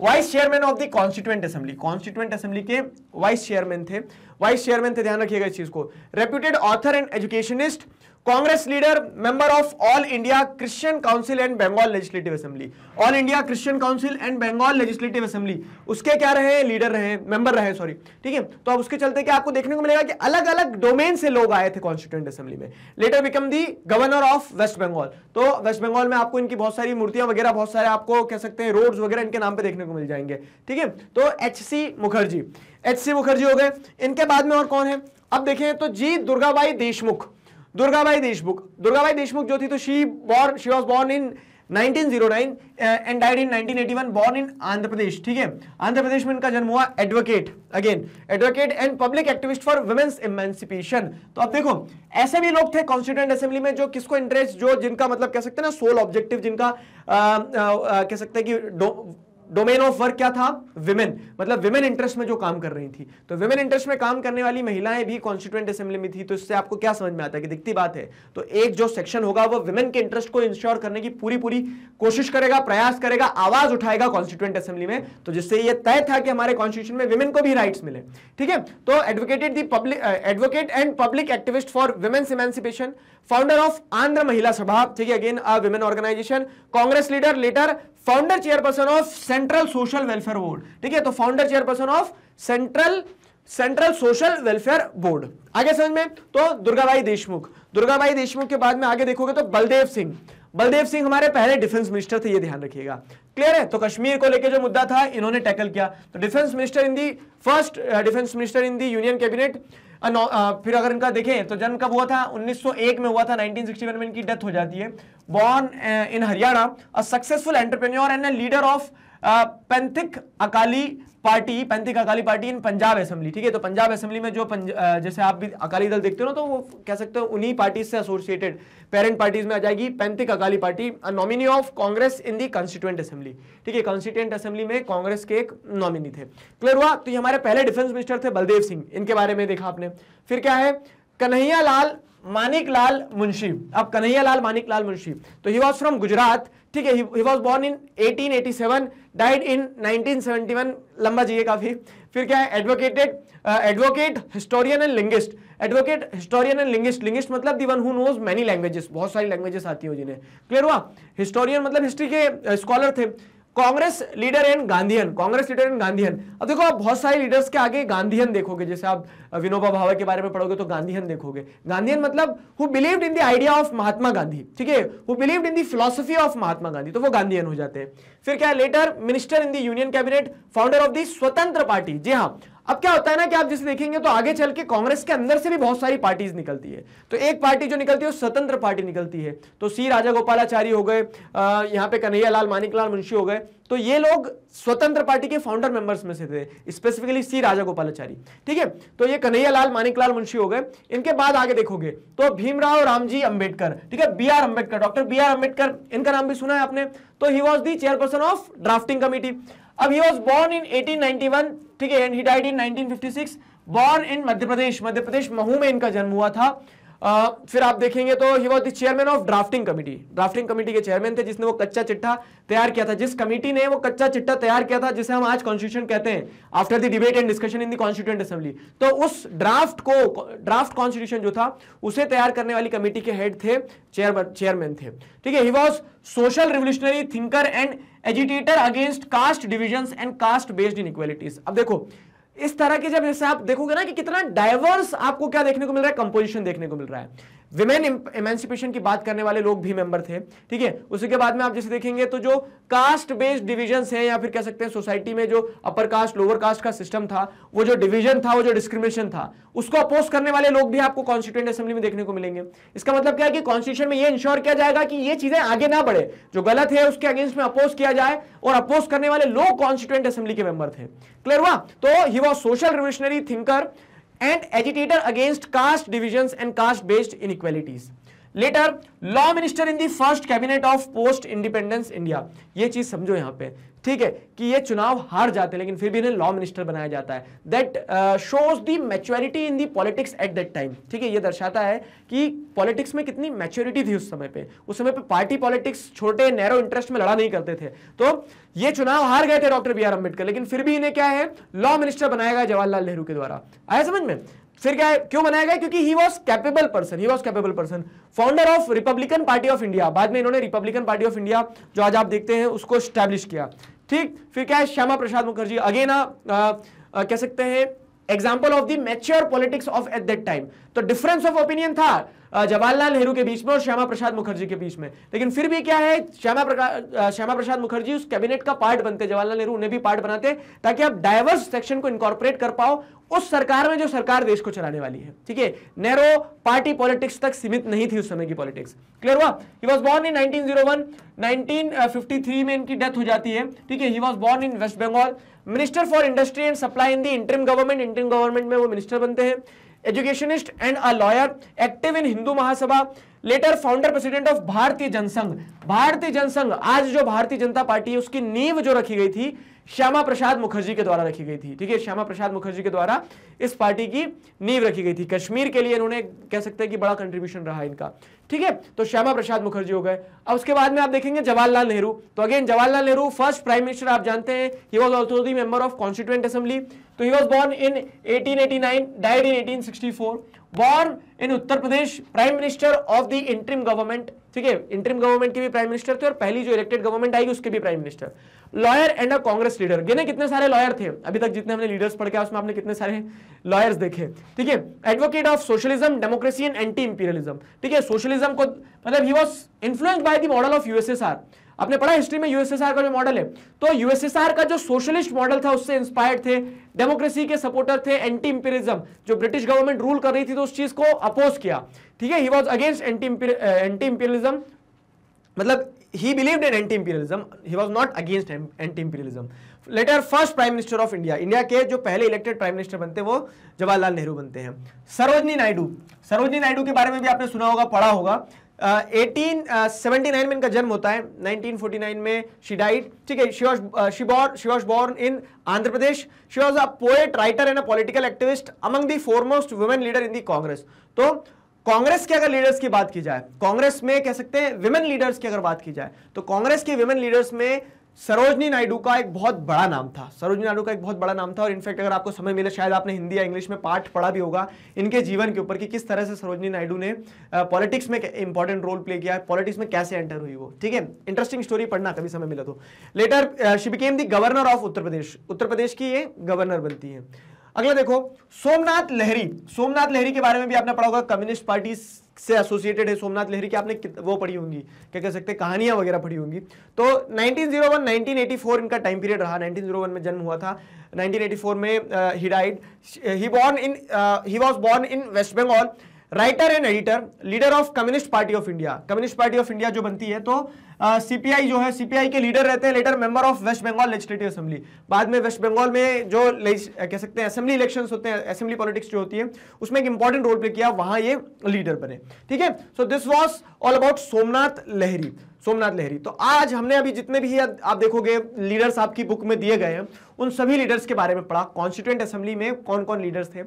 vice chairman of the constituent assembly constituent assembly के वाइस चेयरमैन थे वाइस चेयरमैन थे ध्यान रखिएगा इस चीज को reputed author and educationist Congress leader member of All India Christian Council and Bengal legislative assembly All India Christian Council and Bengal legislative assembly उसके क्या रहे लीडर रहे मेंबर रहे सॉरी ठीक है तो अब उसके चलते क्या आपको देखने को मिलेगा कि अलग अलग डोमेन से लोग आए थे कॉन्स्टिट्यूंट असेंबली में later become the governor of waste Bengal तो वेस्ट बंगाल में आपको इनकी बहुत सारी मूर्तियां वगैरह बहुत सारे आपको कह सकते हैं रोड वगैरह इनके नाम पर देखने को मिल जाएंगे ठीक है तो एच मुखर्जी एच मुखर्जी हो गए इनके बाद में और कौन है अब देखें तो जी दुर्गाबाई देशमुख दुर्गाबाई देशमुख दुर्गाबाई देशमुख जो थी तो she born she was born in 1909 and died in 1981 born in Andhra Pradesh ठीक है आंध्र प्रदेश में इनका जन्म हुआ advocate again advocate and public activist for women's emancipation तो अब देखो ऐसे भी लोग थे कॉन्स्टिट्यूंट असेंबली में जो किसको इंटरेस्ट जो जिनका मतलब कह सकते हैं ना सोल ऑब्जेक्टिव जिनका आ, आ, आ, कह सकते हैं कि डोमेन ऑफ वर्क क्या था विमेन मतलब विमेन इंटरेस्ट में जो काम कर रही थी तो विमेन इंटरेस्ट में काम करने वाली महिलाएं भी कॉन्स्टिट्यूंट असेंबली में थी तो इससे आपको क्या समझ में आता है कि दिखती बात है तो एक जो सेक्शन होगा वो विमेन के इंटरेस्ट को इंश्योर करने की पूरी पूरी कोशिश करेगा प्रयास करेगा आवाज उठाएगा कॉन्स्टिट्यूंट असेंबली में तो जिससे यह तय था कि हमारे कॉन्स्टिट्यूशन में विमेन को भी राइट मिले ठीक है तो advocated the public advocate and public activist for women's emancipation founder of Andhra Mahila Sabha ठीक है again a women organisation Congress leader later founder chairperson of central social welfare board ठीक है तो founder chairperson of central central social welfare board आगे समझ में तो दुर्गाबाई देशमुख दुर्गाबाई देशमुख के बाद में आगे देखोगे तो बलदेव सिंह बलदेव सिंह हमारे पहले डिफेंस मिनिस्टर थे ये ध्यान रखिएगा क्लियर है तो कश्मीर को लेकर जो मुद्दा था इन्होंने टैकल किया तो defence minister in the first defence minister in the union cabinet फिर अगर इनका देखें तो जन्म कब हुआ था 1901 में हुआ था 1961 में इनकी डेथ हो जाती है born in Haryana a successful entrepreneur and leader of Panthic Akali Party Panthic Akali Party in Punjab assembly ठीक है तो पंजाब असेंबली में जो पंज, जैसे आप भी अकाली दल देखते हो ना तो वो कह सकते हो उन्हीं पार्टीज से एसोसिएटेड पेरेंट पार्टीज में आ जाएगी Panthic Akali Party nominee of Congress in the constituent assembly ठीक है कॉन्स्टिट्यूएंट असेंबली में कांग्रेस के एक नॉमिनी थे क्लियर हुआ तो ये हमारे पहले डिफेंस मिनिस्टर थे बलदेव सिंह इनके बारे में देखा आपने फिर क्या है कन्हैया लाल मानिक लाल मुंशी अब कन्हैया लाल मानिक लाल मुंशी तो ही वॉज फ्रॉम गुजरात ठीक है he was born in 1887 died in 1971 लंबा चाहिए काफ़ी फिर क्या है advocated advocate historian and linguist advocate historian and linguist linguist मतलब the one who knows many languages बहुत सारी लैंग्वेजेस आती हो जिन्हें क्लियर हुआ हिस्टोरियन मतलब हिस्ट्री के स्कॉलर uh, थे Congress leader and Gandhian Congress leader and Gandhian अब देखो आप बहुत सारे लीडर्स के आगे गांधीयन देखोगे जैसे आप विनोबा भावे के बारे में पढ़ोगे तो गांधीयन देखोगे गांधीयन मतलब who believed in the idea of Mahatma Gandhi ठीक है who believed in the philosophy of Mahatma Gandhi तो वो गांधीयन हो जाते हैं फिर क्या later minister in the union cabinet founder of the Swatantra party जी हाँ अब क्या होता है ना कि आप जैसे देखेंगे तो आगे चल के कांग्रेस के अंदर से भी बहुत सारी पार्टीज निकलती है तो एक पार्टी जो निकलती है वो स्वतंत्र पार्टी निकलती है तो सी राजा गोपालाचारी हो गए यहाँ पे कन्हैया लाल मानिकलाल मुंशी हो गए तो ये लोग स्वतंत्र पार्टी के फाउंडर मेंबर्स में से थे स्पेसिफिकली सी राजा गोपालाचारी ठीक है तो ये कन्हैया लाल मानिकलाल मुंशी हो गए इनके बाद आगे देखोगे तो भीमराव रामजी अंबेडकर ठीक है B R Ambedkar doctor B R Ambedkar इनका नाम भी सुना है आपने तो he was the chairperson of drafting committee अब he was born in eighteen ninety one ठीक है and he died in six born in Madhya Pradesh Madhya Pradesh Mhow में इनका जन्म हुआ था फिर आप देखेंगे तो he was the chairman of drafting committee drafting committee के चेयरमैन थे जिसने वो कच्चा चिट्ठा तैयार किया था जिस कमेटी ने वो कच्चा चिट्ठा तैयार किया था जिसे हम आज कॉन्स्टिट्यूशन कहते हैं after the debate and discussion in the constituent assembly तो उस ड्राफ्ट को ड्राफ्ट कॉन्स्टिट्यूशन जो था उसे तैयार करने वाली कमेटी के हेड थे चेयरमैन थे ठीक है he was social revolutionary thinker and agitator against caste division and caste based in अब देखो इस तरह के जब जैसे आप देखोगे ना कि कितना डाइवर्स आपको क्या देखने को मिल रहा है कंपोजिशन देखने को मिल रहा है विमेन इमेंसिपेशन की बात करने वाले लोग भी मेंबर थे ठीक है उसी के बाद में आप जैसे देखेंगे तो जो कास्ट बेस्ड डिविजन्स हैं या फिर कह सकते हैं सोसाइटी में जो अपर कास्ट लोअर कास्ट का सिस्टम था वो जो डिवीजन था वो जो डिस्क्रिमिनेशन था उसको अपोज करने वाले लोग भी आपको कॉन्स्टिट्यूंट असेंबली में देखने को मिलेंगे इसका मतलब क्या है कि कॉन्स्टिट्यूशन में ये इंश्योर किया जाएगा कि ये चीजें आगे ना बढ़े जो गलत है उसके अगेंस्ट में अपोज किया जाए और अपोज करने वाले लोग कॉन्स्टिट्यूंट असेंबली के मेंबर थे क्लियर हुआ तो he was social revolutionary thinker and agitator against caste divisions and caste based inequalities. Later law minister in the first cabinet of post independence India ये चीज समझो यहां पे ठीक है कि ये चुनाव हार जाते हैं लेकिन फिर भी इन्हें लॉ मिनिस्टर बनाया जाता है that shows the maturity in the politics at that time ठीक है ये दर्शाता है कि पॉलिटिक्स में कितनी मैच्योरिटी थी उस समय पे उस समय पे पार्टी पॉलिटिक्स छोटे नैरो इंटरेस्ट में लड़ा नहीं करते थे तो ये चुनाव हार गए थे डॉक्टर बी आर अंबेडकर लेकिन फिर भी इन्हें क्या है लॉ मिनिस्टर बनाया गया जवाहरलाल नेहरू के द्वारा आया समझ में फिर क्या है क्यों बनाया गया क्योंकि he was capable person he was capable person founder of Republican Party of India बाद में इन्होंने रिपब्लिकन पार्टी ऑफ इंडिया जो आज आप देखते हैं उसको स्टैब्लिश किया ठीक फिर क्या है श्यामा प्रसाद मुखर्जी अगेन कह सकते हैं example of the politics of at that time तो डिफरेंस ऑफ ओपिनियन था जवाहरलाल नेहरू के बीच में और श्यामा प्रसाद मुखर्जी के बीच में लेकिन फिर भी क्या है श्यामा श्यामा प्रसाद मुखर्जी उस कैबिनेट का पार्ट बनते जवाहरलाल नेहरू उन्हें भी पार्ट बनाते ताकि आप डायवर्स सेक्शन को इनकॉर्पोरेट कर पाओ उस सरकार में जो सरकार देश को चलाने वाली है ठीक है नेहरो पार्टी पॉलिटिक्स तक सीमित नहीं थी उस समय की पॉलिटिक्स क्लियर हुआ ही वॉज बॉर्न इन 1901 1953 में इनकी डेथ हो जाती है ठीक है he was born in west Bengal minister for industry and supply in the interim government interim government में वो मिनिस्टर बनते हैं educationist and a lawyer active in Hindu Mahasabha later founder president of Bharatiya Jana Sangh भारतीय जनसंघ आज जो भारतीय जनता पार्टी है उसकी नींव जो रखी गई थी श्यामा प्रसाद मुखर्जी के द्वारा रखी गई थी ठीक है श्यामा प्रसाद मुखर्जी के द्वारा इस पार्टी की नींव रखी गई थी कश्मीर के लिए इन्होंने कह सकते हैं कि बड़ा कंट्रीब्यूशन रहा इनका ठीक है तो श्यामा प्रसाद मुखर्जी हो गए अब उसके बाद में आप देखेंगे जवाहरलाल नेहरू तो again Jawaharlal Nehru first prime minister आप जानते हैं he was also the member of constituent assembly तो he was born in eighteen eighty nine died in eighteen sixty four born in Uttar Pradesh prime minister of the interim government ठीक है interim government के भी prime minister थे और पहली जो elected government आएगी उसके भी prime minister lawyer and a Congress leader गिने कितने सारे लॉयर थे अभी तक जितने हमने लीडर्स पढ़ के उसमें आपने कितने सारे लॉयर्स देखे ठीक है advocate of socialism democracy and anti imperialism ठीक है सोशलिज्म को मतलब he was influenced by the model of USSR आपने पढ़ा हिस्ट्री में यूएसएसआर का जो मॉडल है तो यूएसएसआर का जो सोशलिस्ट मॉडल था उससे इंस्पायर्ड थे डेमोक्रेसी के सपोर्टर थे एंटी इंपेरिज्म जो ब्रिटिश गवर्नमेंट रूल कर रही थी तो उस चीज को अपोज किया ठीक है he was against anti anti imperialism मतलब he believe in anti imperialism he was not against anti imperialism later first prime minister of India India के जो पहले इलेक्टेड प्राइम मिनिस्टर बनते हैं वो जवाहरलाल नेहरू बनते हैं सरोजनी नायडू सरोजनी नायडू के बारे में भी आपने सुना होगा पढ़ा होगा एटीन सेवेंटी नाइन में इनका जन्म होता है 1949 में शी डाइट ठीक है she was she was born in Andhra Pradesh she was a poet writer and a political activist among the foremost women leader in the Congress तो कांग्रेस के अगर लीडर्स की बात की जाए कांग्रेस में कह सकते हैं विमेन लीडर्स की अगर बात की जाए तो कांग्रेस के विमेन लीडर्स में सरोजनी नायडू का एक बहुत बड़ा नाम था सरोजनी नायडू का एक बहुत बड़ा नाम था और इनफैक्ट अगर आपको समय मिले शायद आपने हिंदी या इंग्लिश में पाठ पढ़ा भी होगा इनके जीवन के ऊपर कि किस तरह से सरोजनी नायडू ने पॉलिटिक्स में इंपॉर्टेंट रोल प्ले किया पॉलिटिक्स में कैसे एंटर हुई वो ठीक है इंटरेस्टिंग स्टोरी पढ़ना कभी समय मिला तो later she the governor of Uttar Pradesh Uttar Pradesh की ये गवर्नर बनती है अगला देखो सोमनाथ लहरी सोमनाथ लहरी के बारे में भी आपने पढ़ा होगा कम्युनिस्ट पार्टी से एसोसिएटेड है सोमनाथ लहरी की आपने वो पढ़ी होंगी क्या कह सकते हैं कहानियां वगैरह पढ़ी होंगी तो 1901 1984 इनका टाइम पीरियड रहा 1901 में जन्म हुआ था 1984 में he died he born in he was born in west Bengal writer and editor leader of Communist Party of India Communist Party of India जो बनती है तो सीपीआई जो है सीपीआई के लीडर रहते हैं later member of waste Bengal legislative assembly बाद में वेस्ट बंगाल में जो कह सकते हैं असेंबली इलेक्शंस होते हैं असेंबली पॉलिटिक्स जो होती है उसमें एक इंपॉर्टेंट रोल प्ले किया वहां ये लीडर बने ठीक है so this was all about Somnath Lahiri Somnath Lahiri तो आज हमने अभी जितने भी आप देखोगे लीडर्स आपकी बुक में दिए गए हैं उन सभी लीडर्स के बारे में पढ़ा कॉन्स्टिट्यूंट असेंबली में कौन कौन लीडर्स थे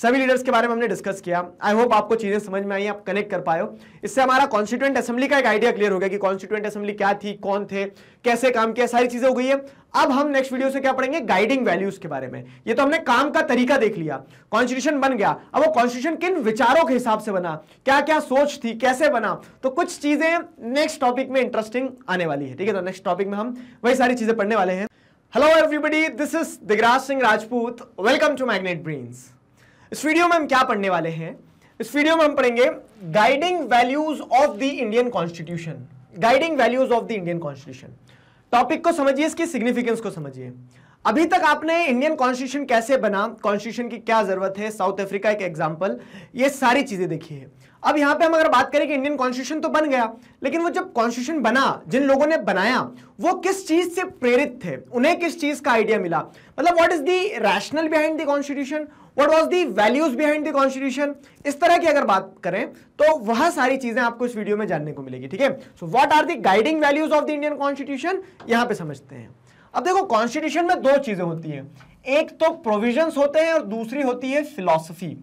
सभी लीडर्स के बारे में हमने डिस्कस किया आई होप आपको चीज़ें समझ में आई आप कनेक्ट कर पाए हो इससे हमारा कॉन्स्टिट्यूंट असेंबली का एक आइडिया क्लियर हो गया कि कॉन्स्टिट्यूंट असेंबली क्या थी कौन थे कैसे काम किया सारी चीज़ें हो गई है अब हम नेक्स्ट वीडियो से क्या पढ़ेंगे गाइडिंग वैल्यूज के बारे में ये तो हमने काम का तरीका देख लिया कॉन्स्टिट्यूशन बन गया अब वो कॉन्स्टिट्यूशन किन विचारों के हिसाब से बना क्या क्या सोच थी कैसे बना तो कुछ चीज़ें नेक्स्ट टॉपिक में इंटरेस्टिंग आने वाली है ठीक है तो नेक्स्ट टॉपिक में हम वही सारी चीज़ें पढ़ने वाले हैं hello everybody this is Digraj Singh Rajput welcome to magnet ब्रीन्स इस वीडियो में हम क्या पढ़ने वाले हैं इस वीडियो में हम पढ़ेंगे guiding values of the Indian constitution guiding values of the Indian constitution topic को समझिए इसकी सिग्निफिकेंस को समझिए अभी तक आपने इंडियन कॉन्स्टिट्यूशन कैसे बना कॉन्स्टिट्यूशन की क्या जरूरत है साउथ अफ्रीका एक एग्जाम्पल ये सारी चीजें देखी है अब यहां पे हम अगर बात करें कि इंडियन कॉन्स्टिट्यूशन तो बन गया लेकिन वो जब कॉन्स्टिट्यूशन बना जिन लोगों ने बनाया वो किस चीज से प्रेरित थे उन्हें किस चीज का आइडिया मिला मतलब what is the rational behind the constitution what was the values behind the constitution इस तरह की अगर बात करें तो वह सारी चीजें आपको इस वीडियो में जानने को मिलेगी ठीक है so what are the guiding values of the Indian constitution यहां पे समझते हैं अब देखो कॉन्स्टिट्यूशन में दो चीजें होती हैं एक तो प्रोविजंस होते हैं और दूसरी होती है फिलॉसफी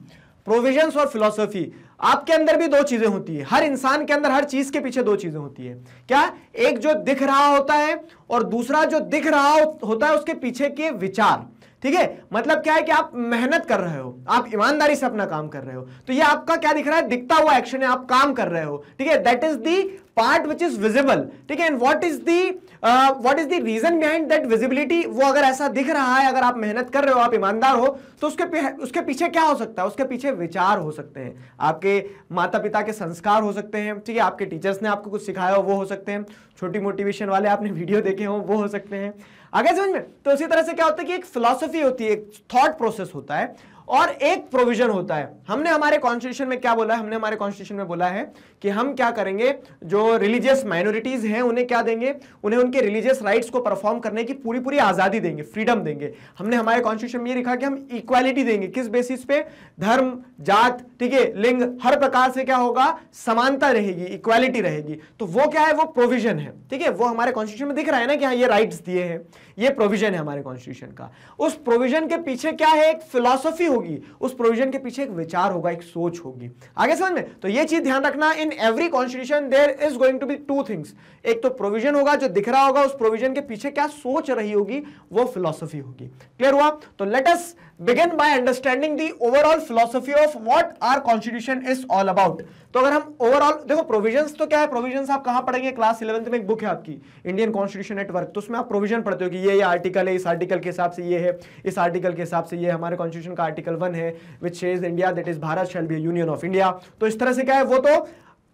प्रोविजंस और फिलॉसफी आपके अंदर भी दो चीजें होती है हर इंसान के अंदर हर चीज के पीछे दो चीजें होती है क्या एक जो दिख रहा होता है और दूसरा जो दिख रहा होता है उसके पीछे के विचार ठीक है मतलब क्या है कि आप मेहनत कर रहे हो आप ईमानदारी से अपना काम कर रहे हो तो ये आपका क्या दिख रहा है दिखता हुआ एक्शन है आप काम कर रहे हो ठीक है that is the part which is visible ठीक है and what is the what is the reason behind that visibility वो अगर ऐसा दिख रहा है अगर आप मेहनत कर रहे हो आप ईमानदार हो तो उसके उसके पीछे क्या हो सकता है उसके पीछे विचार हो सकते हैं आपके माता पिता के संस्कार हो सकते हैं ठीक है आपके टीचर्स ने आपको कुछ सिखाया हो वो हो सकते हैं छोटी मोटिवेशन वाले आपने वीडियो देखे हो वो हो सकते हैं आगे समझ में तो इसी तरह से क्या होता है कि एक फिलोसफी होती है एक थॉट प्रोसेस होता है और एक प्रोविजन होता है हमने हमारे कॉन्स्टिट्यूशन में क्या बोला है हमने हमारे कॉन्स्टिट्यूशन में बोला है कि हम क्या करेंगे जो रिलीजियस माइनॉरिटीज हैं उन्हें क्या देंगे उन्हें उनके रिलीजियस राइट्स को परफॉर्म करने की पूरी पूरी आज़ादी देंगे फ्रीडम देंगे हमने हमारे कॉन्स्टिट्यूशन में ये लिखा कि हम इक्वालिटी देंगे किस बेसिस पे धर्म जात ठीक है लिंग हर प्रकार से क्या होगा समानता रहेगी इक्वालिटी रहेगी तो वो क्या है वो प्रोविजन है ठीक है वो हमारे कॉन्स्टिट्यूशन में दिख रहा है ना कि हाँ ये राइट्स दिए हैं ये प्रोविजन है हमारे कॉन्स्टिट्यूशन का उस प्रोविजन के पीछे क्या है एक फिलोसफी होगी उस प्रोविजन के पीछे एक विचार होगा एक सोच होगी आगे समझ में तो ये चीज ध्यान रखना in every constitution there is going to be two things एक तो प्रोविजन होगा जो दिख रहा होगा उस प्रोविजन के पीछे क्या सोच रही होगी वो फिलोसफी होगी क्लियर हुआ तो let's begin by understanding the overall philosophy of what are constitution is all about तो अगर हम ओवरऑल देखो प्रोविजंस तो क्या है प्रोविजंस आप कहां पढ़ेंगे क्लास इलेवंथ में एक बुक है आपकी इंडियन कॉन्स्टिट्यूशन नेटवर्क तो उसमें आप प्रोविजन पढ़ते हो कि ये ये आर्टिकल है इस आर्टिकल के हिसाब से ये है इस आर्टिकल के हिसाब से ये हमारे कॉन्स्टिट्यूशन का आर्टिकल वन है which is India that is Bharat shall be union of India तो इस तरह से क्या है वो तो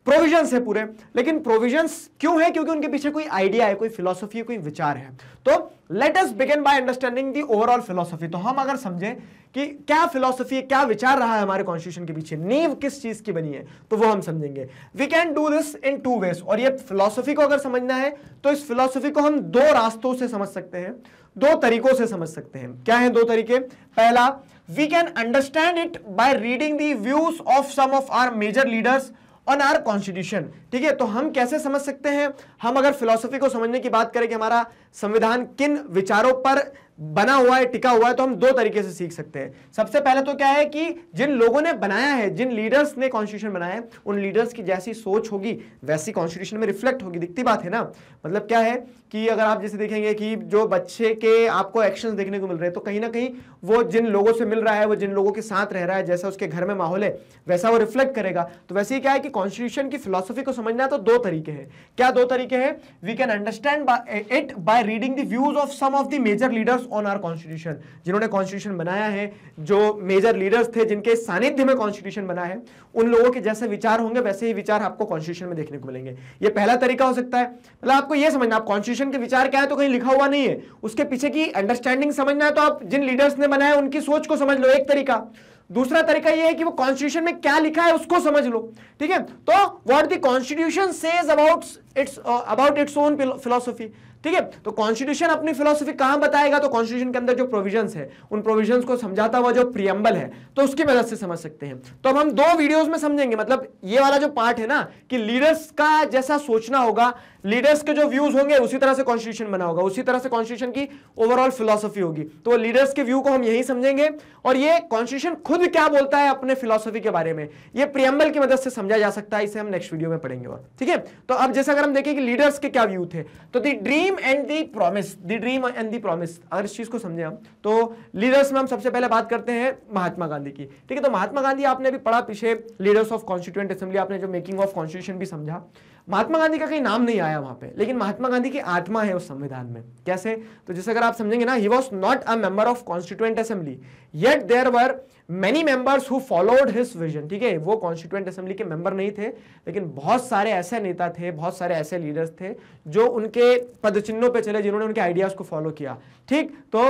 प्रोविजंस है पूरे लेकिन प्रोविजंस क्यों है क्योंकि उनके पीछे कोई आइडिया है कोई फिलोसफी कोई विचार है तो let us begin by understanding the overall philosophy तो हम अगर समझें कि क्या फिलोसफी क्या विचार रहा है हमारे कॉन्स्टिट्यूशन के पीछे नींव किस चीज की बनी है तो वो हम समझेंगे we can do this in two ways और ये फिलोसफी को अगर समझना है तो इस फिलोसफी को हम दो रास्तों से समझ सकते हैं दो तरीकों से समझ सकते हैं क्या है दो तरीके पहला we can understand it by reading the views of some of our major leaders on our constitution ठीक है तो हम कैसे समझ सकते हैं हम अगर फिलोसफी को समझने की बात करें कि हमारा संविधान किन विचारों पर बना हुआ है टिका हुआ है तो हम दो तरीके से सीख सकते हैं सबसे पहले तो क्या है कि जिन लोगों ने बनाया है जिन लीडर्स ने कॉन्स्टिट्यूशन बनाया है उन लीडर्स की जैसी सोच होगी वैसी कॉन्स्टिट्यूशन में रिफ्लेक्ट होगी दिखती बात है ना मतलब क्या है कि अगर आप जैसे देखेंगे कि जो बच्चे के आपको एक्शन देखने को मिल रहे हैं तो कहीं ना कहीं वो जिन लोगों से मिल रहा है वो जिन लोगों के साथ रह रहा है जैसा उसके घर में माहौल है वैसा वो रिफ्लेक्ट करेगा तो वैसे ही क्या है कि कॉन्स्टिट्यूशन की फिलोसफी को समझना तो दो तरीके हैं क्या दो तरीके हैं we can understand it by reading the views of some of the major leaders on our constitution जिन्होंने कॉन्स्टिट्यूशन बनाया है जो मेजर लीडर्स थे जिनके सानिध्य में कॉन्स्टिट्यूशन बना है उन लोगों के जैसे विचार होंगे वैसे ही विचार आपको कॉन्स्टिट्यूशन में देखने को मिलेंगे ये पहला तरीका हो सकता है मतलब आपको यह समझना आप कॉन्स्टिट्यूशन के विचार क्या है तो कहीं लिखा हुआ नहीं है उसके पीछे की अंडरस्टैंडिंग समझना है तो आप जिन लीडर्स ने बनाया उनकी सोच को समझ लो एक तरीका दूसरा तरीका यह है कि वो कॉन्स्टिट्यूशन में क्या लिखा है उसको समझ लो ठीक है तो what the constitution says about its about its own philosophy ठीक है तो कॉन्स्टिट्यूशन अपनी फिलोसफी कहां बताएगा तो कॉन्स्टिट्यूशन के अंदर जो प्रोविजन है उन प्रोविजन को समझाता हुआ जो प्रियम्बल है तो उसकी मदद से समझ सकते हैं तो अब हम दो वीडियोस में समझेंगे मतलब ये वाला जो पार्ट है ना कि लीडर्स का जैसा सोचना होगा लीडर्स के जो व्यूज होंगे उसी तरह से कॉन्स्टिट्यूशन बना होगा उसी तरह से कॉन्स्टिट्यूशन की ओवरऑल फिलोसफी होगी तो लीडर्स के व्यू को हम यही समझेंगे और ये कॉन्स्टिट्यूशन खुद क्या बोलता है अपने फिलोसफी के बारे में ये प्रियम्बल की मदद से समझा जा सकता है इसे हम नेक्स्ट वीडियो में पढ़ेंगे और ठीक है तो अब जैसे अगर हम देखें कि लीडर्स के क्या व्यू थे तो the dream dream and the promise the dream and the promise अगर इस चीज़ को समझे हम तो लीडर्स में हम सबसे पहले बात करते हैं महात्मा गांधी की ठीक है तो महात्मा गांधी आपने भी पढ़ा पीछे लीडर्स ऑफ कॉन्स्टिट्यूंट असेंबली आपने जो मेकिंग ऑफ कॉन्स्टिट्यूशन भी समझा महात्मा गांधी का कहीं नाम नहीं आया वहां पे लेकिन महात्मा गांधी की आत्मा है उस संविधान में कैसे तो जैसे अगर आप समझेंगे ना he was not a member of constituent assembly yet there were many members who followed his vision ठीक है वो कॉन्स्टिट्यूंट असेंबली के मेंबर नहीं थे लेकिन बहुत सारे ऐसे नेता थे बहुत सारे ऐसे लीडर्स थे जो उनके पदचिन्हों पे चले जिन्होंने उनके आइडियाज को फॉलो किया ठीक तो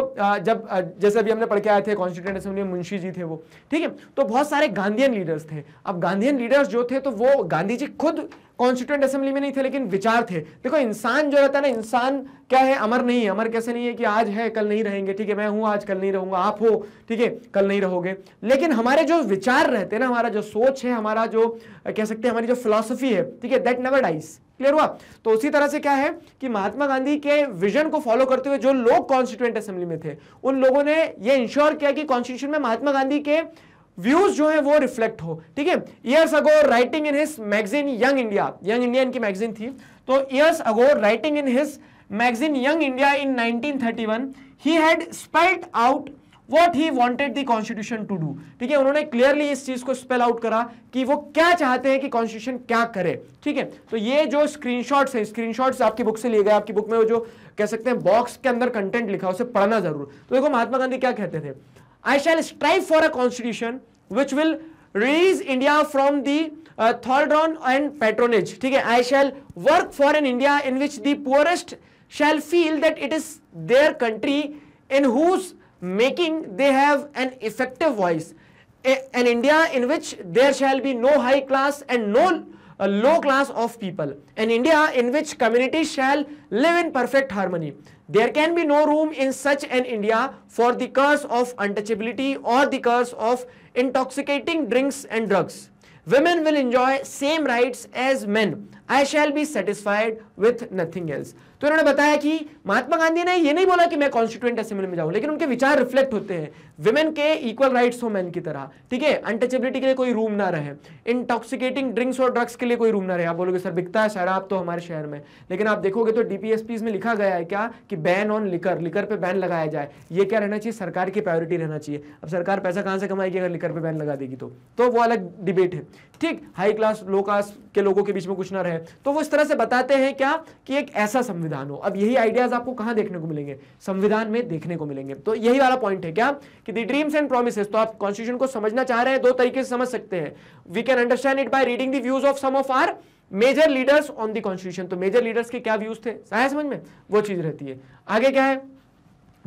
जब जैसे अभी हमने पढ़ के आए थे कॉन्स्टिट्यूंट असेंबली में मुंशी जी थे वो ठीक है तो बहुत सारे गांधीयन लीडर्स थे अब गांधीयन लीडर्स जो थे तो वो गांधी जी खुद कॉन्स्टिट्यूंट असेंबली में नहीं थे लेकिन विचार थे देखो इंसान जो रहता है ना इंसान क्या है अमर नहीं है अमर कैसे नहीं है कि आज है कल नहीं रहेंगे ठीक है मैं हूं आज कल नहीं रहूंगा आप हो ठीक है कल नहीं रहोगे लेकिन हमारे जो विचार रहते हैं ना हमारा जो सोच है हमारा जो कह सकते हैं हमारी जो फिलोसफी है ठीक है दैट नेवर डाइज क्लियर हुआ तो उसी तरह से क्या है कि महात्मा गांधी के विजन को फॉलो करते हुए जो लोग कॉन्स्टिट्यूंट असेंबली में थे उन लोगों ने यह इंश्योर किया कि कॉन्स्टिट्यूशन में महात्मा गांधी के व्यूज जो है वो रिफ्लेक्ट हो ठीक है years ago writing in his magazine Young India Young India इनकी मैगजीन थी तो years ago writing in his magazine Young India इन 1931 he had spelled out what he wanted the constitution to do ठीक है उन्होंने क्लियरली इस चीज को स्पेल आउट करा कि वो क्या चाहते हैं कि कॉन्स्टिट्यूशन क्या करे ठीक है तो ये जो स्क्रीनशॉट्स है स्क्रीनशॉट्स आपकी बुक से लिए गए आपकी बुक में वो जो कह सकते हैं बॉक्स के अंदर कंटेंट लिखा उसे पढ़ना जरूर तो देखो महात्मा गांधी क्या कहते थे I shall strive for a constitution which will release India from the thraldom and patronage ठीक है I shall work for an India in which the poorest shall feel that it is their country in whose making they have an effective voice. An India in which there shall be no high class and no a uh, low class of people an india in which communities shall live in perfect harmony there can be no room in such an india for the curse of untouchability or the curse of intoxicating drinks and drugs women will enjoy same rights as men I shall be satisfied with nothing else तो इन्होंने बताया कि महात्मा गांधी ने ये नहीं बोला कि मैं कॉन्स्टिट्यूंट असेंबली में जाऊं लेकिन उनके विचार रिफ्लेक्ट होते हैं वुमेन के इक्वल राइट्स हो मैन की तरह ठीक है अनटचेबिलिटी के लिए कोई रूम ना रहे इंटॉक्सिकेटिंग ड्रिंक्स और ड्रग्स के लिए कोई रूम ना रहे आप बोलोगे सर बिकता है शराब तो हमारे शहर में लेकिन आप देखोगे तो डीपीएसपी में लिखा गया है क्या कि बैन ऑन लिकर लिकर पर बैन लगाया जाए ये क्या रहना चाहिए सरकार की प्रायोरिटी रहना चाहिए अब सरकार पैसा कहां से कमाएगी अगर लिकर पर बैन लगा देगी तो, तो वो अलग डिबेट है ठीक हाई क्लास लो क्लास के लोगों के बीच में कुछ ना रहे हैं तो वो इस तरह से बताते हैं क्या कि एक ऐसा संविधान हो अब यही आइडियाज आपको कहां देखने को मिलेंगे संविधान में देखने को मिलेंगे तो यही वाला पॉइंट है क्या कि द ड्रीम्स एंड प्रोमिस तो आप कॉन्स्टिट्यूशन को समझना चाह रहे हैं दो तरीके से समझ सकते हैं we can understand it by reading those of some of our major leaders on the constitution तो मेजर लीडर्स के क्या व्यूज थे समझ में वो चीज रहती है आगे क्या है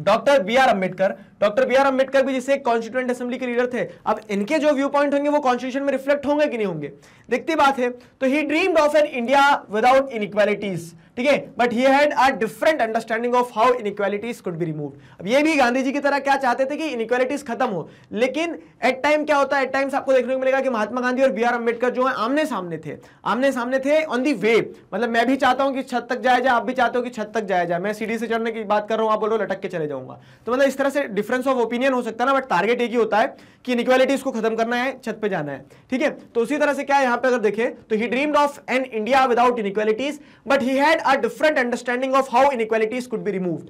doctor B R Ambedkar doctor B R Ambedkar भी जिसे कॉन्स्टिट्यूंट असेंबली के लीडर थे अब इनके जो व्यू पॉइंट होंगे वो कॉन्स्टिट्यूशन में रिफ्लेक्ट होंगे कि नहीं होंगे देखती बात है तो he dreamed of an India without inequalities ठीक है but he had a different understanding of how inequalities could be remove अब ये भी गांधी जी की तरह क्या चाहते थे कि इनक्वालिटीज खत्म हो लेकिन एट टाइम क्या होता है एट टाइम्स आपको देखने को मिलेगा कि महात्मा गांधी और बी आर अम्बेडकर जो है आमने सामने थे आमने सामने थे ऑन दी वे मतलब मैं भी चाहता हूँ कि छत तक जाया जाए आप भी चाहते हो कि छत तक जाया जाए मैं सीढ़ी से चढ़ने की बात कर रहा हूँ आप बोलो लटक के चले जाऊंगा तो मतलब इस तरह से डिफरेंस ऑफ ओपिनियन हो सकता है ना बट टारगेट एक ही होता है कि इनक्वालिटी को खत्म करना है छत पे जाना है ठीक है तो उसी तरह से क्या यहां पे अगर देखें तो he dream of an India without inequalities but he had a different understanding of how inequalities could be removed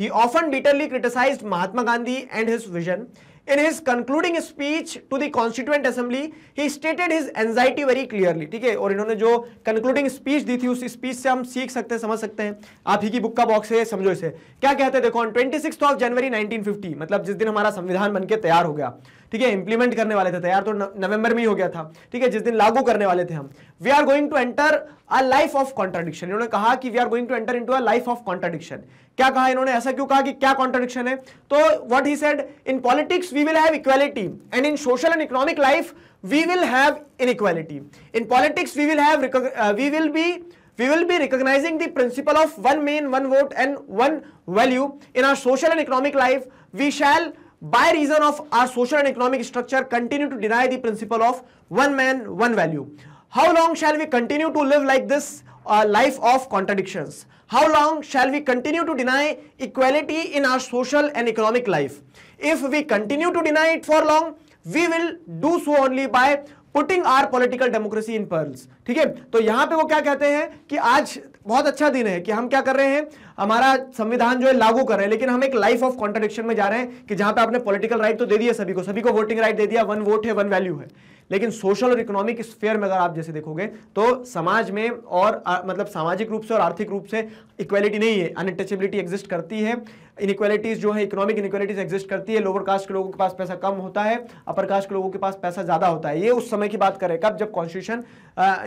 he often bitterly criticized Mahatma Gandhi and his vision in his concluding speech to the constituent assembly he stated his anxiety very clearly ठीक है और इन्होंने जो concluding speech दी थी उस speech से हम सीख सकते हैं समझ सकते हैं आप ही की बुक का बॉक्स है समझो इसे क्या कहते हैं देखो on twenty six of January nineteen मतलब जिस दिन हमारा संविधान बनकर तैयार हो गया ठीक है इंप्लीमेंट करने वाले थे तैयार तो नवंबर में ही हो गया था ठीक है जिस दिन लागू करने वाले थे हम we are going to enter a life of contradiction इन्होंने कहा कि we are going to enter in a life of contradiction क्या कहा इन्होंने ऐसा क्यों कहा कि क्या कॉन्ट्राडिक्शन है तो what he said in politics we will have equality and in social and economic life we will have inequality in politics we will have we will be we will be recognizing the principle of one main one vote and one value in our social and economic life we shall by reason of our social and economic structure continue to deny the principle of one man one value how long shall we continue to live like this uh, life of contradictions how long shall we continue to deny equality in our social and economic life if we continue to deny it for long we will do so only by putting our political democracy in perils ठीक है तो यहां पे वो क्या कहते हैं कि आज बहुत अच्छा दिन है कि हम क्या कर रहे हैं हमारा संविधान जो है लागू कर रहे हैं लेकिन हम एक लाइफ ऑफ कॉन्ट्रडिक्शन में जा रहे हैं कि जहां पे आपने पॉलिटिकल राइट तो दे दिया सभी को सभी को वोटिंग राइट दे दिया वन वोट है वन वैल्यू है लेकिन सोशल और इकोनॉमिक स्फेयर में अगर आप जैसे देखोगे तो समाज में और आ, मतलब सामाजिक रूप से और आर्थिक रूप से इक्वालिटी नहीं है अनटचेबिलिटी एग्जिस्ट करती है इनक्वालिटीज़ जो है इकोनॉमिक इनक्वालिटीज़ एग्जिस्ट करती है लोअर कास्ट के लोगों के पास पैसा कम होता है अपर कास्ट के लोगों के पास पैसा ज़्यादा होता है ये उस समय की बात करें कब जब कॉन्स्टिट्यूशन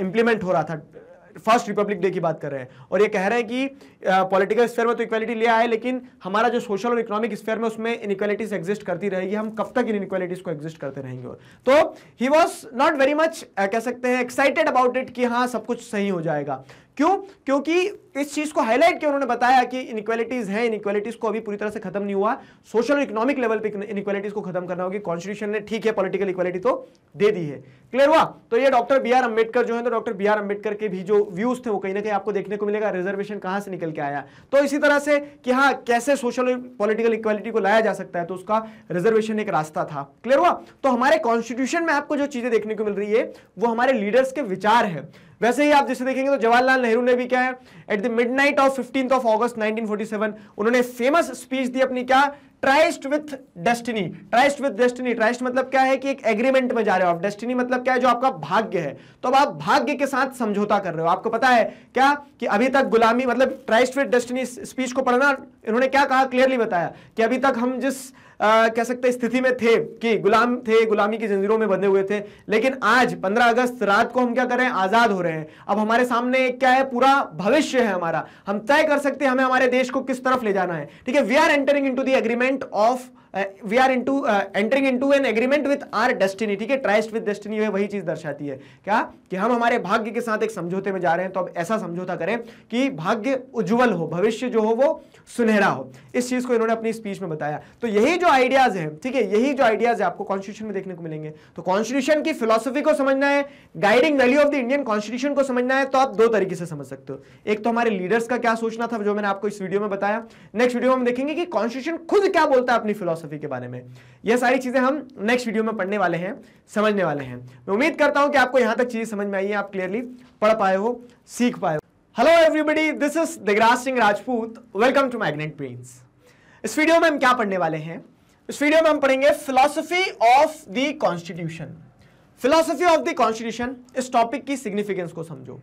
इंप्लीमेंट हो रहा था फर्स्ट रिपब्लिक डे की बात कर रहे हैं और ये कह रहे हैं कि पॉलिटिकल स्फेयर में तो इक्वालिटी ले आए लेकिन हमारा जो सोशल और इकोनॉमिक स्फेयर में उसमें इनक्वालिटीज एग्जिस्ट करती रहेगी हम कब तक इन इनक्वालिटीज को एग्जिस्ट करते रहेंगे और तो he was not very much कह सकते हैं एक्साइटेड अबाउट इट कि हाँ सब कुछ सही हो जाएगा क्यों क्योंकि इस चीज को हाईलाइट किया उन्होंने बताया कि इनक्वालिटीज हैं इनक्वालिटीज को अभी पूरी तरह से खत्म नहीं हुआ सोशल और इकोनॉमिक लेवल पे इनक्वालिटीज को खत्म करना होगी कॉन्स्टिट्यूशन ने ठीक है पॉलिटिकल इक्वालिटी तो दे दी है क्लियर हुआ तो ये डॉक्टर बी आर अंबेडकर जो है तो डॉक्टर बी आर अंबेडकर के भी जो व्यूज थे वो कहीं ना कहीं आपको देखने को मिलेगा रिजर्वेशन कहां से निकल के आया तो इसी तरह से कि हाँ कैसे सोशल पॉलिटिकल इक्वालिटी को लाया जा सकता है तो उसका रिजर्वेशन एक रास्ता था क्लियर हुआ तो हमारे कॉन्स्टिट्यूशन में आपको जो चीजें देखने को मिल रही है वो हमारे लीडर्स के विचार है वैसे ही आप जैसे देखेंगे तो जवाहरलाल नेहरू ने भी क्या है at the midnight of 15th of August nineteen forty seven उन्होंने फेमस स्पीच दी अपनी क्या tryst with destiny tryst with destiny tryst मतलब क्या है कि एक एग्रीमेंट में जा रहे हो आप डेस्टिनी मतलब क्या है जो आपका भाग्य है तो अब आप भाग्य के साथ समझौता कर रहे हो आपको पता है क्या कि अभी तक गुलामी मतलब ट्राइस्ट विथ डेस्टिनी स्पीच को पढ़ना इन्होंने क्या कहा क्लियरली बताया कि अभी तक हम जिस आ, कह सकते स्थिति में थे कि गुलाम थे गुलामी की जंजीरों में बंधे हुए थे लेकिन आज 15 अगस्त रात को हम क्या कर रहे हैं आज़ाद हो रहे हैं अब हमारे सामने क्या है पूरा भविष्य है हमारा हम तय कर सकते हैं हमें हमारे देश को किस तरफ ले जाना है ठीक है we are entering into the agreement of we are in entering into an agreement with our destiny ठीक है ट्राइस्ट विथ डेस्टिनी है वही चीज़ दर्शाती है क्या कि हम हमारे भाग्य के साथ एक समझौते में जा रहे हैं तो अब ऐसा समझौता करें कि भाग्य उज्जवल हो भविष्य जो हो वो सुनहरा हो इस चीज़ को इन्होंने अपनी स्पीच में बताया तो यही जो आइडियाज़ है ठीक है यही जो आइडियाज़ है आपको कॉन्स्टिट्यूशन में देखने को मिलेंगे तो कॉन्स्टिट्यूशन की फिलोसफी को समझना है guiding value of the Indian constitution को समझना है तो आप दो तरीके से समझ सकते हो एक तो हमारे लीडर्स का क्या सोचना था जो मैंने आपको इस वीडियो में बताया नेक्स्ट वीडियो में हम देखेंगे कि कॉन्स्टिट्यूशन खुद क्या बोलता है अपनी फिलोस फिलोसफी के बारे में यह सारी चीज़ें हम नेक्स्ट वीडियो में पढ़ने वाले हैं समझने वाले हैं मैं उम्मीद करता हूं कि आपको यहां तक चीज़ समझ में आई है आप क्लियरली पढ़ पाए हो सीख पाए हो hello everybody this is Digraj Singh Rajput welcome to Magnet Prince इस वीडियो में हम क्या पढ़ने वाले हैं इस वीडियो में हम पढ़ेंगे philosophy of the constitution philosophy of the constitution इस टॉपिक की सिग्निफिकेंस को समझो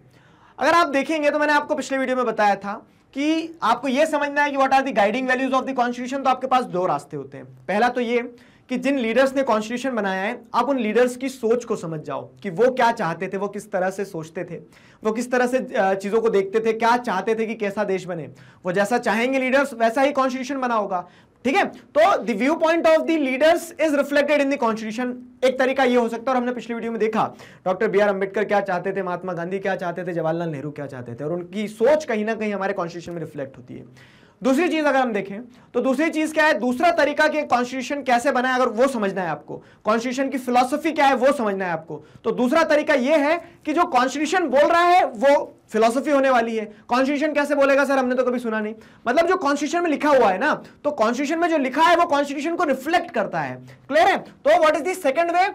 अगर आप देखेंगे तो मैंने आपको पिछले वीडियो में बताया था कि आपको यह समझना है कि what are the guiding values of the constitution तो आपके पास दो रास्ते होते हैं पहला तो ये कि जिन लीडर्स ने कॉन्स्टिट्यूशन बनाया है आप उन लीडर्स की सोच को समझ जाओ कि वो क्या चाहते थे वो किस तरह से सोचते थे वो किस तरह से चीज़ों को देखते थे क्या चाहते थे कि कैसा देश बने वो जैसा चाहेंगे लीडर्स वैसा ही कॉन्स्टिट्यूशन बना होगा ठीक है तो the view point of the leaders is reflected in the constitution एक तरीका ये हो सकता है और हमने पिछले वीडियो में देखा डॉक्टर बी आर अंबेडकर क्या चाहते थे महात्मा गांधी क्या चाहते थे जवाहरलाल नेहरू क्या चाहते थे और उनकी सोच कहीं ना कहीं हमारे कॉन्स्टिट्यूशन में रिफ्लेक्ट होती है दूसरी चीज अगर हम देखें तो दूसरी चीज क्या है दूसरा तरीका कि कॉन्स्टिट्यूशन कैसे बनाए है अगर वो समझना है आपको कॉन्स्टिट्यूशन की फिलोसफी क्या है वो समझना है आपको तो दूसरा तरीका ये है कि जो कॉन्स्टिट्यूशन बोल रहा है वो फिलोसफी होने वाली है कॉन्स्टिट्यूशन कैसे बोलेगा सर हमने तो कभी सुना नहीं मतलब जो कॉन्स्टिट्यूशन में लिखा हुआ है ना तो कॉन्स्टिट्यूशन में जो लिखा है वो कॉन्स्टिट्यूशन को रिफ्लेक्ट करता है क्लियर है तो what is the second way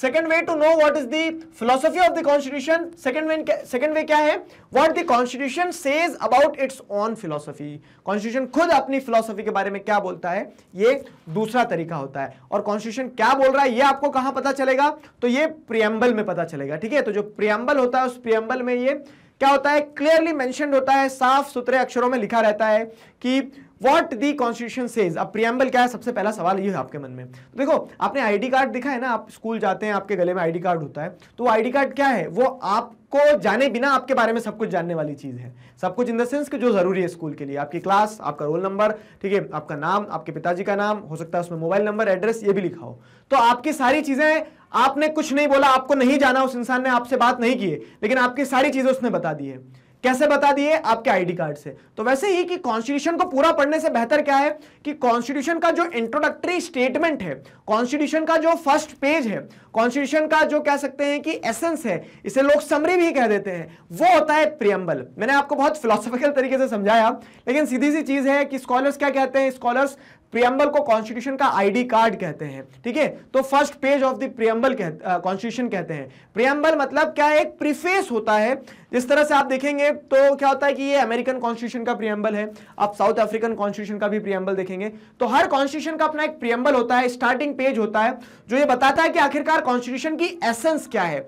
second way to know what is the philosophy of the constitution second way second way क्या है what the constitution says about its own philosophy constitution खुद अपनी philosophy के बारे में क्या बोलता है ये दूसरा तरीका होता है और कॉन्स्टिट्यूशन क्या बोल रहा है ये आपको कहां पता चलेगा तो ये प्रियम्बल में पता चलेगा ठीक है तो जो प्रियम्बल होता है उस प्रियम्बल में ये क्या होता है क्लियरली मैंशन होता है साफ सुथरे अक्षरों में लिखा रहता है कि वॉट दी कॉन्स्टिट्यूशन सेज अब प्रियम्बल क्या है सबसे पहला सवाल ये है आपके मन में तो देखो आपने आईडी कार्ड दिखा है ना आप स्कूल जाते हैं आपके गले में आईडी कार्ड होता है तो आईडी कार्ड क्या है वो आपको जाने बिना आपके बारे में सब कुछ जानने वाली चीज़ है सब कुछ इन द सेंस जो ज़रूरी है स्कूल के लिए आपकी क्लास आपका रोल नंबर ठीक है आपका नाम आपके पिताजी का नाम हो सकता है उसमें मोबाइल नंबर एड्रेस ये भी लिखा हो तो आपकी सारी चीज़ें आपने कुछ नहीं बोला आपको नहीं जाना उस इंसान ने आपसे बात नहीं की लेकिन आपकी सारी चीज़ें उसने बता दी है कैसे बता दिए आपके आईडी कार्ड से तो वैसे ही कि कॉन्स्टिट्यूशन को पूरा पढ़ने से बेहतर क्या है कि कॉन्स्टिट्यूशन का जो इंट्रोडक्टरी स्टेटमेंट है कॉन्स्टिट्यूशन का जो फर्स्ट पेज है कॉन्स्टिट्यूशन का जो कह सकते हैं कि एसेंस है इसे लोग समरी भी कह देते हैं वो होता है प्रियम्बल मैंने आपको बहुत फिलोसॉफिकल तरीके से समझाया लेकिन सीधी सी चीज है कि स्कॉलर्स क्या कहते हैं स्कॉलर्स प्रियम्बल को कॉन्स्टिट्यूशन का आईडी कार्ड कहते हैं ठीक है तो first page of the preamble constitution कहते हैं प्रियम्बल मतलब क्या एक प्रीफेस होता है जिस तरह से आप देखेंगे तो क्या होता है कि ये अमेरिकन कॉन्स्टिट्यूशन का प्रियम्बल है आप साउथ अफ्रीकन कॉन्स्टिट्यूशन का भी प्रियम्बल देखेंगे तो हर कॉन्स्टिट्यूशन का अपना एक प्रियम्बल होता है स्टार्टिंग पेज होता है जो ये बताता है कि आखिरकार कॉन्स्टिट्यूशन की एसेंस क्या है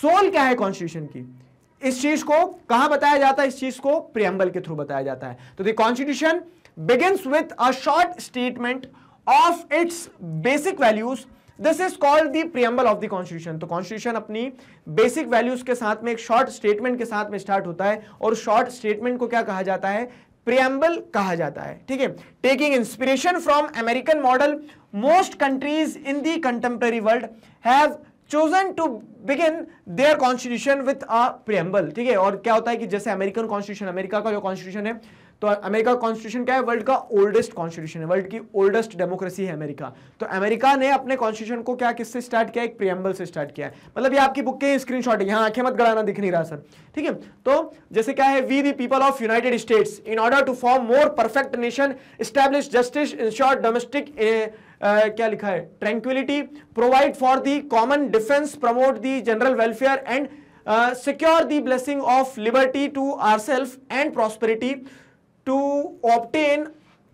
सोल क्या है कॉन्स्टिट्यूशन की इस चीज को कहा बताया जाता है इस चीज को प्रियम्बल के थ्रू बताया जाता है तो the constitution begins with a short statement of its basic values this is called the preamble of the constitution तो कॉन्स्टिट्यूशन अपनी बेसिक वैल्यूज के साथ में एक शॉर्ट स्टेटमेंट के साथ में स्टार्ट होता है और शॉर्ट स्टेटमेंट को क्या कहा जाता है प्रियम्बल कहा जाता है ठीक है taking inspiration from American model most countries in the contemporary world have chosen to begin their constitution with a preamble ठीक है और क्या होता है कि जैसे अमेरिकन कॉन्स्टिट्यूशन अमेरिका का जो कॉन्स्टिट्यूशन है तो अमेरिका कॉन्स्टिट्यूशन क्या है वर्ल्ड का ओल्डेस्ट कॉन्स्टिट्यूशन है वर्ल्ड की ओल्डेस्ट डेमोक्रेसी है अमेरिका तो अमेरिका ने अपने कॉन्स्टिट्यूशन को क्या किससे स्टार्ट किया एक प्रियम्बल से स्टार्ट किया है मतलब ये आपकी बुक के स्क्रीन शॉट यहाँ आंखें मत गड़ाना दिख नहीं रहा सर ठीक है तो जैसे क्या है we the people of United States in order to form more perfect nation establish justice insure domestic क्या लिखा है tranquillity provide for the common defence promote the general welfare and secure the blessing of liberty to our self and prosperity to obtain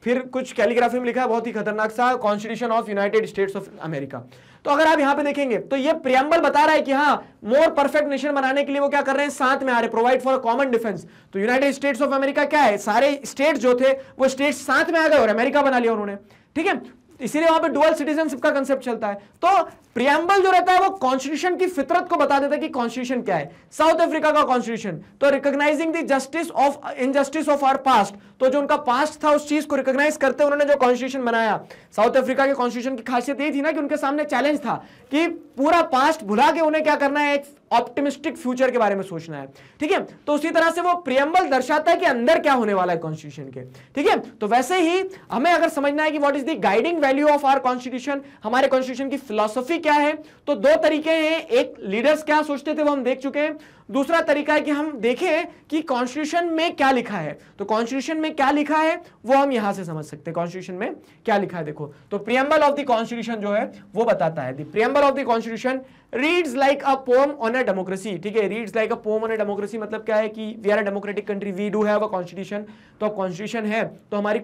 फिर कुछ calligraphy में लिखा है बहुत ही खतरनाक सा constitution of United States of America तो अगर आप यहां पे देखेंगे तो ये प्रियम्बल बता रहा है कि हाँ मोर परफेक्ट नेशन बनाने के लिए वो क्या कर रहे हैं साथ में आ रहे प्रोवाइड फॉर कॉमन डिफेंस तो यूनाइटेड स्टेट्स ऑफ अमेरिका क्या है सारे स्टेट जो थे वो स्टेट साथ में आ गए और अमेरिका बना लिया उन्होंने ठीक है इसीलिए वहां पर डुअल सिटीजनशिप का कंसेप्ट चलता है तो प्रियम्बल जो रहता है वो कॉन्स्टिट्यूशन की फितरत को बता देता है कि कॉन्स्टिट्यूशन क्या है साउथ अफ्रीका का कॉन्स्टिट्यूशन तो recognising the justice of injustice of our past तो जो उनका पास्ट था उस चीज को रिकॉग्नाइज करते उन्होंने जो कॉन्स्टिट्यूशन बनाया साउथ अफ्रीका के कॉन्स्टिट्यूशन की खासियत यही थी ना कि उनके सामने चैलेंज था कि पूरा पास्ट भुला के उन्हें क्या करना है एक ऑप्टिमिस्टिक फ्यूचर के बारे में सोचना है ठीक है तो उसी तरह से वो प्रियम्बल दर्शाता है कि अंदर क्या होने वाला है कॉन्स्टिट्यूशन के ठीक है तो वैसे ही हमें अगर समझना है कि what is the guiding value of our constitution हमारे कॉन्स्टिट्यूशन की फिलोसफी क्या है तो दो तरीके हैं एक लीडर्स क्या सोचते थे वो हम देख चुके हैं दूसरा तरीका है कि हम देखें कि कॉन्स्टिट्यूशन में क्या लिखा है तो कॉन्स्टिट्यूशन में क्या लिखा है वो हम यहां से समझ सकते हैं कॉन्स्टिट्यूशन में क्या लिखा है देखो तो प्रियम्बल ऑफ द कॉन्स्टिट्यूशन जो है वो बताता है preamble of the constitution reads like a poem on a democracy ठीक है reads like a poem on a democracy मतलब क्या है कि we are a democratic country we do have a constitution तो अब कॉन्स्टिट्यूशन है तो हमारी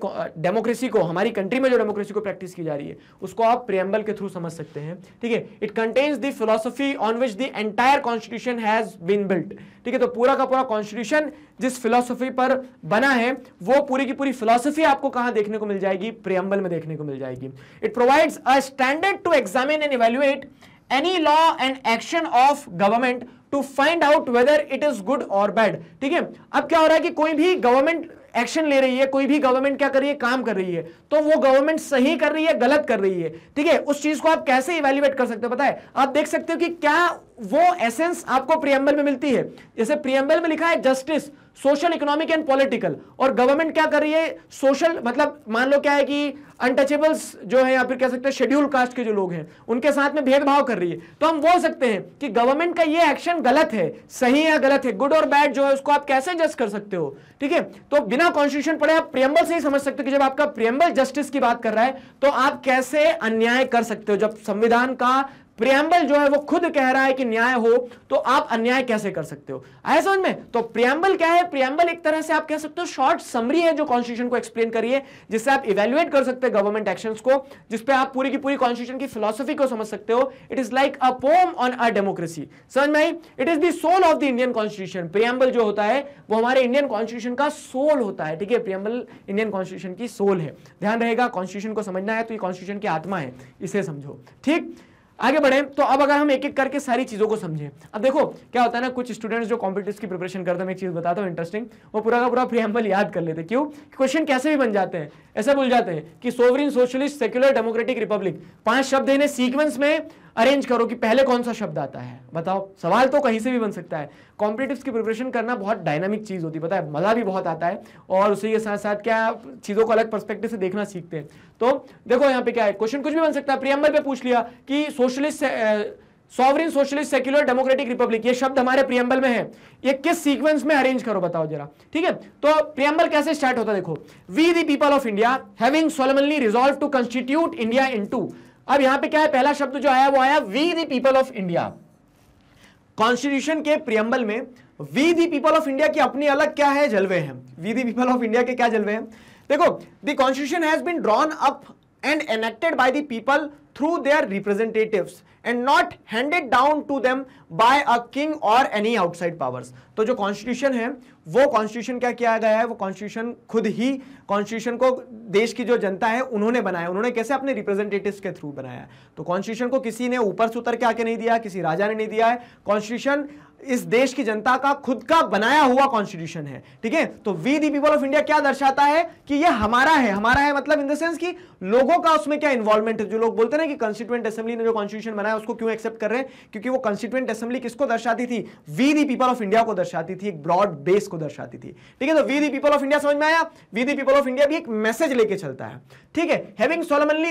डेमोक्रेसी को हमारी कंट्री में जो डेमोक्रेसी को प्रैक्टिस की जा रही है उसको आप प्रियम्बल के थ्रू समझ सकते हैं ठीक है it contains the philosophy on which the entire constitution has been built ठीक है तो पूरा का पूरा कॉन्स्टिट्यूशन जिस फिलोसफी पर बना है वो पूरी की पूरी फिलोसफी आपको कहां देखने को मिल जाएगी प्रियम्बल में देखने को मिल जाएगी it provides a standard to examine and evaluate any law and action of government to find out whether it is good or bad ठीक है अब क्या हो रहा है कि कोई भी गवर्नमेंट एक्शन ले रही है कोई भी गवर्नमेंट क्या कर रही है काम कर रही है तो वो गवर्नमेंट सही कर रही है गलत कर रही है ठीक है उस चीज को आप कैसे इवेल्युएट कर सकते हो पता है आप देख सकते हो कि क्या वो एसेंस आपको प्रियम्बल में मिलती है जैसे प्रियम्बल में लिखा है justice social economic and political और गवर्नमेंट क्या कर रही है सोशल मतलब मान लो क्या है कि अनटचेबल्स जो है या फिर कह सकते हैं शेड्यूल कास्ट के जो लोग हैं उनके साथ में भेदभाव कर रही है तो हम बोल सकते हैं कि गवर्नमेंट का ये एक्शन गलत है सही या गलत है गुड और बैड जो है उसको आप कैसे जज कर सकते हो ठीक है तो बिना कॉन्स्टिट्यूशन पढ़े आप प्रियम्बल से ही समझ सकते हो कि जब आपका प्रियम्बल जस्टिस की बात कर रहा है तो आप कैसे अन्याय कर सकते हो जब संविधान का प्रियम्बल जो है वो खुद कह रहा है कि न्याय हो तो आप अन्याय कैसे कर सकते हो आया समझ में तो प्रियम्बल क्या है प्रियम्बल एक तरह से आप कह सकते हो शॉर्ट समरी है जो कॉन्स्टिट्यूशन को एक्सप्लेन करिए जिससे आप इवेल्युएट कर सकते हैं गवर्नमेंट एक्शंस को जिसपे आप पूरी की पूरी कॉन्स्टिट्यूशन की फिलोसफी को समझ सकते हो it is like a poem on a democracy समझ में आई it is the soul of the Indian constitution preamble जो होता है वो हमारे इंडियन कॉन्स्टिट्यूशन का सोल होता है ठीक है प्रियम्बल इंडियन कॉन्स्टिट्यूशन की सोल है ध्यान रहेगा कॉन्स्टिट्यूशन को समझना है तो ये कॉन्स्टिट्यूशन की आत्मा है इसे समझो ठीक आगे बढ़े तो अब अगर हम एक एक करके सारी चीज़ों को समझें अब देखो क्या होता है ना कुछ स्टूडेंट्स जो कॉम्पिटिटिव की प्रिपरेशन करते हैं मैं एक चीज़ बताता हूँ इंटरेस्टिंग वो पूरा का पूरा प्रियम्बल याद कर लेते क्यों क्वेश्चन कैसे भी बन जाते हैं ऐसे भूल जाते हैं कि sovereign socialist secular democratic republic पांच शब्द इन्हें सीक्वेंस में अरेंज करो कि पहले कौन सा शब्द आता है बताओ सवाल तो कहीं से भी बन सकता है कॉम्पिटेटिव की प्रिपरेशन करना बहुत डायनामिक चीज़ होती है पता है मज़ा भी बहुत आता है और उसी के साथ साथ क्या चीज़ों को अलग परस्पेक्टिव से देखना सीखते हैं तो देखो यहाँ पे क्या है क्वेश्चन कुछ भी बन सकता है प्रियम्बल पे पूछ लिया कि socialist sovereign socialist secular democratic republic ये शब्द हमारे प्रियम्बल में है ये किस सीक्वेंस में अरेंज करो बताओ जरा ठीक है तो प्रियम्बल कैसे स्टार्ट होता है देखो we the people of India having solemnly resolve to constitute India in अब यहां पे क्या है पहला शब्द जो आया वो आया we the people of India constitution के प्रियम्बल में we the people of India की अपनी अलग क्या है जलवे हैं we the people of India के क्या जलवे हैं देखो the constitution has been drawn up and enacted by the people through their representative and not handed down to them by a king or any outside powers तो जो constitution है वो constitution क्या किया गया है वो कॉन्स्टिट्यूशन खुद ही कॉन्स्टिट्यूशन को देश की जो जनता है उन्होंने बनाया उन्होंने कैसे अपने रिप्रेजेंटेटिव्स के थ्रू बनाया तो कॉन्स्टिट्यूशन को किसी ने ऊपर से उतर के आके नहीं दिया किसी राजा ने नहीं दिया है कॉन्स्टिट्यूशन इस देश की जनता का खुद का बनाया हुआ कॉन्स्टिट्यूशन है ठीक है तो we the people of India क्या दर्शाता है कि ये हमारा है हमारा है मतलब इन द सेंस कि लोगों का उसमें क्या इन्वॉल्वमेंट है जो लोग बोलते हैं कि कंस्टिट्यूंट असेंबली ने जो कॉन्स्टिट्यूशन बनाया उसको क्यों एक्सेप्ट कर रहे हैं क्योंकि वो कंस्टिट्यूंट असेंबली किसको दर्शाती थी we the people of India को दर्शाती थी एक ब्रॉड बेस को दर्शाती थी ठीक है तो we the people of India समझ में आया we the people of India भी एक मैसेज लेके चलता है ठीक है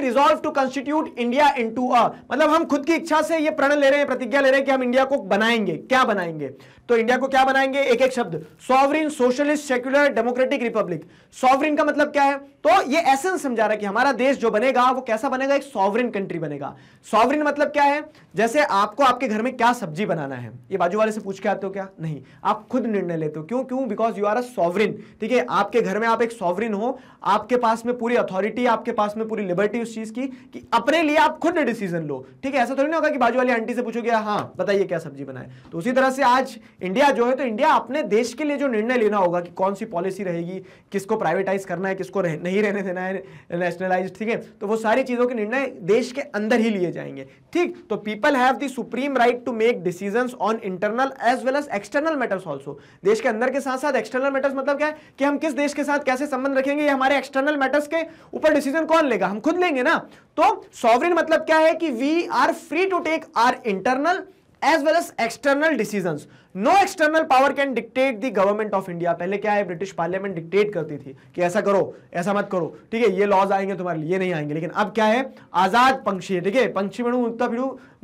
resolve to constitute India into a मतलब हम खुद की इच्छा से यह प्रण ले रहे हैं प्रतिज्ञा ले रहे हैं कि हम इंडिया को बनाएंगे क्या बनाएंगे बनाएंगे तो इंडिया को क्या बनाएंगे एक एक शब्द sovereign socialist secular democratic republic sovereign का मतलब क्या है तो ये एसेंस समझा रहा है कि हमारा देश जो बनेगा वो कैसा बनेगा एक सॉवरिन कंट्री बनेगा सॉवरिन मतलब क्या है जैसे आपको आपके घर में क्या सब्जी बनाना है ये बाजू वाले से पूछ के आते हो क्या नहीं आप खुद निर्णय लेते हो क्यों क्यों because you are a sovereign ठीक है आपके घर में आप एक सॉवरिन हो आपके पास में पूरी अथॉरिटी आपके पास में पूरी लिबर्टी उस चीज की कि अपने लिए आप खुद डिसीजन लो ठीक है ऐसा थोड़ी ना होगा कि बाजू वाली आंटी से पूछोगे हाँ बताइए क्या सब्जी बनाए तो उसी तरह से आज इंडिया जो है तो इंडिया अपने देश के लिए जो निर्णय लेना होगा कि कौन सी पॉलिसी रहेगी किसको प्राइवेटाइज करना है किसको रह, नहीं रहने देना है नेशनलाइज ठीक है तो वो सारी चीज़ों के निर्णय देश के अंदर ही लिए जाएंगे ठीक तो people have the supreme right to make decision on internal as well as external matters also देश के अंदर के साथ साथ एक्सटर्नल मैटर्स मतलब क्या है कि हम किस देश के साथ कैसे संबंध रखेंगे ये हमारे एक्सटर्नल मैटर्स के ऊपर डिसीजन कौन लेगा हम खुद लेंगे ना तो सॉवरिन मतलब क्या है कि we are free to take our internal as well as external decision no external power can dictate the government of India पहले क्या है ब्रिटिश पार्लियामेंट डिक्टेट करती थी कि ऐसा करो ऐसा मत करो ठीक है ये लॉज आएंगे तुम्हारे लिए नहीं आएंगे लेकिन अब क्या है आजाद पंक्षी है ठीक है पंक्षी बनू उत्ता फिर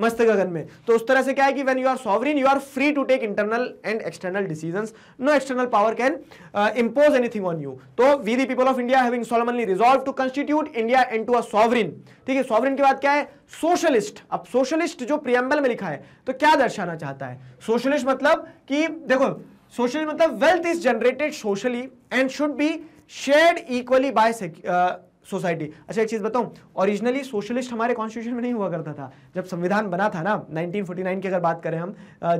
मस्त गगन में तो उस तरह से क्या है कि when you are sovereign you are free to take internal and external decision no external power can impose anything on you तो we the people of India having solemnly resolve to constitute India and to a sovereign ठीक है sovereign की बात क्या है socialist अब socialist जो preamble में लिखा है तो क्या दर्शाना चाहता है सोशलिस्ट मतलब कि देखो सोशलिस्ट मतलब wealth is generated socially and should be shared equally by society अच्छा एक चीज़ बताऊं ओरिजिनली सोशलिस्ट हमारे कॉन्स्टिट्यूशन में नहीं हुआ करता था जब संविधान बना था ना 1949 की अगर बात करें हम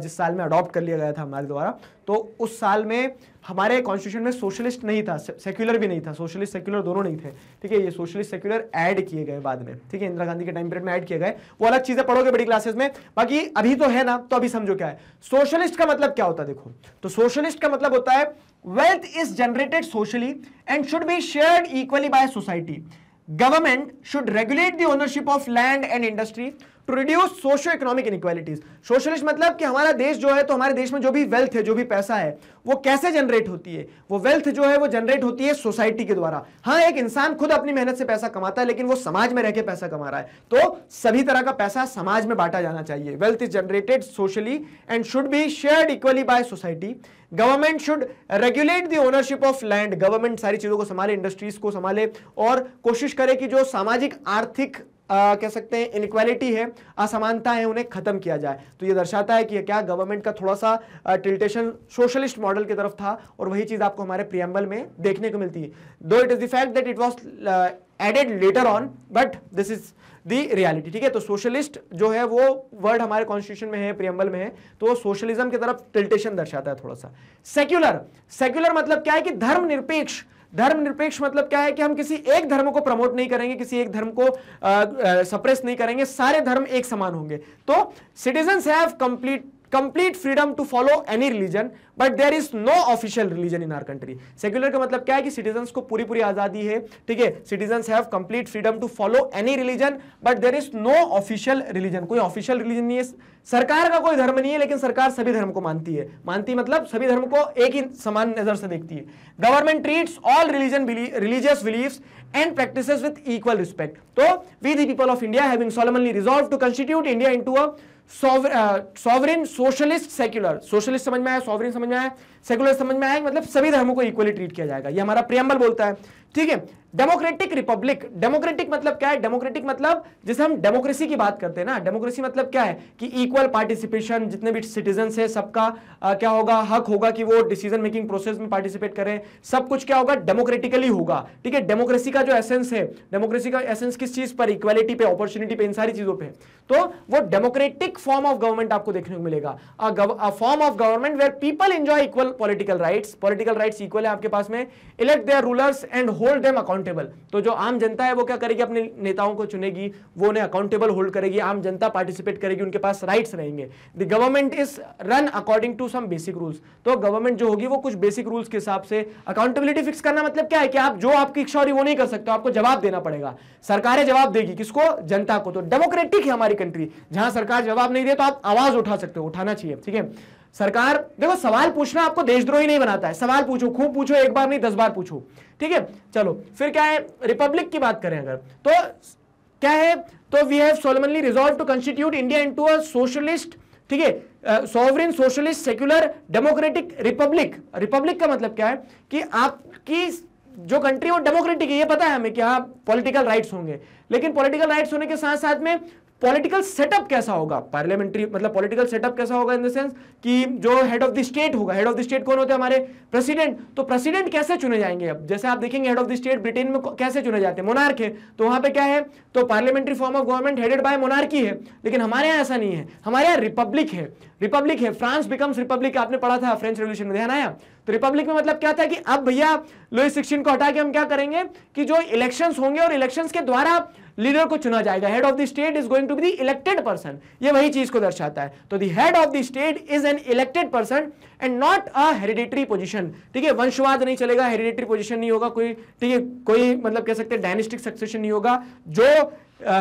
जिस साल में अडॉप्ट कर लिया गया था हमारे द्वारा तो उस साल में हमारे कॉन्स्टिट्यूशन में सोशलिस्ट नहीं था सेक्युलर भी नहीं था सोशलिस्ट सेक्युलर दोनों नहीं थे ठीक है ये सोशलिस्ट सेक्युलर ऐड किए गए बाद में ठीक है इंदिरा गांधी के टाइम पीरियड में ऐड किए गए वो अलग चीज़ें पढ़ोगे बड़ी क्लासेस में बाकी अभी तो है ना तो अभी समझो क्या है सोशलिस्ट का मतलब क्या होता है देखो तो सोशलिस्ट का मतलब होता है wealth is generated socially and should be shared equally by society. Government should regulate the ownership of land and industry produce socio economic inequalities socialist मतलब कि हमारा देश जो है तो हमारे देश में जो भी वेल्थ है जो भी पैसा है वो कैसे जनरेट होती है वो वेल्थ जो है वो जनरेट होती है सोसाइटी के द्वारा हाँ एक इंसान खुद अपनी मेहनत से पैसा कमाता है लेकिन वो समाज में रहकर पैसा कमा रहा है तो सभी तरह का पैसा समाज में बांटा जाना चाहिए wealth is generated socially and should be share equally by society government should regulate the ownership of land government सारी चीज़ों को संभाले इंडस्ट्रीज को संभाले और कोशिश करे कि जो सामाजिक आर्थिक आ, कह सकते हैं इनक्वालिटी है असमानता है उन्हें खत्म किया जाए तो ये दर्शाता है कि क्या गवर्नमेंट का थोड़ा सा टिल्टेशन सोशलिस्ट मॉडल की तरफ था और वही चीज़ आपको हमारे प्रियम्बल में देखने को मिलती है though it is the fact that it was added later on but this is the reality ठीक है तो सोशलिस्ट जो है वो वर्ड हमारे कॉन्स्टिट्यूशन में है प्रियम्बल में है तो वो सोशलिज्म की तरफ टिल्टेशन दर्शाता है थोड़ा सा सेक्युलर सेक्युलर मतलब क्या है कि धर्म निरपेक्ष धर्मनिरपेक्ष मतलब क्या है कि हम किसी एक धर्म को प्रमोट नहीं करेंगे किसी एक धर्म को सप्रेस नहीं करेंगे सारे धर्म एक समान होंगे तो citizen have complete complete freedom to follow any religion but there is no official religion in our country secular का मतलब क्या है कि सिटीजन को पूरी पूरी आजादी है ठीक है citizen have complete freedom to follow any religion but there is no official religion कोई ऑफिशियल रिलीजन नहीं है सरकार का कोई धर्म नहीं है लेकिन सरकार सभी धर्म को मानती है मानती मतलब सभी धर्म को एक ही समान नजर से देखती है government treats all religion religious belief and practice with equal respect तो we the people India India having solemnly resolved to constitute sovereign socialist secular socialist समझ में आया सॉवरिन समझ में आया सेकुलर समझ में आएंगे मतलब सभी धर्मों को इक्वली ट्रीट किया जाएगा ये हमारा प्रियम्बल बोलता है ठीक है डेमोक्रेटिक रिपब्लिक डेमोक्रेटिक मतलब क्या है डेमोक्रेटिक मतलब जैसे हम डेमोक्रेसी की बात करते हैं ना डेमोक्रेसी मतलब क्या है कि इक्वल पार्टिसिपेशन जितने भी सिटीजन है सबका आ, क्या होगा हक होगा कि वो डिसीजन मेकिंग प्रोसेस में पार्टिसिपेट करें सब कुछ क्या होगा डेमोक्रेटिकली होगा ठीक है डेमोक्रेसी का जो एसेंस है डेमोक्रेसी का एसेंस किस चीज पर इक्वालिटी पे अपॉर्चुनिटी पे इन सारी चीजों पर तो वो डेमोक्रेटिक फॉर्म ऑफ गवर्नमेंट आपको देखने को मिलेगा form of government where people enjoy equal equal political rights political rights equal है आपके पास में elect their rulers and hold them accountable तो जो आम जनता है वो क्या करेगी अपने नेताओं को चुनेगी वो उन्हें अकाउंटेबल होल्ड करेगी आम जनता पार्टिसिपेट करेगी उनके पास राइट्स रहेंगे the government is run according to some basic rules तो गवर्नमेंट जो होगी वो कुछ बेसिक रूल्स के हिसाब से अकाउंटेबिलिटी फिक्स करना मतलब क्या है कि आप जो आपकी इच्छा हो वो नहीं कर सकते आपको जवाब देना पड़ेगा सरकारें जवाब देगी किसको जनता को तो डेमोक्रेटिक है हमारी कंट्री जहां सरकार जवाब नहीं दे तो आप आवाज उठा सकते हो उठाना चाहिए ठीक है सरकार देखो सवाल पूछना आपको देशद्रोही नहीं बनाता है सवाल पूछो खूब पूछो एक बार नहीं दस बार पूछो ठीक है चलो फिर क्या है रिपब्लिक की बात करें अगर तो क्या है तो we have solemnly resolve to constitute India into a socialist ठीक है sovereign socialist secular democratic republic republic का मतलब क्या है कि आपकी जो कंट्री वो डेमोक्रेटिक है ये पता है हमें कि हाँ पॉलिटिकल राइट्स होंगे लेकिन पॉलिटिकल राइट्स होने के साथ साथ में पॉलिटिकल सेटअप कैसा होगा पार्लियामेंट्री मतलब पॉलिटिकल सेटअप कैसा होगा इन द सेंस कि जो हेड ऑफ द स्टेट होगा हेड ऑफ द स्टेट कौन होते हैं हमारे प्रेसिडेंट तो प्रेसिडेंट कैसे चुने जाएंगे अब जैसे आप देखेंगे head of the state Britain में कैसे चुने जाते हैं मोनार्क है तो वहां पे क्या है तो parliamentary form of government headed by monarchy है लेकिन हमारे यहाँ ऐसा नहीं है हमारे यहाँ रिपब्लिक है रिपब्लिक है फ्रांस बिकम्स रिपब्लिक आपने पढ़ा था फ्रेंच रेवल्यूशन में ध्यान आया तो रिपब्लिक में मतलब क्या था कि अब भैया लुइस सिक्सटीन को हटा के हम क्या करेंगे कि जो इलेक्शंस होंगे और इलेक्शंस के द्वारा लीडर को चुना जाएगा head of the state is going to be elected person ये वही चीज को दर्शाता है तो head of the state is an elected person and not a hereditary position ठीक है वंशवाद नहीं चलेगा हेरिडेटरी पोजिशन नहीं होगा कोई ठीक है कोई मतलब कह सकते हैं डायनेस्टिक सक्सेशन नहीं होगा जो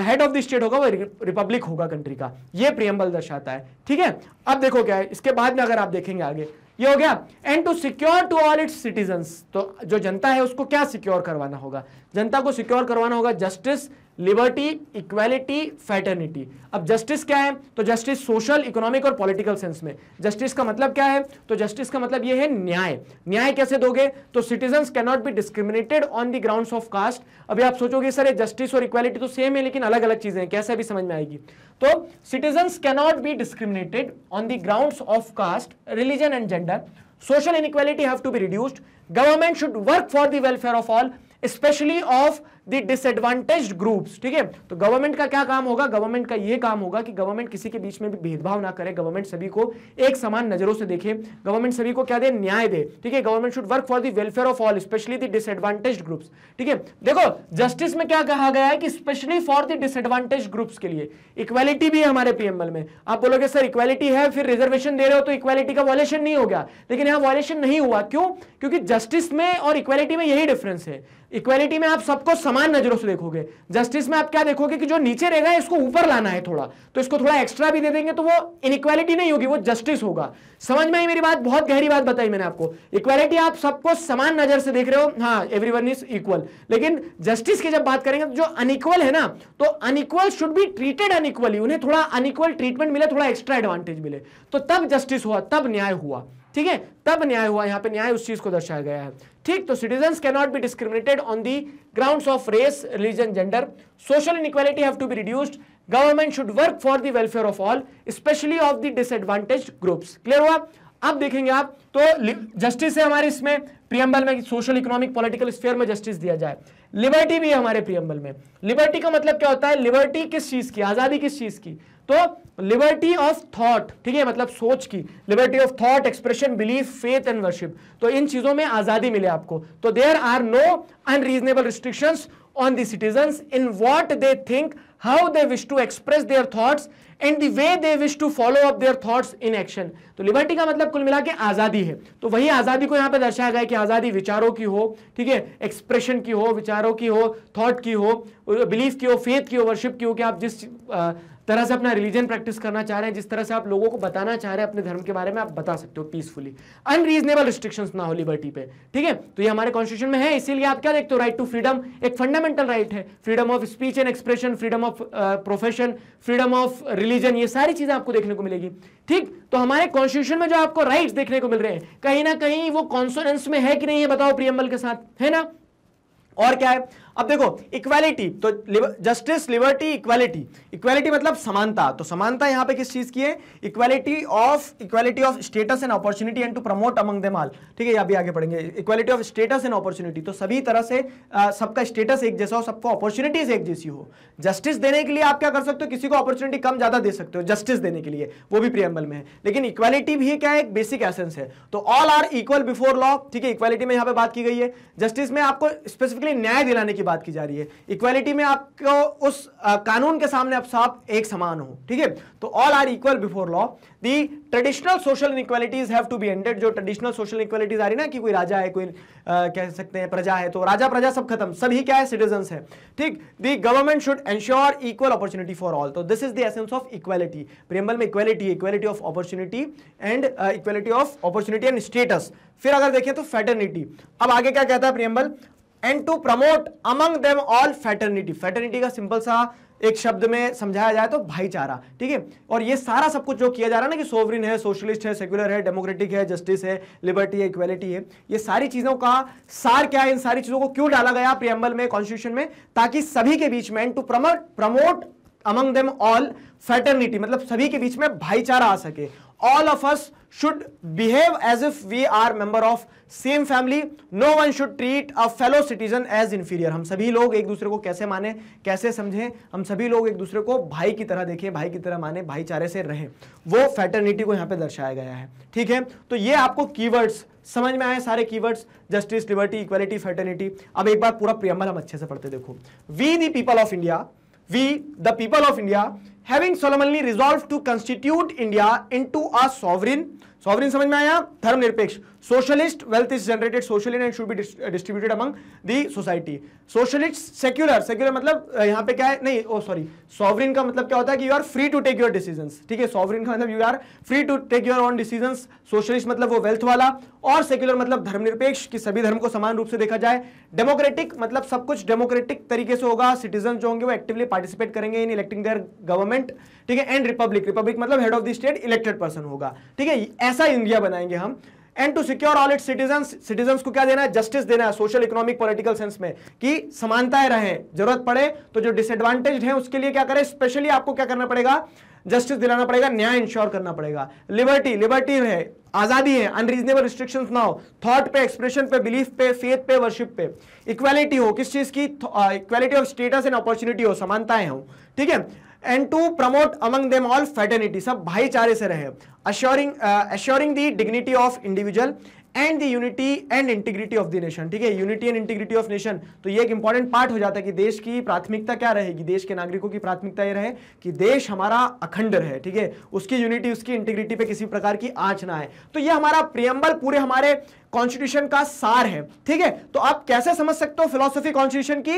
हेड ऑफ द स्टेट होगा वो रिपब्लिक होगा कंट्री का ये प्रियम्बल दर्शाता है ठीक है अब देखो क्या है इसके बाद में अगर आप देखेंगे आगे ये हो गया and to secure to all its citizen तो जो जनता है उसको क्या सिक्योर करवाना होगा जनता को सिक्योर करवाना होगा जस्टिस लिबर्टी इक्वेलिटी फैटर्निटी अब जस्टिस क्या है तो जस्टिस सोशल इकोनॉमिक और पॉलिटिकल सेंस में जस्टिस का मतलब क्या है तो जस्टिस का मतलब ये है न्याय न्याय कैसे दोगे तो citizen can not be discriminated on the ground of caste अभी आप सोचोगे सर जस्टिस और इक्वालिटी तो सेम है लेकिन अलग अलग चीजें हैं कैसे अभी समझ में आएगी तो citizen cannot be discriminated on the ground of caste religion and gender social inequality have to be reduced government should work for the welfare of all specially of the disadvantage groups ठीक है तो government का क्या काम होगा government का यह काम होगा कि गवर्नमेंट किसी के बीच में भी भेदभाव ना करे गवर्नमेंट सभी को एक समान नजरों से देखे गवर्नमेंट सभी को क्या दे न्याय दे ठीक है government should work for the welfare of all specially the disadvantage groups ठीक है देखो जस्टिस में क्या कहा गया है कि specially for the disadvantage groups के लिए इक्वालिटी भी है हमारे पीएमएल में आप बोलोगे सर इक्वालिटी है फिर रिजर्वेशन दे रहे हो तो इक्वालिटी का वॉलेशन नहीं हो गया लेकिन यहां वॉलेशन नहीं हुआ क्यों क्योंकि जस्टिस में और इक्वालिटी में यही डिफरेंस है इक्वालिटी में आप सबको समान समान नजरों से देखोगे जस्टिस में आप क्या देखोगे कि जो नीचे रहेगा इसको ऊपर लाना है थोड़ा तो इसको थोड़ा एक्स्ट्रा भी दे देंगे तो वो इनक्वालिटी नहीं होगी वो जस्टिस होगा समझ में आई मेरी बात बहुत गहरी बात बताई मैंने आपको इक्वालिटी आप सबको समान नजर से देख रहे हो हाँ एवरी वन इज इक्वल लेकिन जस्टिस की जब बात करेंगे तो जो अनइक्वल है ना तो unequal should be treated unequally उन्हें थोड़ा अनइक्वल ट्रीटमेंट मिले थोड़ा एक्स्ट्रा एडवांटेज मिले तो तब जस्टिस हुआ तब न्याय हुआ ठीक है तब न्याय हुआ यहाँ पे न्याय उस चीज को दर्शाया गया है ठीक तो citizen not be discriminated on the ground of race religion gender social inequality have to be reduced government should work for the welfare of all specially of the disadvantage groups clear हुआ अब देखेंगे आप तो justice है हमारे इसमें preamble में social economic political sphere में जस्टिस दिया जाए लिबर्टी भी है हमारे प्रियम्बल में लिबर्टी का मतलब क्या होता है लिबर्टी किस चीज की आजादी किस चीज की तो लिबर्टी ऑफ थॉट ठीक है मतलब सोच की liberty of thought expression belief faith and worship तो इन चीजों में आजादी मिले आपको तो there are no unreasonable restriction on the citizens in what they think, how they wish to express their thoughts and the way they wish to follow up their thoughts in action. तो liberty का मतलब कुल मिला के आज़ादी है तो वही आज़ादी को यहां पर दर्शाया गया कि आज़ादी विचारों की हो ठीक है एक्सप्रेशन की हो विचारों की हो थॉट की हो बिलीफ की हो फेथ की हो वर्शिप की हो कि आप जिस आ, तरह से अपना रिलीजन प्रैक्टिस करना चाह रहे हैं जिस तरह से आप लोगों को बताना चाह रहे हैं अपने धर्म के बारे में आप बता सकते हो पीसफुली अनरीजनेबल रिस्ट्रिक्शन ना हो लिबर्टी पे ठीक है तो ये हमारे कॉन्स्टिट्यूशन में है इसीलिए आप क्या देखते हो राइट टू फ्रीडम एक फंडामेंटल राइट है freedom of speech and expression freedom of profession freedom of religion ये सारी चीजें आपको देखने को मिलेगी ठीक तो हमारे कॉन्स्टिट्यूशन में जो आपको राइट देखने को मिल रहे हैं कहीं ना कहीं वो कॉन्सोनेंस में है कि नहीं है बताओ प्रियम्बल के साथ है ना और क्या है अब देखो इक्वालिटी तो जस्टिस लिबर्टी इक्वालिटी इक्वालिटी मतलब समानता तो समानता यहां पे किस चीज की है equality of equality of status and opportunity and to promote among them all ठीक है ये आगे पढ़ेंगे equality of status and opportunity तो सभी तरह से सबका स्टेटस एक जैसा हो सबको अपॉर्चुनिटीज एक जैसी हो जस्टिस देने के लिए आप क्या कर सकते हो किसी को अपॉर्चुनिटी कम ज्यादा दे सकते हो जस्टिस देने के लिए वो भी प्रियम्बल में है लेकिन इक्वालिटी भी क्या है एक बेसिक एसेंस है तो all are equal before law ठीक है इक्वालिटी में यहां पर बात की गई है जस्टिस में आपको स्पेसिफिकली न्याय दिलाने की बात की जा रही है इक्वालिटी में आपको उस आ, कानून के सामने आप सब एक समान हो ठीक है तो all are equal before law the traditional social equalities have to be ended जो ट्रेडिशनल सोशल इक्वालिटीज आ रही ना कि कोई राजा है कोई आ, कह सकते हैं प्रजा है तो राजा प्रजा सब खत्म सभी क्या है सिटीजन है ठीक the government should ensure equal opportunity for all तो this is the essence of equality preamble में equality equality of opportunity and equality of opportunity and status फिर अगर देखें तो फेटर्निटी अब आगे क्या कहता है preamble and to promote among them all fraternity fraternity का सिंपल सा एक शब्द में समझाया जाए तो भाईचारा ठीक है और ये सारा सब कुछ जो किया जा रहा है ना कि सोवरिन है सोशलिस्ट है सेक्युलर है डेमोक्रेटिक है जस्टिस है लिबर्टी है इक्वेलिटी है ये सारी चीज़ों का सार क्या है इन सारी चीज़ों को क्यों डाला गया प्रियम्बल में कॉन्स्टिट्यूशन में ताकि सभी के बीच में and to promote promote among them all fraternity मतलब सभी के बीच में भाईचारा आ सके all of us should behave as if we are member of same family no one should treat a fellow citizen as inferior हम सभी लोग एक दूसरे को कैसे माने कैसे समझें हम सभी लोग एक दूसरे को भाई की तरह देखें भाई की तरह माने भाईचारे से रहें वो फैटर्निटी को यहाँ पे दर्शाया गया है ठीक है तो ये आपको कीवर्ड्स समझ में आए सारे keywords justice liberty equality fraternity अब एक बार पूरा प्रियम्बल हम अच्छे से पढ़ते देखो we the people of India we the people of India having solemnly resolve to constitute India into a sovereign sovereign समझ में आया धर्मनिरपेक्ष socialist wealth is generated socially and should be distributed among the society socialist secular secular मतलब यहां पे क्या है नहीं ओ सॉरी सॉवरिन का मतलब क्या होता है कि you are free to take your decision ठीक है सॉवरिन का मतलब you are free to take your own decision socialist मतलब वो वेल्थ वाला और सेक्युलर मतलब धर्मनिरपेक्ष कि सभी धर्म को समान रूप से देखा जाए डेमोक्रेटिक मतलब सब कुछ डेमोक्रेटिक तरीके से होगा सिटीजन जो होंगे वो एक्टिवली पार्टिसिपेट करेंगे इन इलेक्टिंग देयर गवर्नमेंट ठीक है एंड रिपब्लिक रिपब्लिक मतलब head of the state elected person होगा ठीक है ऐसा इंडिया बनाएंगे हम and to secure all it citizen citizen को क्या देना है जस्टिस देना है सोशल इकोनॉमिक पॉलिटिकल सेंस में कि समानताएं रहें जरूरत पड़े तो जो डिसएडवांटेज है उसके लिए क्या करें स्पेशली आपको क्या करना पड़ेगा जस्टिस दिलाना पड़ेगा न्याय इंश्योर करना पड़ेगा लिबर्टी लिबर्टी है आजादी है अनरीजनेबल रिस्ट्रिक्शन ना हो थॉट पे एक्सप्रेशन पे बिलीफ पे फेथ पे वर्शिप पे इक्वालिटी हो किस चीज की equality of status and opportunity हो समानताएं हो ठीक है and to promote among them all fraternity सब भाईचारे से रहे assuring assuring the dignity of individual and the unity and integrity of the nation ठीक है unity and integrity of nation तो ये एक इंपॉर्टेंट पार्ट हो जाता है कि देश की प्राथमिकता क्या रहेगी देश के नागरिकों की प्राथमिकता ये रहे कि देश हमारा अखंड रहे ठीक है उसकी यूनिटी उसकी इंटीग्रिटी पे किसी प्रकार की आंच ना आए तो ये हमारा प्रियम्बल पूरे हमारे कॉन्स्टिट्यूशन का सार है ठीक है तो आप कैसे समझ सकते हो फिलोसफी कॉन्स्टिट्यूशन की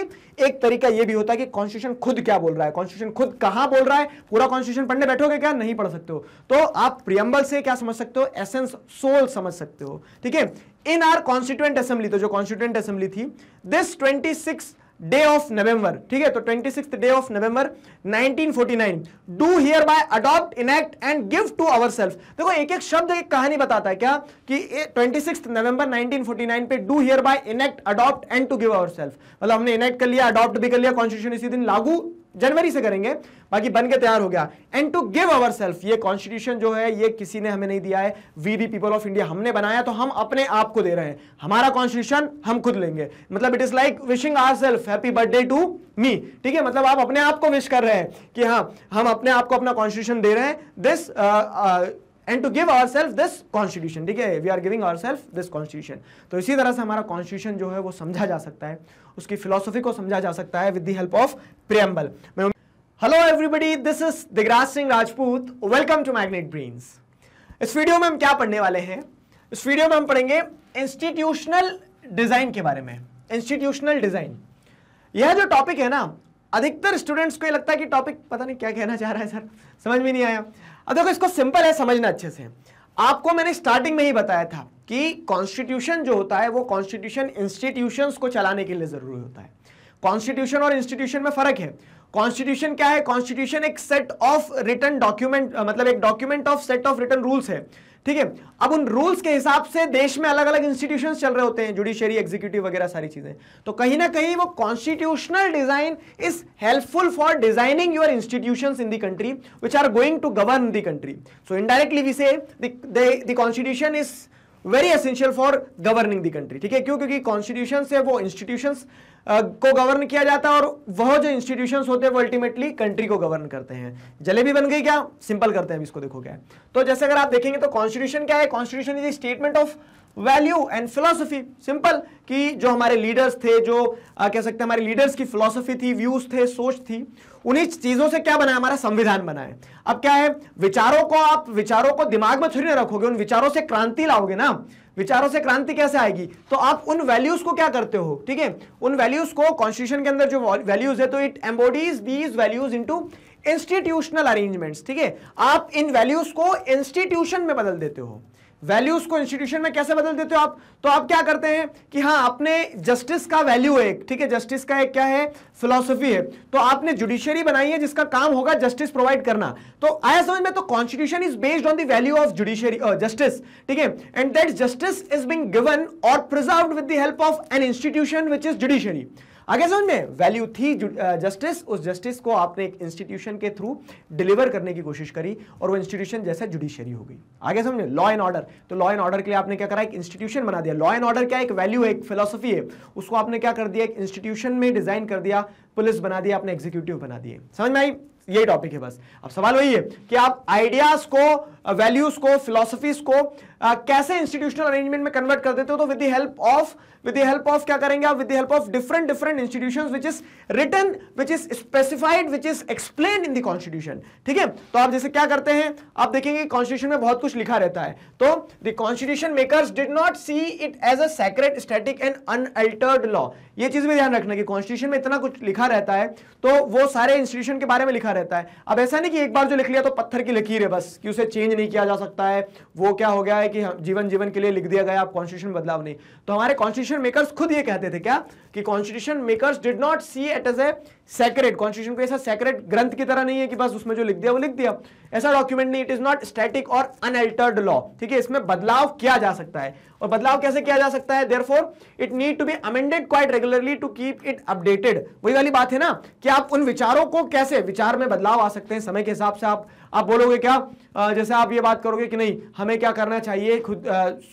एक तरीका यह भी होता है कि कॉन्स्टिट्यूशन खुद क्या बोल रहा है कॉन्स्टिट्यूशन खुद कहां बोल रहा है पूरा कॉन्स्टिट्यूशन पढ़ने बैठोगे क्या नहीं पढ़ सकते हो तो आप प्रियम्बल से क्या समझ सकते हो एसेंस सोल समझ सकते हो ठीक है इन आर कॉन्स्टिट्यूएंट असेंबली तो जो कॉन्स्टिट्यूएंट असेंबली थी this twenty six day of November ठीक है तो twenty six day of November 1949 do hereby adopt enact and give to our self देखो एक एक शब्द एक कहानी बताता है क्या कि ट्वेंटी सिक्स नवंबर 1949 पे do hereby enact adopt and to give our self मतलब हमने इनेक्ट कर लिया अडॉप्ट भी कर लिया कॉन्स्टिट्यूशन इसी दिन लागू जनवरी से करेंगे बाकी बन के तैयार हो गया and to give our self ये कॉन्स्टिट्यूशन जो है ये किसी ने हमें नहीं दिया है we the people of India हमने बनाया तो हम अपने आप को दे रहे हैं हमारा कॉन्स्टिट्यूशन हम खुद लेंगे मतलब it is like wishing our self happy birthday to me ठीक है मतलब आप अपने आप को विश कर रहे हैं कि हाँ हम अपने आप को अपना कॉन्स्टिट्यूशन दे रहे हैं this and to give our self this constitution ठीक है we are giving our self this constitution तो इसी तरह से हमारा कॉन्स्टिट्यूशन जो है वो समझा जा सकता है उसकी फिलोसफी को समझा जा सकता है with the help of preamble hello everybody this is Digraj Singh Rajput welcome to magnet ब्रीन्स इस वीडियो में हम क्या पढ़ने वाले हैं इस वीडियो में हम पढ़ेंगे इंस्टीट्यूशनल डिज़ाइन के बारे में इंस्टीट्यूशनल डिज़ाइन यह जो टॉपिक है ना अधिकतर स्टूडेंट्स को ये लगता है कि टॉपिक पता नहीं क्या कहना चाह रहा है सर समझ में नहीं आया अब देखो इसको सिंपल है समझना अच्छे से आपको मैंने स्टार्टिंग में ही बताया था कि कॉन्स्टिट्यूशन जो होता है वो कॉन्स्टिट्यूशन इंस्टीट्यूशंस को चलाने के लिए जरूरी होता है कॉन्स्टिट्यूशन और इंस्टीट्यूशन में फर्क है कॉन्स्टिट्यूशन क्या है कॉन्स्टिट्यूशन एक सेट ऑफ रिटर्न डॉक्यूमेंट मतलब एक document of set of written rules है ठीक है अब उन रूल्स के हिसाब से देश में अलग अलग इंस्टीट्यूशन चल रहे होते हैं जुडिशियरी एग्जीक्यूटिव वगैरह सारी चीजें तो कहीं ना कहीं वो constitutional design is helpful for designing your institution in the country which are going to govern the country so indirectly we say constitution is very essential for governing the country ठीक है क्यों क्योंकि कॉन्स्टिट्यूशन है वो institution को govern किया जाता है और वह जो इंस्टीट्यूशन होते हैं वो अल्टीमेटली कंट्री को गवर्न करते हैं जलेबी बन गई क्या सिंपल करते हैं इसको देखो क्या है तो जैसे अगर आप देखेंगे तो कॉन्स्टिट्यूशन क्या है constitution is statement of value and philosophy simple कि जो हमारे लीडर्स थे जो आ, कह सकते हैं हमारे लीडर्स की फिलोसफी थी व्यूज थे सोच थी उन्हीं चीज़ों से क्या बनाया हमारा संविधान बनाए अब क्या है विचारों को आप विचारों को दिमाग में थोड़ी ना रखोगे उन विचारों से क्रांति लाओगे ना विचारों से क्रांति कैसे आएगी तो आप उन वैल्यूज को क्या करते हो ठीक है उन वैल्यूज को कॉन्स्टिट्यूशन के अंदर जो वैल्यूज है तो it embodies these values in institutional arrangements ठीक है आप इन वैल्यूज को इंस्टीट्यूशन में बदल देते हो वैल्यूज को इंस्टीट्यूशन में कैसे बदल देते हो आप तो आप क्या करते हैं कि हाँ आपने जस्टिस का वैल्यू है ठीक है जस्टिस का एक क्या है फिलोसफी है तो आपने जुडिशियरी बनाई है जिसका काम होगा जस्टिस प्रोवाइड करना तो आया समझ में तो constitution is based on the value of judiciary justice ठीक है and that justice is being given और preserve with the help of an institution which is judiciary आगे समझ में वैल्यू थी जस्टिस उस जस्टिस को आपने एक इंस्टीट्यूशन के थ्रू डिलीवर करने की कोशिश करी और वो इंस्टीट्यूशन जैसे जुडिशियरी हो गई आगे समझ में लॉ एंड ऑर्डर तो लॉ एंड ऑर्डर के लिए आपने क्या करा एक इंस्टीट्यूशन बना दिया लॉ एंड ऑर्डर क्या एक वैल्यू है एक फिलोसफी है उसको आपने क्या कर दिया एक इंस्टीट्यूशन में डिजाइन कर दिया पुलिस बना दिया आपने एग्जीक्यूटिव बना दिए समझ में आई यही टॉपिक है बस अब सवाल वही है कि आप आइडियाज को वैल्यूज को फिलोसफीज को आ, कैसे इंस्टीट्यूशनल अरेंजमेंट में कन्वर्ट कर देते हो तो with the help of with help of क्या करेंगे आप with help of different different institution which is written which is specified which is explain in the constitution ठीक है तो आप जैसे क्या करते हैं आप देखेंगे कॉन्स्टिट्यूशन में बहुत कुछ लिखा रहता है तो the constitution makers did not see it as a sacred static and unaltered law ये चीज भी ध्यान रखना कि कॉन्स्टिट्यूशन में इतना कुछ लिखा रहता है तो वो सारे इंस्टीट्यूशन के बारे में लिखा रहता है अब ऐसा नहीं कि एक बार जो लिख लिया तो पत्थर की लकीर है बस कि उसे चेंज नहीं किया जा सकता है वो क्या हो गया है कि जीवन जीवन के लिए लिख दिया गया आप कॉन्स्टिट्यूशन बदलाव नहीं तो हमारे कॉन्स्टिट्यूशन मेकर्स खुद ये कहते थे क्या कि constitution makers did not see it as a sacred constitution को ऐसा सेक्रेट ग्रंथ की तरह नहीं है कि बस उसमें जो लिख दिया वो लिख दिया ऐसा डॉक्यूमेंट नहीं इट इज नॉट स्टैटिक और अनअल्टर्ड लॉ ठीक है इसमें बदलाव किया जा सकता है और बदलाव कैसे किया जा सकता है therefore it need to be amended quite regularly to keep it updated वही वाली बात है ना कि आप उन विचारों को कैसे विचार में बदलाव आ सकते हैं समय के हिसाब से आप आप बोलोगे क्या जैसे आप ये बात करोगे कि नहीं हमें क्या करना चाहिए खुद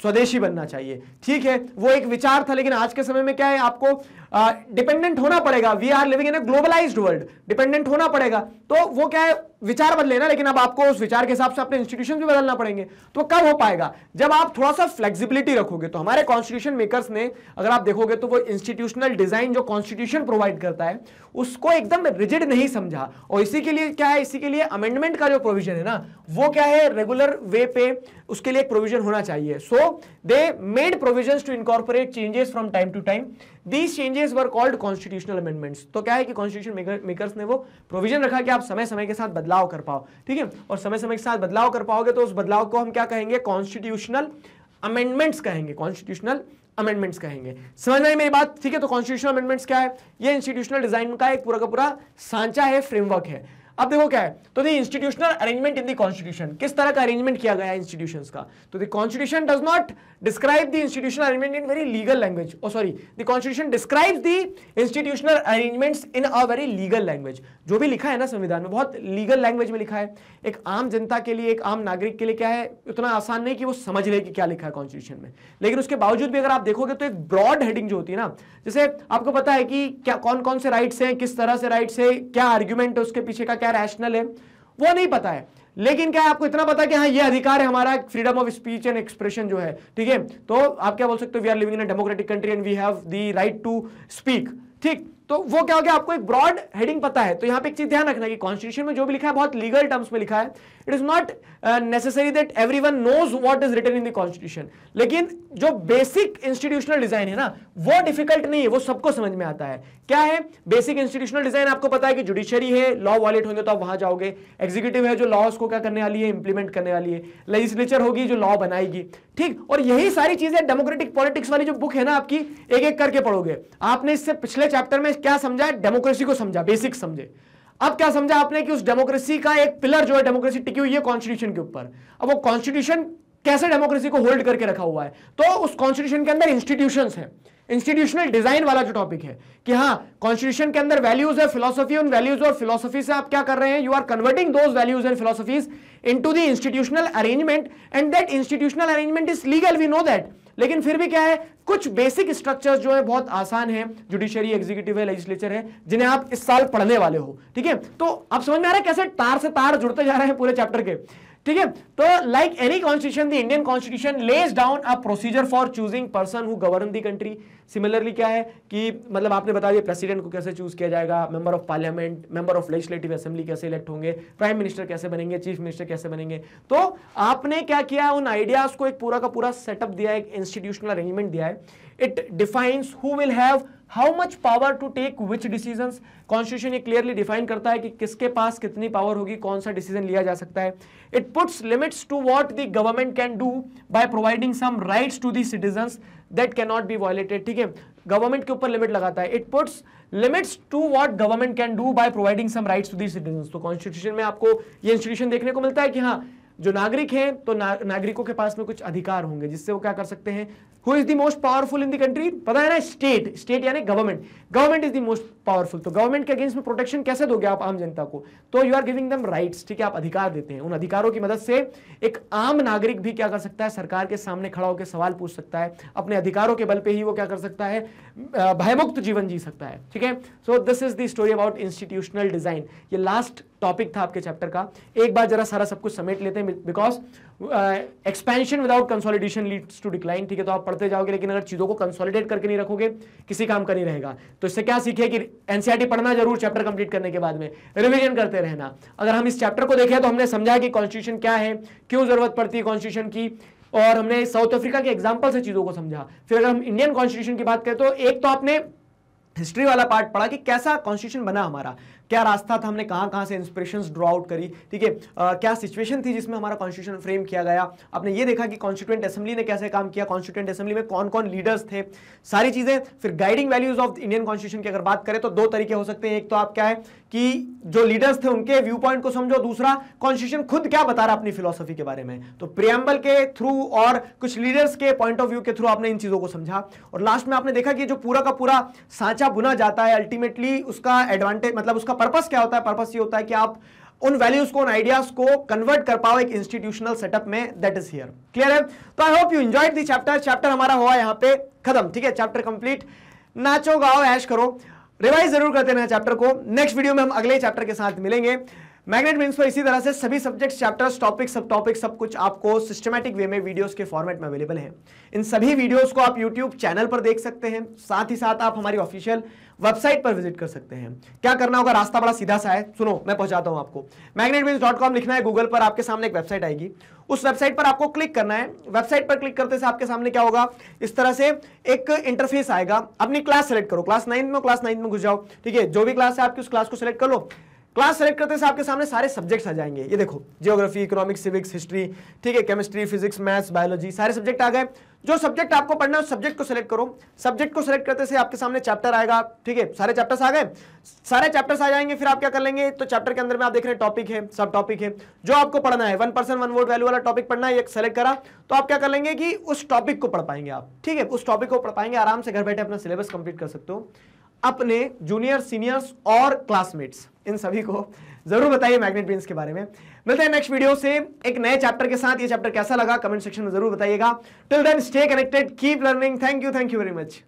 स्वदेशी बनना चाहिए ठीक है वो एक विचार था लेकिन आज के समय में क्या है आपको डिपेंडेंट होना पड़ेगा we are living in a globalised world dependent होना पड़ेगा तो वो क्या है विचार बदले ना लेकिन अब आपको उस विचार के हिसाब से अपने इंस्टीट्यूशन भी बदलना पड़ेंगे तो कब हो पाएगा जब आप थोड़ा सा फ्लेक्सिबिलिटी रखोगे तो हमारे कॉन्स्टिट्यूशन मेकर्स ने अगर आप देखोगे तो वो इंस्टीट्यूशनल डिजाइन जो कॉन्स्टिट्यूशन प्रोवाइड करता है उसको एकदम रिजिड नहीं समझा और इसी के लिए क्या है इसी के लिए अमेंडमेंट का जो प्रोविजन है ना वो क्या है रेगुलर वे पे उसके लिए एक प्रोविजन होना चाहिए so they made provision to incorporate changes from time to time these changes were called constitutional amendments तो क्या है कि कॉन्स्टिट्यूशन मेकर्स ने वो प्रोविजन रखा कि आप समय समय के साथ बदलाव कर पाओ ठीक है और समय समय के साथ बदलाव कर पाओगे तो उस बदलाव को हम क्या कहेंगे कॉन्स्टिट्यूशनल अमेंडमेंट्स कहेंगे कॉन्स्टिट्यूशनल अमेंडमेंट्स कहेंगे समझ में मेरी बात ठीक है तो कॉन्स्टिट्यूशनल अमेंडमेंट्स क्या है ये इंस्टीट्यूशनल डिजाइन का एक पूरा का पूरा सांचा है फ्रेमवर्क है अब देखो क्या है तो the institutional arrangement in the constitution किस तरह का अरेंजमेंट किया गया है इंस्टीट्यूशन का तो the constitution does not describe the institutional arrangement in very legal language oh sorry the constitution describe the institutional arrangements in a very legal language जो भी लिखा है ना संविधान में बहुत लीगल लैंग्वेज में लिखा है एक आम जनता के लिए एक आम नागरिक के लिए क्या है उतना आसान नहीं कि वो समझ ले कि क्या लिखा है कॉन्स्टिट्यूशन में लेकिन उसके बावजूद भी अगर आप देखोगे तो एक ब्रॉड हेडिंग जो होती है ना जैसे आपको पता है कि क्या कौन कौन से राइट्स हैं किस तरह से राइट्स है क्या आर्ग्यूमेंट है उसके पीछे का क्या क्या रैशनल है वो नहीं पता है लेकिन क्या है आपको इतना पता है कि हाँ ये अधिकार है हमारा freedom of speech and expression जो है ठीक है तो आप क्या बोल सकते हो we are living in a democratic country and we have the right to speak ठीक तो वो क्या हो गया आपको एक ब्रॉड हेडिंग पता है तो यहाँ पे एक चीज ध्यान रखना कि कॉन्स्टिट्यूशन में जो भी लिखा है बहुत लीगल टर्म्स में लिखा है it is not necessary that every one knows what is written in the constitution लेकिन जो बेसिक इंस्टीट्यूशनल डिजाइन है ना वो डिफिकल्ट नहीं है वो सबको समझ में आता है क्या है बेसिक इंस्टीट्यूशनल डिजाइन आपको पता है कि जुडिशरी है लॉ वॉलेट होंगे तो आप वहां जाओगे एग्जीक्यूटिव है जो लॉस को क्या करने वाली है इंप्लीमेंट करने वाली है लेजिस्लेचर होगी जो लॉ बनाएगी ठीक और यही सारी चीजें डेमोक्रेटिक पॉलिटिक्स वाली जो बुक है ना आपकी एक एक करके पढ़ोगे आपने इससे पिछले चैप्टर में क्या समझा डेमोक्रेसी को समझा बेसिक समझे अब क्या समझा आपने कि उस डेमोक्रेसी का एक पिलर जो है डेमोक्रेसी टिकी हुई है कॉन्स्टिट्यूशन के ऊपर अब वो कॉन्स्टिट्यूशन कैसे डेमोक्रेसी को होल्ड करके रखा हुआ है तो उस कॉन्स्टिट्यूशन के अंदर इंस्टीट्यूशन है इंस्टीट्यूशनल डिजाइन वाला जो टॉपिक है कि हाँ कॉन्स्टिट्यूशन के अंदर वैल्यूज है फिलोसफी उन वैल्यूज और फिलोसफी से आप क्या कर रहे हैं you are converting those values and philosophies to the institutional arrangement and that institutional arrangement is legal we know that लेकिन फिर भी क्या है कुछ बेसिक स्ट्रक्चर्स जो है बहुत आसान है जुडिशरी एग्जीक्यूटिव है लेजिस्लेचर है जिन्हें आप इस साल पढ़ने वाले हो ठीक है तो आप समझ में आ रहा है कैसे तार से तार जुड़ते जा रहे हैं पूरे चैप्टर के ठीक है तो like any constitution the Indian constitution lays down a procedure for choosing person who govern the country similarly क्या है कि मतलब आपने बता दिया प्रेसिडेंट को कैसे चूज किया जाएगा member of parliament member of legislative assembly कैसे इलेक्ट होंगे प्राइम मिनिस्टर कैसे बनेंगे चीफ मिनिस्टर कैसे बनेंगे तो आपने क्या किया उन आइडियाज को एक पूरा का पूरा सेटअप दिया एक इंस्टीट्यूशनल अरेंजमेंट दिया है it defines who will have how much power to take which decision constitution ये क्लियरली डिफाइन करता है कि किसके पास कितनी पावर होगी कौन सा डिसीजन लिया जा सकता है it puts limits to what the government can do by providing some right to citizen that can not be violated ठीक है गवर्नमेंट के ऊपर लिमिट लगाता है it puts limits to what government can do by providing some right to citizen तो constitution में आपको ये इंस्टीट्यूशन देखने को मिलता है कि हाँ जो नागरिक हैं तो ना, नागरिकों के पास में कुछ अधिकार होंगे जिससे वो क्या कर सकते हैं who is the most powerful in the country पता है ना स्टेट स्टेट यानी government government is the most powerful तो गवर्नमेंट के अगेंस्ट में प्रोटेक्शन कैसे दोगे आप आम जनता को तो you are giving them rights ठीक है आप अधिकार देते हैं उन अधिकारों की मदद से एक आम नागरिक भी क्या कर सकता है सरकार के सामने खड़ा होकर सवाल पूछ सकता है अपने अधिकारों के बल पर ही वो क्या कर सकता है भयमुक्त जीवन जी सकता है ठीक है so this is the story about institutional design ये लास्ट टॉपिक था आपके चैप्टर का एक बार जरा सारा सब कुछ समेट लेते हैं because expansion without consolidation leads to decline ठीक है तो आप पढ़ते जाओगे लेकिन अगर चीज़ों को कंसोलिडेट करके नहीं रखोगे किसी काम का नहीं रहेगा तो इससे क्या सीखे कि एनसीईआरटी पढ़ना जरूर चैप्टर कंप्लीट करने के बाद में रिविजन करते रहना अगर हम इस चैप्टर को देखें तो हमने समझा कि कॉन्स्टिट्यूशन क्या है क्यों जरूरत पड़ती है कॉन्स्टिट्यूशन की और हमने साउथ अफ्रीका के एग्जाम्पल से चीज़ों को समझा फिर अगर हम इंडियन कॉन्स्टिट्यूशन की बात करें तो एक तो आपने हिस्ट्री वाला पार्ट पढ़ा कि कैसा कॉन्स्टिट्यूशन बना हमारा क्या रास्ता था हमने कहाँ कहाँ से इंस्पिरेशन ड्रॉ आउट करी ठीक है क्या सिचुएशन थी जिसमें हमारा कॉन्स्टिट्यूशन फ्रेम किया गया आपने ये देखा कि कॉन्स्टिट्यूंट असेंबली ने कैसे काम किया कॉन्स्टिट्यूंट असेंबली में कौन कौन लीडर्स थे सारी चीज़ें फिर guiding values of Indian constitution की अगर बात करें तो दो तरीके हो सकते हैं एक तो आप क्या है कि जो लीडर्स थे उनके व्यू पॉइंट को समझो दूसरा कॉन्स्टिट्यूशन खुद क्या बता रहा है अपनी फिलोसफी के बारे में तो प्रियम्बल के थ्रू और कुछ लीडर्स के पॉइंट ऑफ व्यू के थ्रू आपने इन चीज़ों को समझा और लास्ट में आपने देखा कि जो पूरा का पूरा सांचा बुना जाता है अल्टीमेटली उसका एडवांटेज मतलब उसका पर्पज क्या होता है पर्पज ये होता है कि आप उन वैल्यूज को उन आइडियाज को कन्वर्ट कर पाओ एक इंस्टीट्यूशनल सेटअप में दैट इज हियर क्लियर है तो I hope you enjoyed the chapter chapter हमारा हुआ यहाँ पे खत्म ठीक है चैप्टर कंप्लीट नाचो गाओ ऐश करो रिवाइज जरूर करते रहना चैप्टर को नेक्स्ट वीडियो में हम अगले चैप्टर के साथ मिलेंगे मैग्नेट मीन पर इसी तरह से सभी सब्जेक्ट चैप्टर्स टॉपिक सब टॉपिक सब कुछ आपको सिस्टमेटिक वे में वीडियोस के फॉर्मेट में अवेलेबल है इन सभी वीडियोस को आप यूट्यूब चैनल पर देख सकते हैं साथ ही साथ आप हमारी ऑफिशियल वेबसाइट पर विजिट कर सकते हैं क्या करना होगा रास्ता बड़ा सीधा सा है सुनो मैं पहुंचाता हूं आपको मैग्नेट लिखना है गूगल पर आपके सामने एक वेबसाइट आएगी उस वेबसाइट पर आपको क्लिक करना है वेबसाइट पर क्लिक करते से आपके सामने क्या होगा इस तरह से एक इंटरफेस आएगा अपनी क्लास सेलेक्ट करो क्लास नाइन्थ में क्लास नाइन्थ में घुस जाओ ठीक है जो भी क्लास है आपकी उस क्लास को सिलेक्ट कर लो क्लास सेलेक्ट करते से आपके सामने सारे सब्जेक्ट्स आ जाएंगे ये देखो जियोग्राफी इकोनॉमिक्स सिविक्स हिस्ट्री ठीक है केमिस्ट्री फिजिक्स मैथ्स बायोलॉजी सारे सब्जेक्ट आ गए जो सब्जेक्ट आपको पढ़ना है सब्जेक्ट को सिलेक्ट करो सब्जेक्ट को सिलेक्ट करते से आपके सामने चैप्टर आएगा ठीक है सारे चैप्टर्स आ गए सारे चैप्टर्स आ जाएंगे फिर आप क्या कर लेंगे तो चैप्टर के अंदर में आप देख रहे हैं टॉपिक है सब टॉपिक है जो आपको पढ़ना है one person one vote value वाला टॉपिक पढ़ना है एक सेलेक्ट करा तो आप क्या कर लेंगे कि उस टॉपिक को पढ़ पाएंगे आप ठीक है उस टॉपिक को पढ़ पाएंगे आराम से घर बैठे अपना सिलेबस कंप्लीट कर सकते हो अपने जूनियर सीनियर्स और क्लासमेट्स इन सभी को जरूर बताइए मैग्नेट बीन्स के बारे में मिलते हैं नेक्स्ट वीडियो से एक नए चैप्टर के साथ ये चैप्टर कैसा लगा कमेंट सेक्शन में जरूर बताइएगा till then stay connected keep learning thank you thank you very much